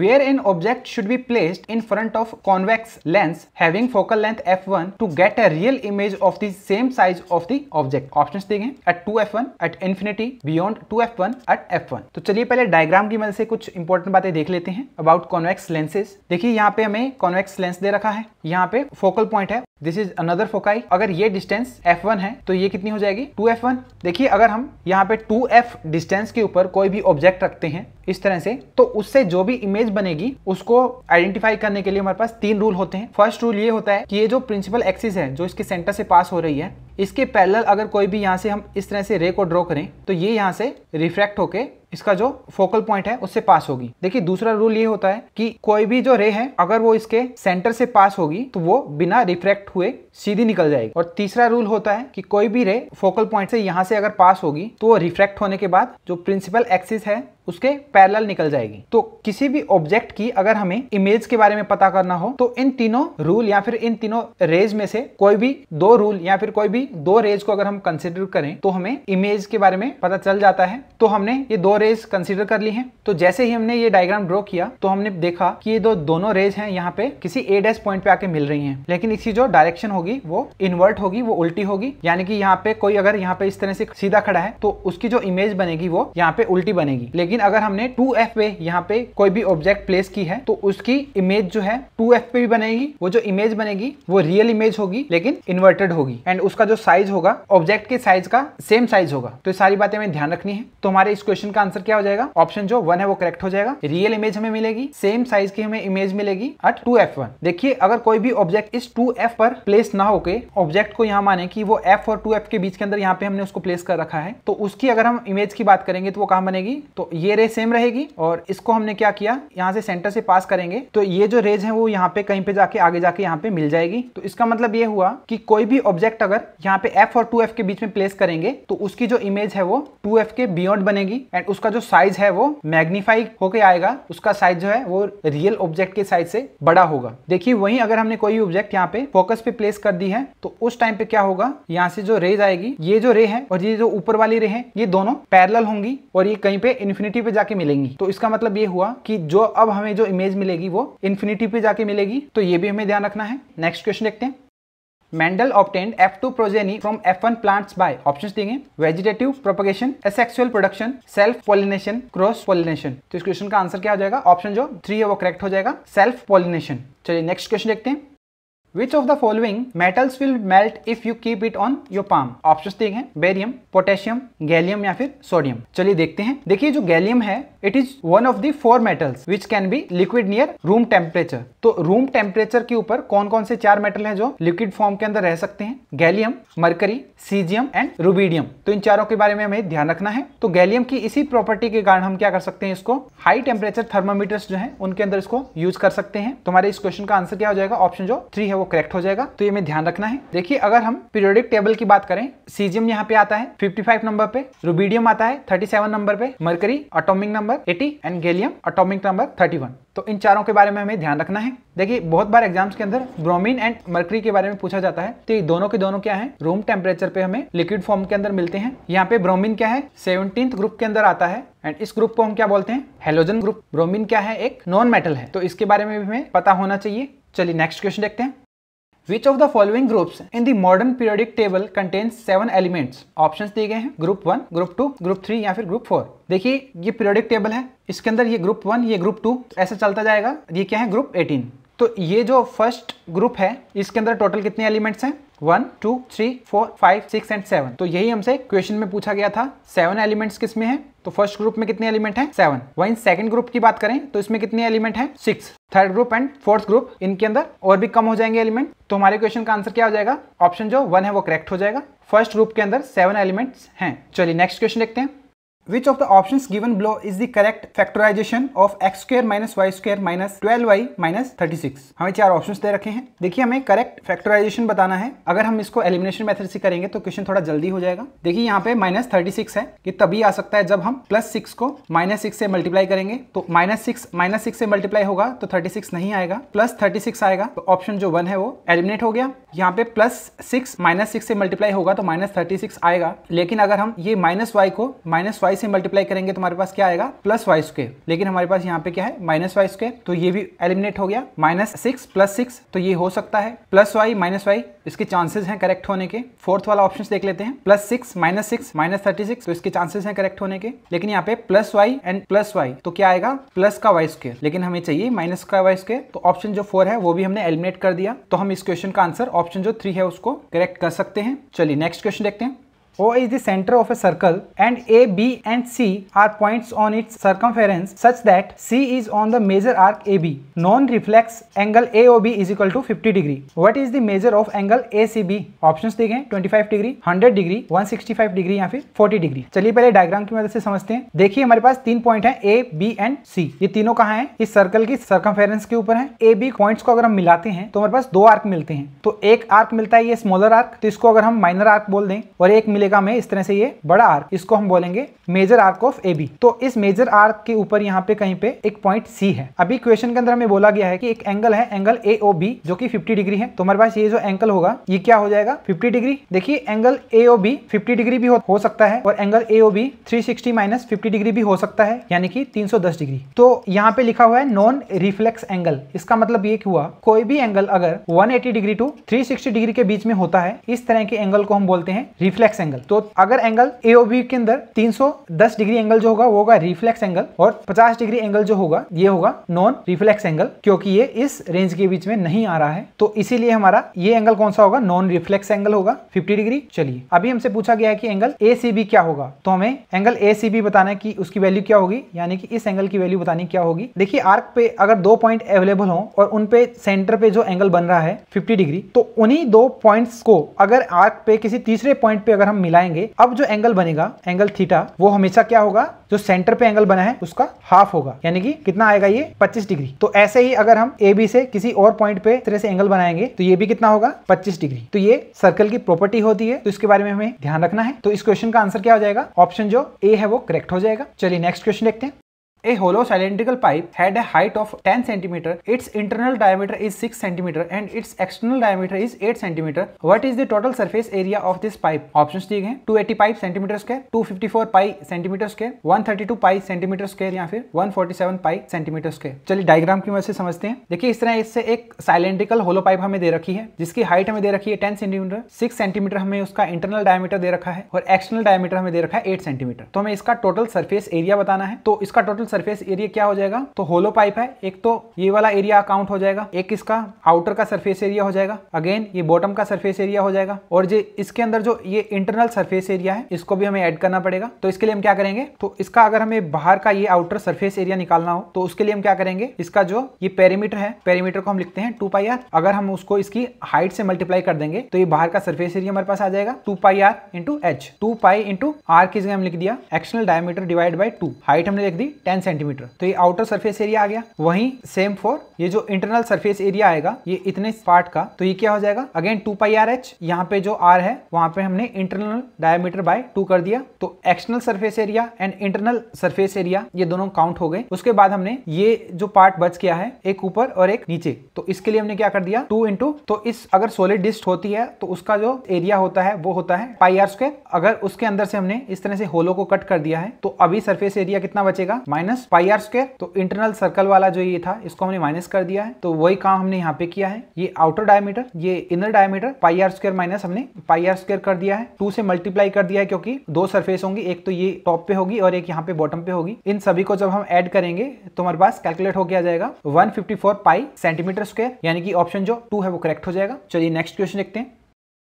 where an object should be placed in front of convex lens having focal length f1 to get a real image of the same size of the object options दिए गए at 2f1 at infinity beyond 2f1 at f1 तो चलिए पहले डायग्राम की मदद से कुछ इंपॉर्टेंट बातें देख लेते हैं अबाउट कॉन्वेक्स लेंसेज देखिए यहाँ पे हमें कॉन्वेक्स लेंस दे रखा है यहाँ पे फोकल पॉइंट है दिस इज अनदर फोकाई अगर ये डिस्टेंस f1 है तो ये कितनी हो जाएगी 2f1 देखिए अगर हम यहाँ पे 2f डिस्टेंस के ऊपर कोई भी ऑब्जेक्ट रखते हैं इस तरह से तो उससे जो भी इमेज बनेगी उसको आइडेंटिफाई करने के लिए हमारे पास तीन रूल होते हैं फर्स्ट रूल ये होता है कि ये जो प्रिंसिपल एक्सिस है जो इसके सेंटर से पास हो रही है इसके पैरेलल अगर कोई भी यहाँ से हम इस तरह से रे को ड्रॉ करें तो ये यहाँ से रिफ्रैक्ट होके इसका जो फोकल पॉइंट है उससे पास होगी देखिए दूसरा रूल ये होता है कि कोई भी जो रे है अगर वो इसके सेंटर से पास होगी तो वो बिना रिफ्रैक्ट हुए सीधी निकल जाएगी और तीसरा रूल होता है कि कोई भी रे फोकल पॉइंट से यहाँ से अगर पास होगी तो वो रिफ्रैक्ट होने के बाद जो प्रिंसिपल एक्सिस है उसके पैरल निकल जाएगी तो किसी भी ऑब्जेक्ट की अगर हमें इमेज के बारे में पता करना हो तो इन तीनों रूल या फिर इन तीनों रेज में से कोई भी दो रूल या फिर कोई भी दो रेज को अगर हम कंसिडर करें तो हमें इमेज के बारे में पता चल जाता है तो हमने ये दो रेज कंसिडर कर ली है तो जैसे ही हमने ये डायग्राम ड्रॉ किया तो हमने देखा कि ये दो दोनों रेज है यहाँ पे किसी ए डेस पॉइंट पे आके मिल रही है लेकिन इसकी जो डायरेक्शन होगी वो इन्वर्ट होगी वो उल्टी होगी यानी कि यहाँ पे कोई अगर यहाँ पे इस तरह से सीधा खड़ा है तो उसकी जो इमेज बनेगी वो यहाँ पे उल्टी बनेगी लेकिन लेकिन अगर हमने टू एफ पे यहाँ पे कोई भी ऑब्जेक्ट प्लेस की है तो उसकी इमेज जो है टू एफ पे भी बनेगी वो जो इमेज बनेगी वो रियल इमेज होगी लेकिन इन्वर्टेड होगी एंड उसका जो साइज होगा ऑब्जेक्ट के साइज का सेम साइज होगा तो सारी बातें हमें ध्यान रखनी है तो हमारे इस क्वेश्चन का आंसर क्या हो जाएगा ऑप्शन जो वन है वो करेक्ट हो जाएगा रियल इमेज हमें मिलेगी सेम साइज की हमें इमेज मिलेगी एट टू एफ वन देखिए अगर कोई भी ऑब्जेक्ट इस टू एफ पर प्लेस ना होके ऑब्जेक्ट को यहाँ माने की वो एफ और टू एफ के बीच के अंदर यहाँ पे हमने उसको प्लेस कर रखा है तो उसकी अगर हम इमेज की बात करेंगे तो वो कहा बनेगी तो ये ये रे सेम रहेगी और इसको हमने क्या किया यहाँ से सेंटर से पास करेंगे तो ये जो रेज है वो यहाँ पे कहीं पे जाके आगे जाके यहाँ पे मिल जाएगी तो इसका मतलब ये हुआ कि कोई भी ऑब्जेक्ट अगर यहाँ पे एफ और टू के बीच में प्लेस करेंगे तो उसकी जो इमेज है वो टू के बियॉन्ड बनेगी एंड उसका जो साइज है वो मैग्नीफाई होके आएगा उसका साइज जो है वो रियल ऑब्जेक्ट के साइज से बड़ा होगा देखिए वही अगर हमने कोई ऑब्जेक्ट यहाँ पे फोकस पे प्लेस कर दी है तो उस टाइम पे क्या होगा यहाँ से जो रेज आएगी ये जो रे है और ये जो ऊपर वाली रे है ये दोनों पैरल होंगी और ये कहीं पे इन्फिनिटी इन्फिनिटी पे जाके मिलेंगी तो इसका मतलब ये हुआ कि जो अब हमें जो इमेज मिलेगी वो इन्फिनिटी पे जाके मिलेगी तो ये भी हमें ध्यान रखना है नेक्स्ट क्वेश्चन देखते हैं obtained F two progeny from F one plants by option देंगे vegetative propagation asexual production self pollination cross pollination तो इस क्वेश्चन का आंसर क्या हो जाएगा ऑप्शन जो थ्री है वो करेक्ट हो जाएगा सेल्फ पोलिनेशन चलिए नेक्स्ट क्वेश्चन देखते हैं Which of the following metals will melt if you keep it on your palm? Options देखें बेरियम पोटेशियम गैलियम या फिर सोडियम चलिए देखते हैं देखिए जो गैलियम है it is one of the four metals which can be liquid near room temperature तो रूम टेम्परेचर के ऊपर कौन कौन से चार मेटल हैं जो लिक्विड फॉर्म के अंदर रह सकते हैं gallium mercury caesium and rubidium तो इन चारों के बारे में हमें ध्यान रखना है तो गैलियम की इसी प्रॉपर्टी के कारण हम क्या कर सकते हैं इसको हाई टेम्परेचर थर्मोमीटर्स जो है उनके अंदर इसको यूज कर सकते हैं तुम्हारे इस क्वेश्चन का आंसर क्या हो जाएगा ऑप्शन जो थ्री है वो करेक्ट हो जाएगा तो ये हमें ध्यान रखना है देखिए अगर हम पीरियोडिक टेबल की बात करें सीजियम यहाँ पे आता है 55 नंबर पे रूबीडियम आता है 37 नंबर पे mercury atomic number 80 and gallium atomic number 31 तो इन चारों के बारे में हमें ध्यान रखना है देखिए बहुत बार एग्जाम्स के अंदर ब्रोमीन एंड मर्करी के बारे में पूछा जाता है तो ये दोनों के दोनों क्या है रूम टेम्परेचर पे हमें लिक्विड फॉर्म के अंदर मिलते हैं यहाँ पे ब्रोमीन क्या है सेवनटीन ग्रुप के अंदर आता है एंड इस ग्रुप को हम क्या बोलते हैं हेलोजन ग्रुप ब्रोमीन क्या है एक नॉन मेटल है तो इसके बारे में भी हमें पता होना चाहिए चलिए नेक्स्ट क्वेश्चन देखते हैं which of the following groups in the modern periodic table contain seven elements option दिए गए हैं group one group two group three या फिर ग्रुप फोर देखिए ये पीरियडिक टेबल है इसके अंदर ये ग्रुप वन ये ग्रुप टू ऐसा चलता जाएगा ये क्या है ग्रुप एटीन तो ये जो फर्स्ट ग्रुप है इसके अंदर टोटल कितने एलिमेंट्स हैं one two three four five six and seven तो यही हमसे क्वेश्चन में पूछा गया था सेवन एलिमेंट्स किसमें है तो फर्स्ट ग्रुप में कितने एलिमेंट हैं सेवन वहीं सेकंड ग्रुप की बात करें तो इसमें कितने एलिमेंट हैं six third group and fourth group इनके अंदर और भी कम हो जाएंगे एलिमेंट तो हमारे क्वेश्चन का आंसर क्या हो जाएगा ऑप्शन जो वन है वो करेक्ट हो जाएगा फर्स्ट ग्रुप के अंदर सेवन एलिमेंट्स हैं चलिए नेक्स्ट क्वेश्चन देखते हैं Which of the options given below is the correct factorization of x square minus y square minus twelve y minus thirty six हमें चार ऑप्शन दे रखे हैं देखिए हमें करेक्ट फैक्टराइजेशन बताना है अगर हम इसको एलिमिनेशन मेथड से करेंगे तो क्वेश्चन थोड़ा जल्दी हो जाएगा देखिए यहाँ पे माइनस थर्टी सिक्स है ये तभी आ सकता है जब हम प्लस सिक्स को माइनस सिक्स से मल्टीप्लाई करेंगे तो माइनस सिक्स माइनस सिक्स से मल्टीप्लाई होगा तो थर्टी सिक्स नहीं आएगा प्लस थर्टी सिक्स आएगा तो ऑप्शन जो वन है वो एलिमिनेट हो गया यहाँ पे प्लस सिक्स माइनस सिक्स से मल्टीप्लाई होगा तो माइनस थर्टी सिक्स आएगा लेकिन अगर हम ये माइनस वाई को माइनस वाई वाई से मल्टीप्लाई करेंगे तो हमारे पास क्या आएगा प्लस वाई स्क्र लेकिन हमारे पास यहाँ पे क्या है माइनस वाई स्क्र तो ये भी एलिमिनेट हो गया माइनस सिक्स प्लस सिक्स तो ये हो सकता है प्लस वाई माइनस वाई इसके चांसेस हैं करेक्ट होने के फोर्थ वाला ऑप्शन देख लेते हैं plus six minus six minus thirty six तो इसके चांसेस हैं करेक्ट होने के लेकिन यहाँ पे plus y and plus y तो क्या आएगा प्लस का वाई स्क्र लेकिन हमें चाहिए माइनस का वाई स्क्र तो ऑप्शन जो फोर है वो भी हमने एलिमिनेट कर दिया तो हम इस क्वेश्चन का आंसर ऑप्शन जो थ्री है उसको करेक्ट कर सकते हैं चलिए नेक्स्ट क्वेश्चन देखते हैं O is the center of a circle and A, B and C are points on its circumference such that C is on the major arc AB. Non-reflex angle AOB is equal to 50 degree. What is the measure of angle ACB? Options देखें 25 डिग्री 100 डिग्री 165 डिग्री या फिर 40 डिग्री चलिए पहले डायग्राम की मदद से समझते हैं देखिए हमारे पास तीन पॉइंट है ए बी एंड सी ये तीनों कहाँ है इस सर्कल की सर्कम्फेरेंस के ऊपर है ए बी पॉइंट्स को अगर हम मिलाते हैं तो हमारे पास दो आर्क मिलते हैं तो एक आर्क मिलता है ये स्मॉलर आर्क तो इसको अगर हम माइनर आर्क बोल दें और एक मिले लेगा हमें इस तरह से ये बड़ा आर्क इसको हम बोलेंगे major arc of A B तो इस मेजर आर्क के ऊपर यहाँ पे कहीं पे एक पॉइंट सी है अभी क्वेश्चन के अंदर हमें बोला गया है कि एक एंगल है एंगल ए ओ बी जो कि 50 डिग्री है तो हमारे पास ये जो एंगल होगा ये क्या हो जाएगा 50 डिग्री देखिए angle A O B fifty degree भी हो, हो सकता है और angle A O B three sixty minus fifty degree भी हो सकता है यानी कि तीन सौ दस डिग्री तो यहाँ पे लिखा हुआ है नॉन रिफ्लेक्स एंगल इसका मतलब ये हुआ कोई भी एंगल अगर one eighty degree to three sixty degree के बीच में होता है इस तरह के एंगल को हम बोलते हैं रिफ्लेक्स एंगल एंगल तो अगर एंगल एओबी के अंदर 310 डिग्री एंगल जो होगा वो होगा रिफ्लेक्स एंगल और 50 डिग्री एंगल जो होगा ये होगा नॉन रिफ्लेक्स एंगल क्योंकि ये इस रेंज के बीच में नहीं आ रहा है तो इसीलिए हमारा ये एंगल कौन सा होगा नॉन रिफ्लेक्स एंगल होगा 50 डिग्री चलिए अभी हमसे पूछा गया है कि एंगल ए क्या होगा तो हमें एंगल ए बताना है कि उसकी वैल्यू क्या होगी यानी कि इस एंगल की वैल्यू बतानी क्या होगी देखिए आर्क पे अगर दो पॉइंट अवेलेबल हो और उनपे सेंटर पे जो एंगल बन रहा है फिफ्टी डिग्री तो उन्हीं दो पॉइंट्स को अगर आर्क पे किसी तीसरे पॉइंट पे अगर हम मिलाएंगे अब जो एंगल बनेगा एंगल थीटा वो हमेशा क्या होगा जो सेंटर पे एंगल बना है उसका हाफ होगा यानी कि कितना आएगा ये 25 डिग्री तो ऐसे ही अगर हम ए बी से किसी और पॉइंट पे तरह से एंगल बनाएंगे तो ये भी कितना होगा 25 डिग्री तो ये सर्कल की प्रॉपर्टी होती है तो इसके बारे में हमें ध्यान रखना है तो इस क्वेश्चन का आंसर क्या हो जाएगा ऑप्शन जो ए है वो करेक्ट हो जाएगा चलिए नेक्स्ट क्वेश्चन देखते हैं A hollow cylindrical pipe had a height of 10 cm, its internal diameter is 6 cm and its external diameter is 8 cm. What is the total surface area of this pipe? Options दिए गए 285 cm square, 254 pi cm square, 132 pi cm square या फिर 147 pi cm square. चलिए डायग्राम की मदद से समझते हैं देखिए इस तरह इससे एक cylindrical hollow pipe हमें दे रखी है जिसकी height हमें दे रखी है 10 cm, 6 cm हमें उसका internal diameter दे रखा है और external diameter हमें दे रखा है 8 cm. तो हमें इसका total surface area बताना है तो इसका total टोटल सरफेस एरिया क्या हो जाएगा तो होलो पाइप है एक तो ये वाला एरिया अकाउंट हो जाएगा एक इसका आउटर का सरफेस एरिया हो जाएगा अगेन ये बॉटम का सरफेस एरिया हो जाएगा और जो इसके अंदर जो ये इंटरनल सरफेस एरिया है इसको भी हमें ऐड करना पड़ेगा तो इसके लिए हम क्या करेंगे तो इसका अगर हमें बाहर का ये आउटर सरफेस एरिया निकालना हो तो उसके लिए हम क्या करेंगे इसका जो ये पेरीमीटर है पेरीमीटर को हम लिखते हैं टू पाई आर अगर हम उसको इसकी हाइट से मल्टीप्लाई कर देंगे तो ये बाहर का सरफेस एरिया हमारे पास आ जाएगा two pi R into H two pi into R की जगह हम लिख दिया external diameter divide by two height हमने लिख दी टेन टेन सेंटीमीटर तो ये आउटर सरफेस एरिया आ गया वहीं सेम फॉर ये जो इंटरनल सरफेस एरिया आएगा ये इतने पार्ट का तो ये क्या हो जाएगा again two pi R H यहाँ पे जो आर है वहां पे हमने इंटरनल डायमीटर बाय टू कर दिया तो external surface area and internal surface area ये दोनों काउंट हो गए उसके बाद हमने ये जो पार्ट बच गया है एक ऊपर और एक नीचे तो इसके लिए हमने क्या कर दिया टू इंटू तो इस अगर सोलिड डिस्ट होती है तो उसका जो एरिया होता है वो होता है पाई आर स्क्वायर अगर उसके अंदर से हमने इस तरह से होलो को कट कर दिया है तो अभी सरफेस एरिया कितना बचेगा minus minus pi R square तो इंटरनल सर्कल वाला जो ये था इसको हमने माइनस कर दिया है तो वही काम हमने यहाँ पे किया है ये आउटर डायमीटर ये inner diameter pi R square minus हमने पाई आर स्क्र कर दिया है टू से मल्टीप्लाई कर दिया है क्योंकि दो सर्फेस होंगी एक तो ये टॉप पे होगी और एक यहाँ पे बॉटम पे होगी इन सभी को जब हम एड करेंगे तो हमारे पास कैलकुलेट हो गया जाएगा 154 पाई सेंटीमीटर स्क्वायर यानी कि ऑप्शन जो टू है वो करेक्ट हो जाएगा चलिए नेक्स्ट क्वेश्चन देखते हैं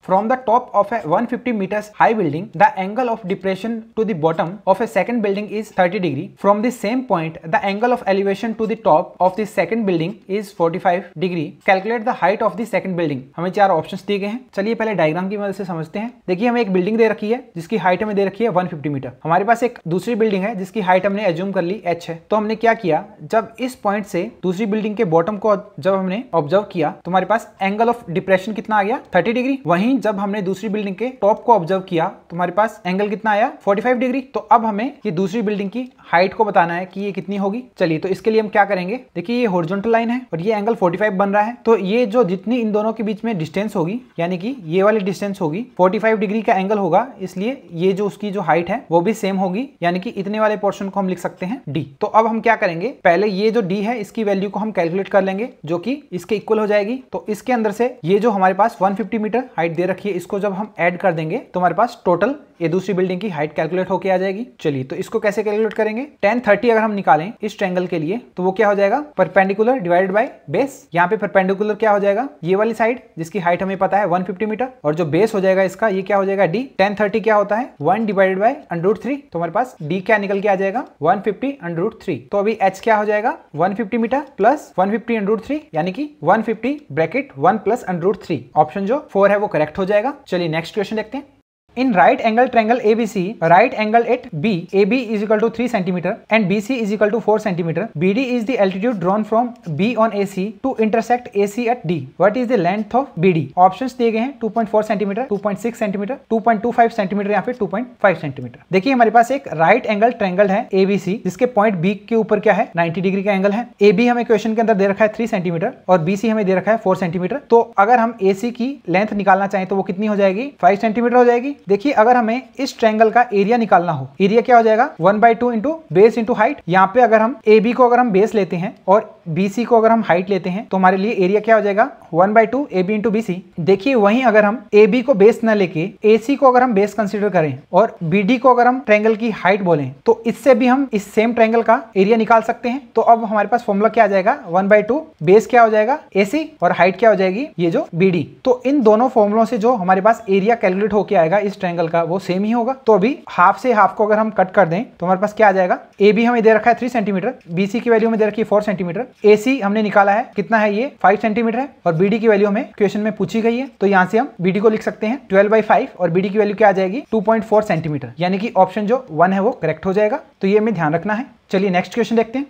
From the top of a 150 meters high building, the angle of depression to the bottom of a second building is 30 degree. From the same point, the angle of elevation to the top of the second building is 45 degree. Calculate the height of the second building. हमें चार ऑप्शंस दिए गए हैं चलिए पहले डायग्राम की मदद से समझते हैं देखिए हमें एक बिल्डिंग दे रखी है जिसकी हाइट हमें दे रखी है 150 मीटर हमारे पास एक दूसरी बिल्डिंग है जिसकी हाइट हमने एज्यूम कर ली एच है तो हमने क्या किया जब इस पॉइंट से दूसरी बिल्डिंग के बॉटम को जब हमने ऑब्जर्व किया तो हमारे पास एंगल ऑफ डिप्रेशन कितना आ गया थर्टी डिग्री वहीं वहीं जब हमने दूसरी बिल्डिंग के टॉप को ऑब्जर्व किया तो हमारे पास एंगल कितना आया 45 डिग्री तो अब हमें ये दूसरी बिल्डिंग की हाइट को बताना है कि ये कितनी होगी चलिए तो इसके लिए हम क्या करेंगे देखिए ये हॉर्जोंटल लाइन है और ये एंगल 45 बन रहा है तो ये जो जितनी इन दोनों के बीच में डिस्टेंस होगी यानी कि ये वाली डिस्टेंस होगी 45 डिग्री का एंगल होगा इसलिए ये जो उसकी जो हाइट है वो भी सेम होगी यानी कि इतने वाले पोर्शन को हम लिख सकते हैं डी तो अब हम क्या करेंगे पहले ये जो डी है इसकी वैल्यू को हम कैलकुलेट कर लेंगे जो कि इसके इक्वल हो जाएगी तो इसके अंदर से ये जो हमारे पास 150 मीटर हाइट दे रखी है इसको जब हम ऐड कर देंगे तो हमारे पास टोटल ये दूसरी बिल्डिंग की हाइट कैलकुलेट होकर आ जाएगी चलिए तो इसको कैसे कैलकुलेट करेंगे टेन थर्टी अगर हम निकालें इस ट्रेंगल के लिए तो वो क्या हो जाएगा परपेंडिकुलर डिवाइडेड बाई बेस यहाँ पे परपेंडिकुलर क्या हो जाएगा ये वाली साइड जिसकी हाइट हमें पता है 150 मीटर और जो बेस हो जाएगा इसका ये क्या हो जाएगा डी टेन थर्टी क्या होता है one divided by under root three तो हमारे पास डी क्या निकल के आ जाएगा वन फिफ्टी अंडरूट थ्री तो अभी एच क्या हो जाएगा one fifty metre plus one fifty under root three यानी कि one fifty bracket one plus under root three option जो फोर है वो करेक्ट हो जाएगा चलिए नेक्स्ट क्वेश्चन देखते हैं in right angle triangle A B C right angle at B A B is equal to three centimetre and B C is equal to four centimetre B D is the altitude drawn from B on A C to intersect A C at D what is the length of B D option दिए गए हैं two point four centimetre two point six centimetre two point two five centimetre या फिर टू पॉइंट फाइव सेंटीमीटर देखिए हमारे पास एक राइट एंगल ट्रेंगल है ए बी सी जिसके पॉइंट बी के ऊपर क्या है नाइन्टी डिग्री का एंगल है ए बी हमें क्वेश्चन के अंदर दे रखा है थ्री सेंटीमीटर और बी सी हमें दे रखा है फोर सेंटीमीटर तो अगर हम ए सी की लेंथ निकालना चाहें तो वो कितनी हो जाएगी फाइव सेंटीमीटर हो जाएगी देखिए अगर हमें इस ट्रेंगल का एरिया निकालना हो एरिया क्या हो जाएगा one by two into base into height यहाँ पे अगर हम ए बी को अगर हम बेस लेते हैं और बी सी को अगर हम हाइट लेते हैं तो हमारे लिए एरिया क्या हो जाएगा one by two A B into B C देखिए वहीं अगर हम ए बी को बेस न लेके ए सी को अगर हम बेस कंसिडर करें और बी डी को अगर हम ट्रेंगल की हाइट बोले तो इससे भी हम इस सेम ट्रेंगल का एरिया निकाल सकते हैं तो अब हमारे पास फॉर्मूला क्या आ जाएगा वन बाई टू बेस क्या हो जाएगा ए सी और हाइट क्या हो जाएगी ये जो बी डी तो इन दोनों फॉर्मुलों से जो हमारे पास एरिया कैलकुलेट होकर आएगा इस इस ट्रायंगल का वो सेम ही होगा तो अभी हाफ से हाफ को अगर हम कट कर दें तो हमारे पास क्या आ जाएगा ए बी हमें दे रखा है थ्री सेंटीमीटर बीसी की वैल्यू हमें दे रखी है फोर सेंटीमीटर ए सी हमने निकाला है कितना है ये फाइव सेंटीमीटर है और बीडी की वैल्यू हमें क्वेश्चन में पूछी गई है तो यहाँ से हम बीडी को लिख सकते हैं ट्वेल्व बाई फाइव और बीडी की वैल्यू क्या आ जाएगी टू पॉइंट फोर सेंटीमीटर यानी कि ऑप्शन जो वन है वो करेक्ट हो जाएगा तो ये हमें ध्यान रखना है चलिए नेक्स्ट क्वेश्चन देखते हैं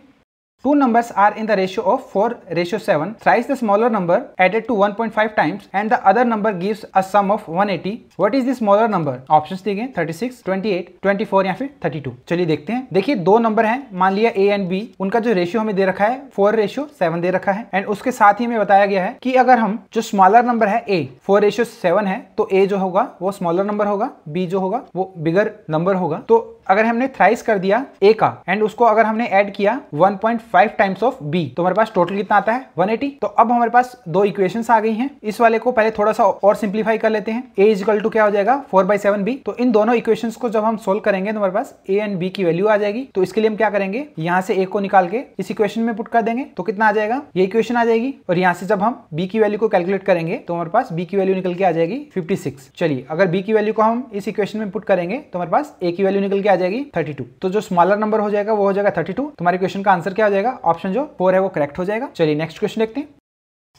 Two numbers are in the ratio of 4 ratio 7, thrice the smaller number added to 1.5 times and the other number gives a sum of 180. What is the smaller number? Options दिए गए 36, 28, 24 या फिर 32. चलिए देखते हैं देखिए दो नंबर हैं मान लिया A एंड B उनका जो रेशियो हमें दे रखा है 4 रेशियो 7 दे रखा है एंड उसके साथ ही हमें बताया गया है कि अगर हम जो स्मॉलर नंबर है A 4 रेशियो 7 है तो A जो होगा वो स्मॉलर नंबर होगा B जो होगा वो बिगर नंबर होगा तो अगर हमने थ्राइस कर दिया ए का एंड उसको अगर हमने ऐड किया 1.5 टाइम्स ऑफ बी तो हमारे पास टोटल कितना आता है 180 तो अब हमारे पास दो इक्वेशंस आ गई हैं इस वाले को पहले थोड़ा सा और सिंप्लीफाई कर लेते हैं ए इजकल टू क्या हो जाएगा फोर बाई सेवन बी तो इन दोनों इक्वेशन को जब हम सोल्व करेंगे तो हमारे पास ए एंड बी की वैल्यू आ जाएगी तो इसके लिए हम क्या करेंगे यहाँ से ए को निकाल के इस इक्वेशन में पुट कर देंगे तो कितना आ जाएगा ये इक्वेशन आ जाएगी और यहाँ से जब हम बी की वैल्यू को कैलकुलेट करेंगे तो हमारे पास बी की वैल्यू निकल के आ जाएगी सिक्स चलिए अगर बी की वैल्यू को हम इस इक्वेशन में पुट करेंगे तो हमारे पास ए की वैल्यू निकल के आ जाएगी टू तो जो स्मॉलर नंबर हो जाएगा वो हो जाएगा 32 तुम्हारे क्वेश्चन का आंसर क्या हो जाएगा ऑप्शन जो फोर है वो करेक्ट हो जाएगा चलिए नेक्स्ट क्वेश्चन देखते हैं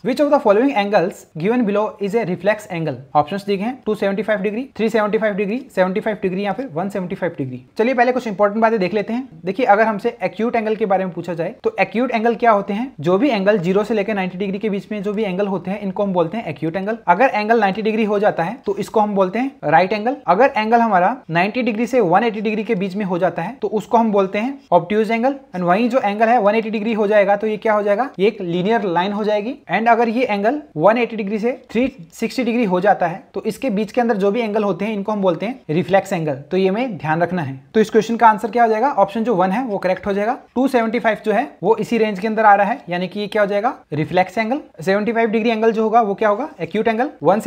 Which of the following angles given below is a reflex angle? Options दिए हैं 275 डिग्री 375 डिग्री 75 डिग्री या फिर 175 डिग्री चलिए पहले कुछ इंपॉर्टेंट बातें देख लेते हैं देखिए अगर हमसे एक्यूट एंगल के बारे में पूछा जाए तो एक्यूट एंगल क्या होते हैं जो भी एंगल जीरो से लेकर 90 डिग्री के बीच में जो भी एंगल होते हैं इनको हम बोलते हैं एक्यूट एंगल अगर एंगल नाइन्टी डिग्री हो जाता है तो इसको हम बोलते हैं राइट एंगल अगर एंगल हमारा नाइन्टी डिग्री से वन डिग्री के बीच में हो जाता है तो उसको हम बोलते हैं ऑप्ट्यूज एंगल एंड वही जो एंगल है वन डिग्री हो जाएगा तो ये क्या हो जाएगा ये एक लीनियर लाइन हो जाएगी एंड एंड अगर ये एंगल 180 डिग्री से 360 डिग्री हो जाता है तो इसके बीच के अंदर जो भी एंगल होते हैं इनको हम बोलते हैं रिफ्लेक्स एंगल तो ये में ध्यान रखना है तो इस क्वेश्चन का आंसर क्या हो जाएगा ऑप्शन जो वन है वो करेक्ट हो जाएगा 275 जो है वो इसी रेंज के अंदर आ रहा है यानी कि ये क्या हो जाएगा reflex angle seventy degree angle जो होगा वो क्या होगा एक्यूट एंगल वन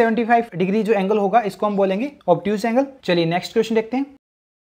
डिग्री जो एंगल होगा इसको हम बोलेंगे ऑप्ट्यूस एंगल चलिए नेक्स्ट क्वेश्चन देखते हैं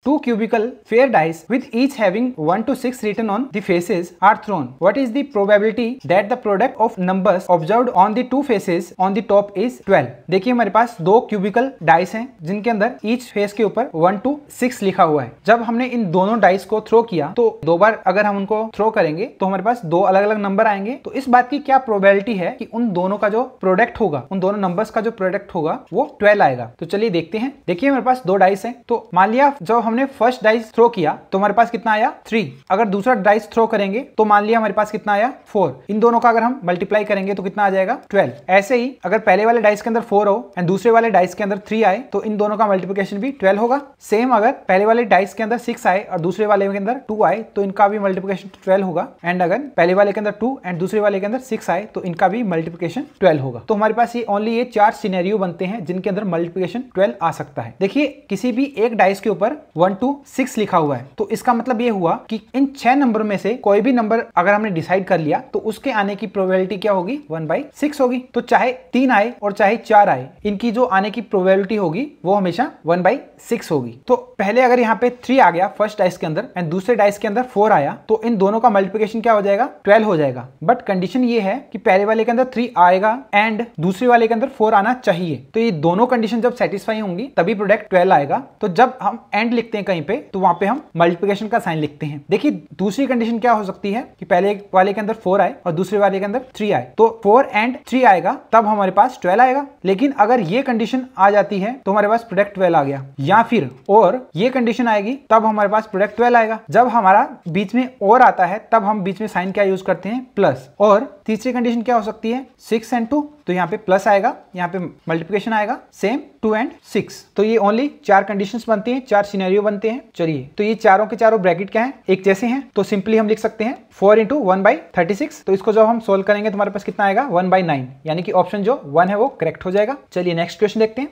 Two cubical fair dice with each having 1 to 6 written on the faces are thrown. What is the probability that the product of numbers observed on the two faces on the top is 12? देखिए हमारे पास दो क्यूबिकल डाइस हैं जिनके अंदर ईच फेस के ऊपर 1 टू 6 लिखा हुआ है जब हमने इन दोनों डाइस को थ्रो किया तो दो बार अगर हम उनको थ्रो करेंगे तो हमारे पास दो अलग अलग नंबर आएंगे तो इस बात की क्या प्रोबेबिलिटी है कि उन दोनों का जो प्रोडक्ट होगा उन दोनों नंबर्स का जो प्रोडक्ट होगा वो ट्वेल्व आएगा तो चलिए देखते हैं देखिए हमारे पास दो डाइस है तो मान लिया जब हमने फर्स्ट डाइस थ्रो किया तो हमारे पास कितना आया थ्री अगर दूसरा डाइस थ्रो करेंगे तो मान लिया हमारे पास कितना आया फोर इन दोनों का अगर हम मल्टीप्लाई करेंगे तो कितना आ जाएगा ट्वेल्व ऐसे ही अगर पहले वाले डाइस के अंदर फोर हो एंड दूसरे वाले डाइस के अंदर थ्री आए तो इन दोनों का मल्टीप्लीकेशन भी ट्वेल्व होगा सेम अगर पहले वाले डाइस के अंदर सिक्स आए और दूसरे वाले के अंदर टू आए तो इनका भी मल्टीप्लीकेशन ट्वेल्व होगा एंड अगर पहले वाले के अंदर टू एंड दूसरे वाले के अंदर सिक्स आए तो इनका भी मल्टीप्लीकेशन ट्वेल्व होगा तो हमारे पास ये ओनली ये चार सीनेरियो बनते हैं जिनके अंदर मल्टीप्लीकेशन ट्वेल्व आ सकता है देखिए किसी भी एक डाइस के ऊपर वन टू सिक्स लिखा हुआ है तो इसका मतलब ये हुआ कि इन छह नंबर में से कोई भी नंबर अगर हमने डिसाइड कर लिया तो उसके आने की प्रोबेबिलिटी क्या होगी वन बाई सिक्स होगी तो चाहे तीन आए और चाहे चार आए इनकी जो आने की प्रोबेबिलिटी होगी वो हमेशा वन बाई सिक्स होगी तो पहले अगर यहाँ पे थ्री आ गया फर्स्ट डाइस के अंदर एंड दूसरे डाइस के अंदर फोर आया तो इन दोनों का मल्टीप्लीकेशन क्या हो जाएगा ट्वेल्व हो जाएगा बट कंडीशन ये है कि पहले वाले के अंदर थ्री आएगा एंड दूसरे वाले के अंदर फोर आना चाहिए तो ये दोनों कंडीशन जब सेटिस्फाई होंगी तभी प्रोडक्ट ट्वेल्व आएगा तो जब हम एंड लिख लिखते हैं कहीं पे तो वहां पे हम मल्टीप्लिकेशन का साइन लिखते हैं देखिए दूसरी कंडीशन क्या हो सकती है कि पहले वाले के अंदर फोर आए और दूसरे वाले के अंदर थ्री आए तो फोर एंड थ्री आएगा तब हमारे पास ट्वेल्व आएगा लेकिन अगर ये कंडीशन आ जाती है तो हमारे पास प्रोडक्ट ट्वेल्व आ गया या फिर और ये कंडीशन आएगी तब हमारे पास प्रोडक्ट ट्वेल्व आएगा जब हमारा बीच में और आता है तब हम बीच में साइन क्या यूज करते हैं प्लस और तीसरी कंडीशन क्या हो सकती है सिक्स एंड टू तो यहाँ पे प्लस आएगा यहाँ पे मल्टीप्लिकेशन आएगा सेम टू एंड सिक्स तो ये ओनली चार कंडीशंस बनती हैं चार सिनेरियो बनते हैं चलिए तो ये चारों के चारों ब्रैकेट क्या है एक जैसे हैं तो सिंपली हम लिख सकते हैं four into one by thirty six तो इसको जब हम सोल्व करेंगे तो हमारे पास कितना आएगा वन बाई नाइन यानी कि ऑप्शन जो वन है वो करेक्ट हो जाएगा चलिए नेक्स्ट क्वेश्चन देखते हैं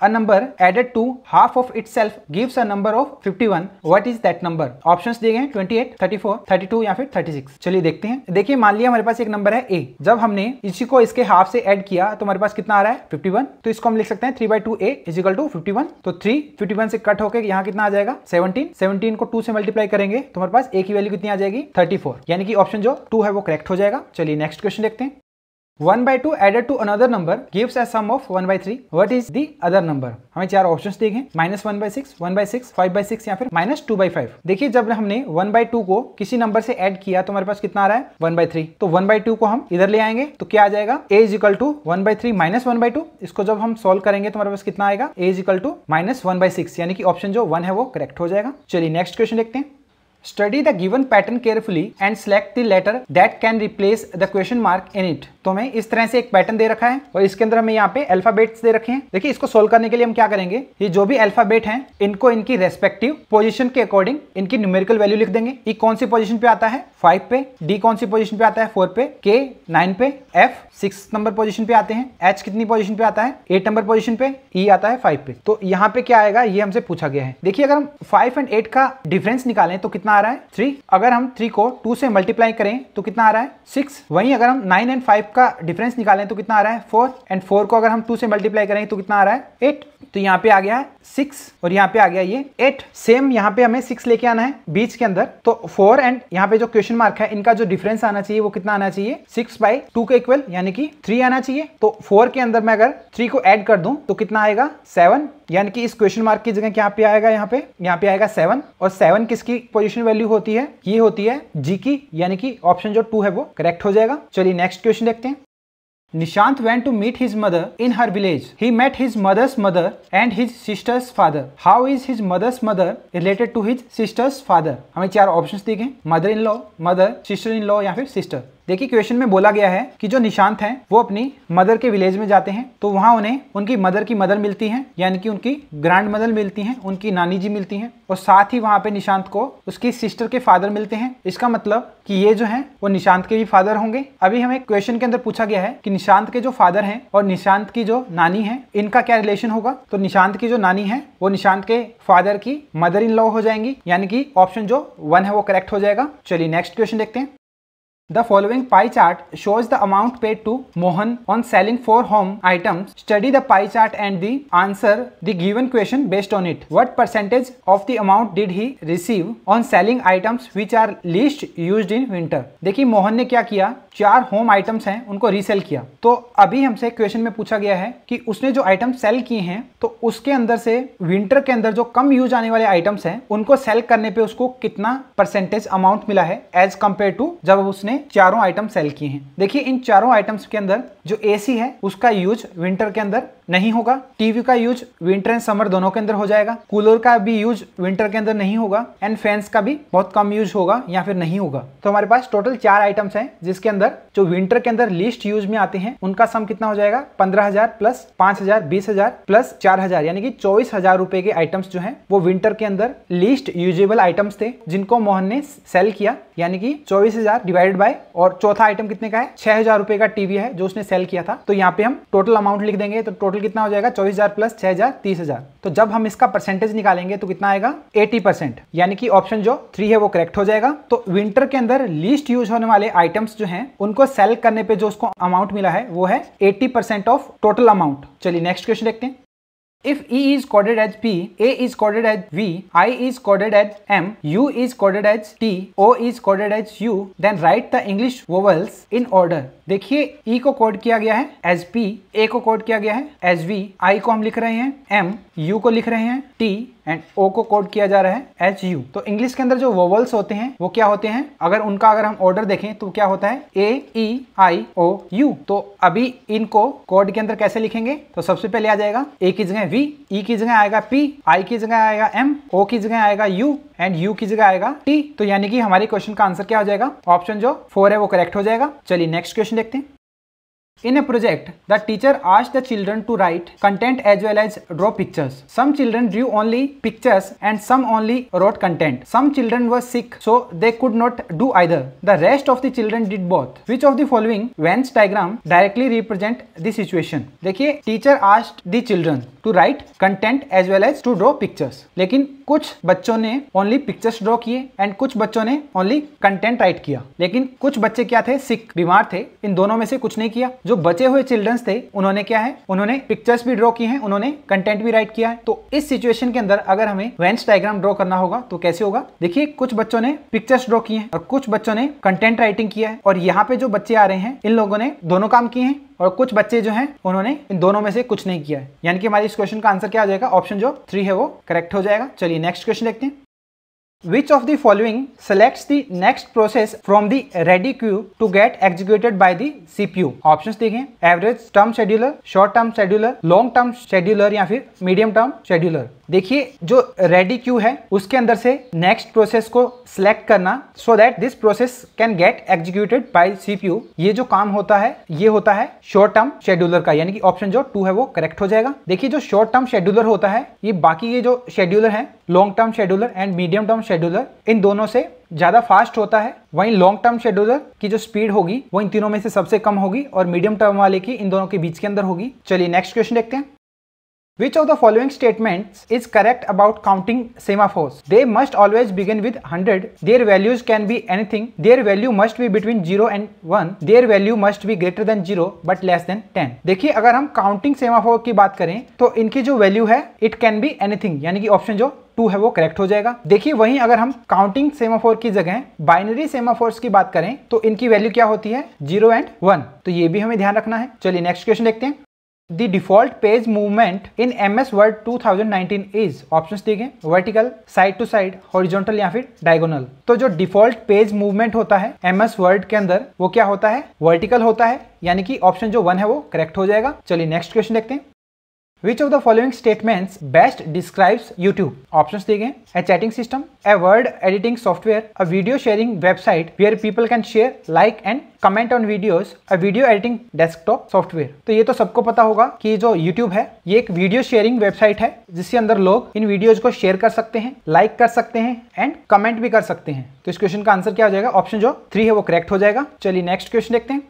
A number added to half of itself gives a number of 51. What is that number? Options दिए गए 28, 34, 32 या फिर 36. चलिए देखते हैं देखिए मान लिया हमारे पास एक नंबर है A. जब हमने इसी को इसके हाफ से एड किया तो हमारे पास कितना आ रहा है 51. तो इसको हम लिख सकते हैं 3 by two A two fifty तो 3 51 से कट होकर यहाँ कितना आ जाएगा 17. 17 को 2 से मल्टीप्लाई करेंगे तो हमारे पास ए की वैल्यू कितनी आ जाएगी 34. यानी कि ऑप्शन जो 2 है वो करेक्ट हो जाएगा चलिए नेक्स्ट क्वेश्चन देखते हैं one by two added to another number gives a sum of one by three what is the other number हमें चार ऑप्शन देखें minus one by six one by six five by six या फिर माइनस टू बाई फाइव देखिए जब हमने वन बाई टू को किसी नंबर से एड किया तो हमारे पास कितना आ रहा है वन बाई थ्री तो वन बाई टू को हम इधर ले आएंगे तो क्या आ जाएगा A is equal to one by three minus one by two इसको जब हम सोल्व करेंगे तो हमारे पास कितना आएगा A is equal to minus one by six यानी कि ऑप्शन जो वन है वो करेक्ट हो जाएगा चलिए नेक्स्ट क्वेश्चन देखते हैं study the given pattern carefully and select the letter that can replace the question mark in it तो हमें इस तरह से एक पैटर्न दे रखा है और इसके अंदर हमें यहाँ पे अल्फाबेट्स दे रखे हैं देखिए इसको सोल्व करने के लिए हम क्या करेंगे ये जो भी अल्फाबेट है इनको इनकी रेस्पेक्टिव पोजिशन के अकॉर्डिंग इनकी न्यूमेरिकल वैल्यू लिख देंगे ई e कौन सी पोजिशन पे आता है फाइव पे डी कौन सी पोजिशन पे आता है फोर पे के नाइन पे एफ सिक्स नंबर पोजिशन पे आते हैं एच कितनी पोजिशन पे आता है एट नंबर पोजिशन पे ई e आता है फाइव पे तो यहाँ पे क्या आएगा ये हमसे पूछा गया है देखिए अगर हम फाइव एंड एट का डिफरेंस निकालें तो कितना आ रहा है थ्री अगर हम थ्री को टू से मल्टीप्लाई करें तो कितना आ रहा है सिक्स वहीं अगर हम नाइन एंड फाइव का डिफरेंस निकालें तो कितना आ रहा है फोर एंड फोर को अगर हम टू से मल्टीप्लाई करेंगे तो कितना आ रहा है एट तो यहाँ पे आ गया है सिक्स और यहाँ पे आ गया ये एट सेम यहाँ पे हमें सिक्स लेके आना है बीच के अंदर तो फोर एंड यहाँ पे जो क्वेश्चन मार्क है इनका जो डिफरेंस आना चाहिए वो कितना आना चाहिए सिक्स बाई टू के इक्वल यानी कि थ्री आना चाहिए तो फोर के अंदर मैं अगर थ्री को एड कर दू तो कितना आएगा सेवन यानी कि इस क्वेश्चन मार्क की जगह क्या पे आएगा यहाँ पे यहाँ पे आएगा सेवन और सेवन किसकी पोजिशन वैल्यू होती है ये होती है जी की यानी कि ऑप्शन जो टू है वो करेक्ट हो जाएगा चलिए नेक्स्ट क्वेश्चन देखते हैं Nishant went to meet his mother in her village. He met his mother's mother and his sister's father. How is his mother's mother related to his sister's father? हमें चार options देखें mother in law, mother, sister in law या फिर sister. देखिए क्वेश्चन में बोला गया है कि जो निशांत हैं वो अपनी मदर के विलेज में जाते हैं तो वहाँ उन्हें उनकी मदर की मदर मिलती है यानी कि उनकी ग्रैंड मदर मिलती है उनकी नानी जी मिलती है और साथ ही वहाँ पे निशांत को उसकी सिस्टर के फादर मिलते हैं इसका मतलब कि ये जो है वो निशांत के भी फादर होंगे अभी हमें क्वेश्चन के अंदर पूछा गया है कि निशांत के जो फादर हैं और निशांत की जो नानी है इनका क्या रिलेशन होगा तो निशांत की जो नानी है वो निशांत के फादर की मदर इन लॉ हो जाएंगी यानी कि ऑप्शन जो वन है वो करेक्ट हो जाएगा चलिए नेक्स्ट क्वेश्चन देखते हैं The following pie chart shows the amount paid to Mohan on selling four home items. Study the pie chart and the answer the given question based on it. What percentage of the amount did he receive on selling items which are least used in winter? देखिए मोहन ने क्या किया चार होम आइटम्स हैं उनको रीसेल किया तो अभी हमसे क्वेश्चन में पूछा गया है कि उसने जो आइटम सेल किए हैं तो उसके अंदर से विंटर के अंदर जो कम यूज आने वाले आइटम्स हैं उनको सेल करने पे उसको कितना परसेंटेज अमाउंट मिला है एज कम्पेयर टू जब उसने चारों आइटम सेल किए हैं देखिए इन चारों आइटम्स के अंदर जो एसी है उसका यूज विंटर के अंदर नहीं होगा टीवी का यूज विंटर एंड समर दोनों के अंदर हो जाएगा कूलर का भी यूज विंटर के अंदर नहीं होगा एंड फैंस का भी बहुत कम यूज होगा या फिर नहीं होगा तो हमारे पास टोटल चार आइटम्स हैं जिसके अंदर जो विंटर के अंदर लिस्ट यूज में आते हैं उनका सम कितना हो जाएगा पंद्रह हजार प्लस पांच हजार बीस हजार प्लस चार हजार यानी कि चौबीस हजार रुपए के आइटम्स जो है वो विंटर के अंदर लिस्ट यूजेबल आइटम्स थे जिनको मोहन ने सेल किया यानी कि चौबीस हजार डिवाइडेड है और चौथा आइटम कितने का है छह हजार रुपए का टीवी है जो उसने सेल किया था तो यहाँ पे हम टोटल अमाउंट लिख देंगे तो टोटल कितना हो जाएगा चौबीस हजार प्लस छह हजार तीस हजार तो जब हम इसका परसेंटेज निकालेंगे तो कितना आएगा एटी परसेंट यानी कि ऑप्शन जो थ्री है वो करेक्ट हो जाएगा तो विंटर के अंदर लीस्ट यूज होने वाले आइटम्स जो है उनको सेल करने पे जो उसको अमाउंट मिला है वो है एटी ऑफ टोटल अमाउंट चलिए नेक्स्ट क्वेश्चन देखते हैं If E is coded as P, A is coded as V, I is coded as M, U is coded as T, O is coded as U, then write the English vowels in order. देखिए E को कोड किया गया है एज P, A को कोड किया गया है एज V, I को हम लिख रहे हैं M, U को लिख रहे हैं T, एंड ओ को कोड किया जा रहा है एच यू तो इंग्लिश के अंदर जो वोवल्स होते हैं वो क्या होते हैं अगर उनका अगर हम ऑर्डर देखें तो क्या होता है ए ई आई ओ यू तो अभी इनको कोड के अंदर कैसे लिखेंगे तो सबसे पहले आ जाएगा ए की जगह वी ई e की जगह आएगा पी आई की जगह आएगा एम ओ की जगह आएगा यू एंड यू की जगह आएगा टी तो यानी कि हमारे क्वेश्चन का आंसर क्या हो जाएगा ऑप्शन जो फोर है वो करेक्ट हो जाएगा चलिए नेक्स्ट क्वेश्चन देखते हैं In a project, the teacher asked the children to write content as well as draw pictures. Some children drew only pictures and some only wrote content. Some children were sick so they could not do either. The rest of the children did both. Which of the following Venn diagram directly represent the situation? देखिए teacher asked the children to write content as well as to draw pictures लेकिन कुछ बच्चों ने ओनली पिक्चर्स ड्रॉ किए एंड कुछ बच्चों ने ओनली कंटेंट राइट किया लेकिन कुछ बच्चे क्या थे सिक बीमार थे इन दोनों में से कुछ नहीं किया जो बचे हुए चिल्ड्रंस थे उन्होंने क्या है उन्होंने पिक्चर्स भी ड्रॉ की है उन्होंने कंटेंट भी राइट किया है तो इस सिचुएशन के अंदर अगर हमें वेंस डायग्राम ड्रॉ करना होगा तो कैसे होगा देखिए कुछ बच्चों ने पिक्चर्स ड्रॉ किए हैं और कुछ बच्चों ने कंटेंट राइटिंग किया है और यहाँ पे जो बच्चे आ रहे हैं इन लोगों ने दोनों काम किए हैं और कुछ बच्चे जो हैं उन्होंने इन दोनों में से कुछ नहीं किया है यानी कि हमारे इस क्वेश्चन का आंसर क्या हो जाएगा ऑप्शन जो थ्री है वो करेक्ट हो जाएगा चलिए नेक्स्ट क्वेश्चन देखते हैं Which of the following selects the next process from the ready queue to get executed by the CPU? Options देखें Average term scheduler, short term scheduler, long term scheduler या फिर medium term scheduler. देखिए जो ready queue है उसके अंदर से next process को select करना so that this process can get executed by CPU ये जो काम होता है ये होता है शॉर्ट टर्म शेड्यूलर का यानी कि ऑप्शन जो टू है वो करेक्ट हो जाएगा देखिए जो शॉर्ट टर्म शेड्यूलर होता है ये बाकी ये जो शेड्यूलर है long term scheduler and medium term scheduler इन दोनों से ज्यादा फास्ट होता है वहीं लॉन्ग टर्म शेड्यूलर की जो स्पीड होगी वो इन तीनों में से सबसे कम होगी और मीडियम टर्म वाले की इन दोनों के बीच के अंदर होगी चलिए नेक्स्ट क्वेश्चन देखते हैं Which of the following statements is correct about counting semaphores? They must always begin with 100. Their values can be anything. Their value must be between 0 and 1. Their value must be greater than 0 but less than 10. देखिए अगर हम counting semaphore की बात करें तो इनकी जो value है it can be anything. यानी कि option जो टू है वो करेक्ट हो जाएगा देखिए वहीं अगर हम काउंटिंग सेमाफोर की जगह बाइनरी सेमाफोर्स की बात करें तो इनकी वैल्यू क्या होती है जीरो एंड वन तो ये भी हमें ध्यान रखना है चलिए नेक्स्ट क्वेश्चन देखते हैं default page movement in M S Word two thousand nineteen is option गए vertical side to side horizontal या फिर डायगोनल तो जो डिफॉल्ट पेज मूवमेंट होता है MS वर्ड के अंदर वो क्या होता है वर्टिकल होता है यानी कि ऑप्शन जो वन है वो करेक्ट हो जाएगा चलिए नेक्स्ट क्वेश्चन देखते हैं Which of the following statements best describes YouTube? Options दिए गए A chatting system, a word editing software, a video sharing website where people can share, like and comment on videos, a video editing desktop software. तो ये तो सबको पता होगा कि जो YouTube है ये एक video sharing website है जिसके अंदर लोग इन videos को share कर सकते हैं like कर सकते हैं and comment भी कर सकते हैं तो इस question का answer क्या हो जाएगा Option जो थ्री है वो correct हो जाएगा चलिए next question देखते हैं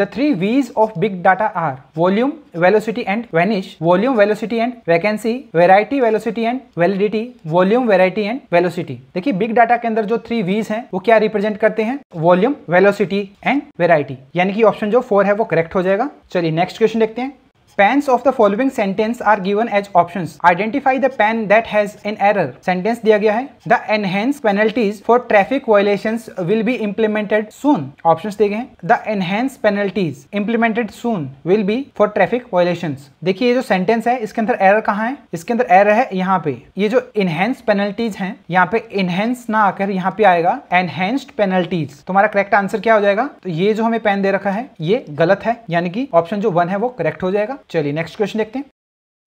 The three V's of big data are volume, velocity and vanish, volume, velocity and vacancy variety velocity and validity volume variety and velocity देखिए बिग डाटा के अंदर जो थ्री वीज हैं वो क्या रिप्रेजेंट करते हैं वॉल्यूम वेलोसिटी एंड वेराइटी यानी कि ऑप्शन जो फोर है वो करेक्ट हो जाएगा चलिए नेक्स्ट क्वेश्चन देखते हैं Pans of the following sentence are given as options. Identify the pan that has an error. Sentence दिया गया है The enhanced penalties for traffic violations will be implemented soon. Options दिए गए हैं The enhanced penalties implemented soon will be for traffic violations. देखिए ये जो sentence है इसके अंदर error कहाँ है इसके अंदर error है यहाँ पे ये जो enhanced penalties हैं यहाँ पे enhanced ना आकर यहाँ पे आएगा enhanced penalties. तुम्हारा correct answer क्या हो जाएगा तो ये जो हमें पेन दे रखा है ये गलत है यानी कि ऑप्शन जो वन है वो करेक्ट हो जाएगा चलिए नेक्स्ट क्वेश्चन देखते हैं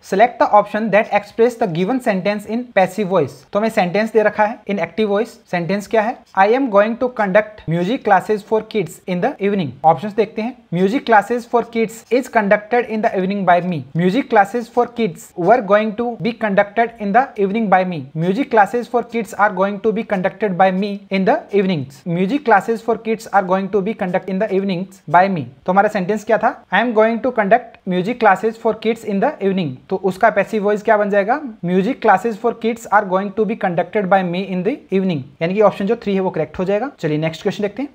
select the option that express the given sentence in passive voice तो हमें सेंटेंस दे रखा है इन एक्टिव वॉइस सेंटेंस क्या है I am going to conduct music classes for kids in the evening option देखते हैं Music classes for kids is conducted in the evening by me. Music classes for kids were going to be conducted in the evening by me. Music classes for kids are going to be conducted by me in the evenings. Music classes for kids are going to be conducted in the evenings by me. तो हमारा सेंटेंस क्या था I am going to conduct music classes for kids in the evening तो उसका पैसिव वॉइस क्या बन जाएगा music classes for kids are going to be conducted by me in the evening यानी कि ऑप्शन जो थ्री है वो करेक्ट हो जाएगा चलिए नेक्स्ट क्वेश्चन देखते हैं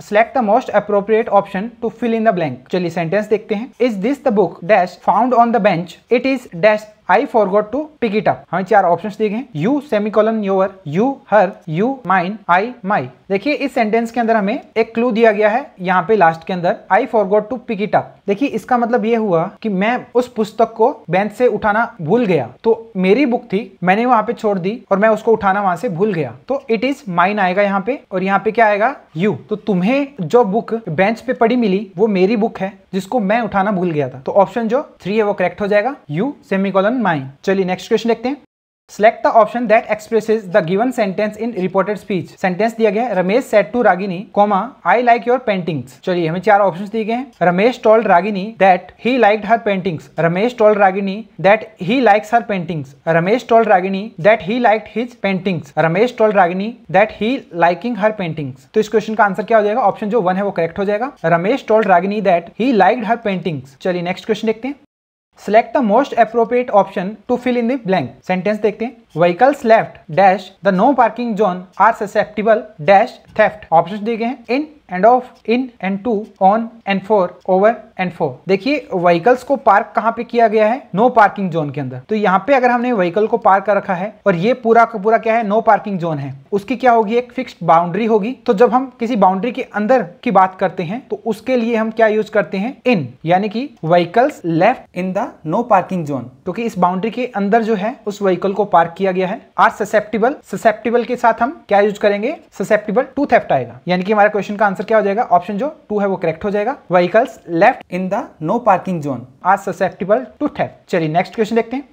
select the most appropriate option to fill in the blank चलिए सेंटेंस देखते हैं is this the book dash found on the bench it is dash I forgot to pick it up हमें चार ऑप्शन दिए गए you semicolon your you her you mine I my देखिए इस सेंटेंस के अंदर हमें एक क्लू दिया गया है यहाँ पे लास्ट के अंदर I forgot to pick it up देखिए इसका मतलब ये हुआ कि मैं उस पुस्तक को बेंच से उठाना भूल गया तो मेरी बुक थी मैंने वहां पे छोड़ दी और मैं उसको उठाना वहां से भूल गया तो इट इज माइन आएगा यहाँ पे और यहाँ पे क्या आएगा यू तो तुम्हें जो बुक बेंच पे पड़ी मिली वो मेरी बुक है जिसको मैं उठाना भूल गया था तो ऑप्शन जो थ्री है वो करेक्ट हो जाएगा यू सेमी कॉलन माई चलिए नेक्स्ट क्वेश्चन देखते हैं select the option that express the given sentence in reported speech sentence दिया गया Ramesh said to Ragini comma I like your paintings चलिए हमें चार ऑप्शन दिए गए Ramesh told Ragini that he liked her paintings Ramesh told Ragini that he likes her paintings Ramesh told Ragini that he liked his paintings Ramesh told Ragini that he liking her paintings तो इस क्वेश्चन का आंसर क्या हो जाएगा ऑप्शन जो वन है वो करेक्ट हो जाएगा Ramesh told Ragini that he like her painting चलिए नेक्स्ट क्वेश्चन देखते हैं select the most appropriate option to fill in the blank sentence देखते हैं vehicles left dash the no parking zone are susceptible dash थे ऑप्शन दिए हैं in and of in and to on and for over and for देखिए व्हीकल्स को पार्क कहाँ पे किया गया है नो पार्किंग जोन के अंदर तो यहाँ पे अगर हमने व्हीकल को पार्क कर रखा है और ये पूरा का पूरा क्या है नो पार्किंग जोन है उसकी क्या होगी एक फिक्स्ड बाउंड्री होगी तो जब हम किसी बाउंड्री के अंदर की बात करते हैं तो उसके लिए हम क्या यूज करते हैं इन यानी कि vehicles left in the no parking zone क्योंकि इस बाउंड्री के अंदर जो है उस व्हीकल को पार्क किया गया है आर ससेप्टेबल ससेप्टेबल के साथ हम क्या यूज करेंगे ससेप्टेबल टू थेफ्ट आएगा यानी कि हमारे क्वेश्चन का आंसर आंसर क्या हो जाएगा ऑप्शन जो टू है वो करेक्ट हो जाएगा vehicles left in the no parking zone are susceptible to theft चलिए नेक्स्ट क्वेश्चन देखते हैं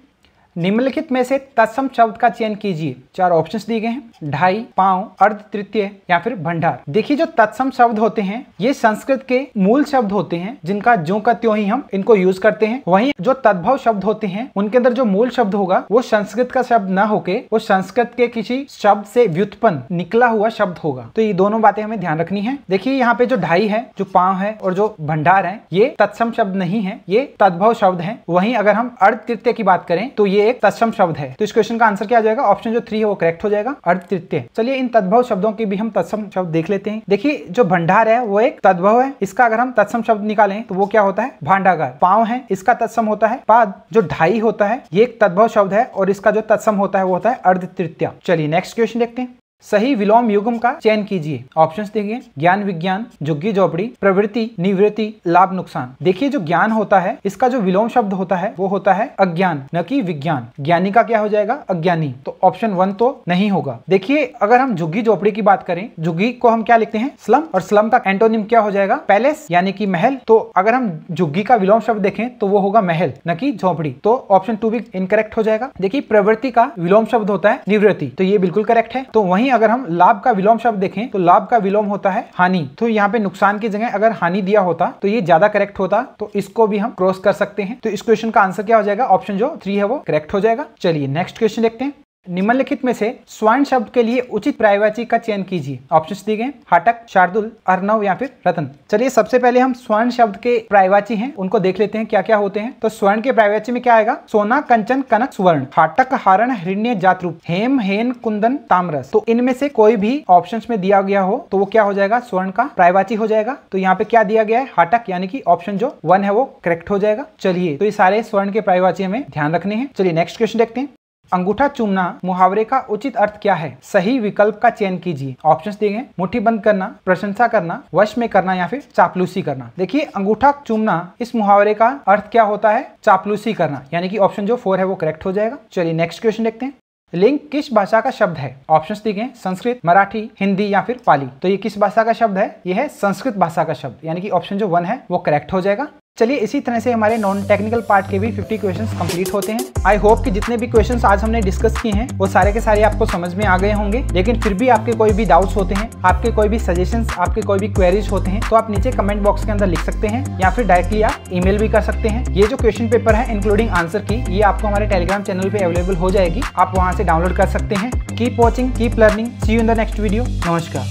निम्नलिखित में से तत्सम शब्द का चयन कीजिए चार ऑप्शंस दिए गए हैं ढाई पांव अर्ध तृतीय या फिर भंडार देखिए जो तत्सम शब्द होते हैं ये संस्कृत के मूल शब्द होते हैं जिनका जो का त्यों ही हम इनको यूज करते हैं वहीं जो तद्भव शब्द होते हैं उनके अंदर जो मूल शब्द होगा वो संस्कृत का शब्द न होके वो संस्कृत के किसी शब्द से व्युत्पन्न निकला हुआ शब्द होगा तो ये दोनों बातें हमें ध्यान रखनी है देखिए यहाँ पे जो ढाई है जो पांव है और जो भंडार है ये तत्सम शब्द नहीं है ये तद्भव शब्द है वही अगर हम अर्ध तृतीय की बात करें तो ये एक तत्सम शब्द है तो इस क्वेश्चन का आंसर क्या जाएगा ऑप्शन जो थ्री है वो करेक्ट हो जाएगा अर्थ तृतीय चलिए इन तद्भव शब्दों की भी हम तत्सम शब्द देख लेते हैं देखिए जो भंडार है वो एक तद्भव है इसका अगर हम तत्सम शब्द निकालें तो वो क्या होता है भांडागर पाव है इसका तत्सम होता है पाद जो ढाई होता है ये एक तद्भव शब्द है और इसका जो तत्सम होता है वो होता है अर्ध तृतीय चलिए नेक्स्ट क्वेश्चन देखते हैं सही विलोम युगम का चयन कीजिए ऑप्शंस देंगे ज्ञान विज्ञान जुग्गी झोपड़ी प्रवृत्ति निवृत्ति लाभ नुकसान देखिए जो ज्ञान होता है इसका जो विलोम शब्द होता है वो होता है अज्ञान न कि विज्ञान ज्ञानी का क्या हो जाएगा अज्ञानी तो ऑप्शन वन तो नहीं होगा देखिए अगर हम झुग्गी झोपड़ी की बात करें झुग्गी को हम क्या लिखते हैं स्लम और स्लम का एंटोनिम क्या हो जाएगा पैलेस यानी कि महल तो अगर हम झुग्गी का विलोम शब्द देखें तो वो होगा महल न की झोपड़ी तो ऑप्शन टू भी इनकरेक्ट हो जाएगा देखिए प्रवृत्ति का विलोम शब्द होता है निवृत्ति तो ये बिल्कुल करेक्ट है तो वही वहीं अगर हम लाभ का विलोम शब्द देखें तो लाभ का विलोम होता है हानि तो यहाँ पे नुकसान की जगह अगर हानि दिया होता तो ये ज्यादा करेक्ट होता तो इसको भी हम क्रॉस कर सकते हैं तो इस क्वेश्चन का आंसर क्या हो जाएगा ऑप्शन जो थ्री है वो करेक्ट हो जाएगा चलिए नेक्स्ट क्वेश्चन देखते हैं निम्नलिखित में से स्वर्ण शब्द के लिए उचित प्रायवाची का चयन कीजिए ऑप्शन दिए गए हाटक शार्दुल अर्नव या फिर रतन चलिए सबसे पहले हम स्वर्ण शब्द के प्रायवाची हैं उनको देख लेते हैं क्या क्या होते हैं तो स्वर्ण के प्रायवाची में क्या आएगा सोना कंचन कनक स्वर्ण हाटक हरण हृण्य जातरूप हेम हेन कुंदन तामरस तो इनमें से कोई भी ऑप्शन में दिया गया हो तो वो क्या हो जाएगा स्वर्ण का प्रायवाची हो जाएगा तो यहाँ पे क्या दिया गया है हाटक यानी कि ऑप्शन जो वन है वो करेक्ट हो जाएगा चलिए तो ये सारे स्वर्ण के प्रायवाची हमें ध्यान रखने हैं चलिए नेक्स्ट क्वेश्चन देखते हैं अंगूठा चूमना मुहावरे का उचित अर्थ क्या है सही विकल्प का चयन कीजिए ऑप्शन दिए गए मुठ्ठी बंद करना प्रशंसा करना वश में करना या फिर चापलूसी करना देखिए अंगूठा चूमना इस मुहावरे का अर्थ क्या होता है चापलूसी करना यानी कि ऑप्शन जो फोर है वो करेक्ट हो जाएगा चलिए नेक्स्ट क्वेश्चन देखते हैं लिंग किस भाषा का शब्द है ऑप्शन दिए गए संस्कृत मराठी हिंदी या फिर पाली तो ये किस भाषा का शब्द है ये है संस्कृत भाषा का शब्द यानी कि ऑप्शन जो वन है वो करेक्ट हो जाएगा चलिए इसी तरह से हमारे नॉन टेक्निकल पार्ट के भी 50 क्वेश्चंस कंप्लीट होते हैं आई होप कि जितने भी क्वेश्चंस आज हमने डिस्कस किए हैं वो सारे के सारे आपको समझ में आ गए होंगे लेकिन फिर भी आपके कोई भी डाउट्स होते हैं आपके कोई भी सजेशन आपके कोई भी क्वेरीज होते हैं तो आप नीचे कमेंट बॉक्स के अंदर लिख सकते हैं या फिर डायरेक्टली आप ई भी कर सकते हैं ये जो क्वेश्चन पेपर है इंक्लूडिंग आंसर की ये आपको हमारे टेलीग्राम चैनल पर अवेलेबल हो जाएगी आप वहाँ से डाउनलोड कर सकते हैं keep watching keep learning see you in the next video नमस्कार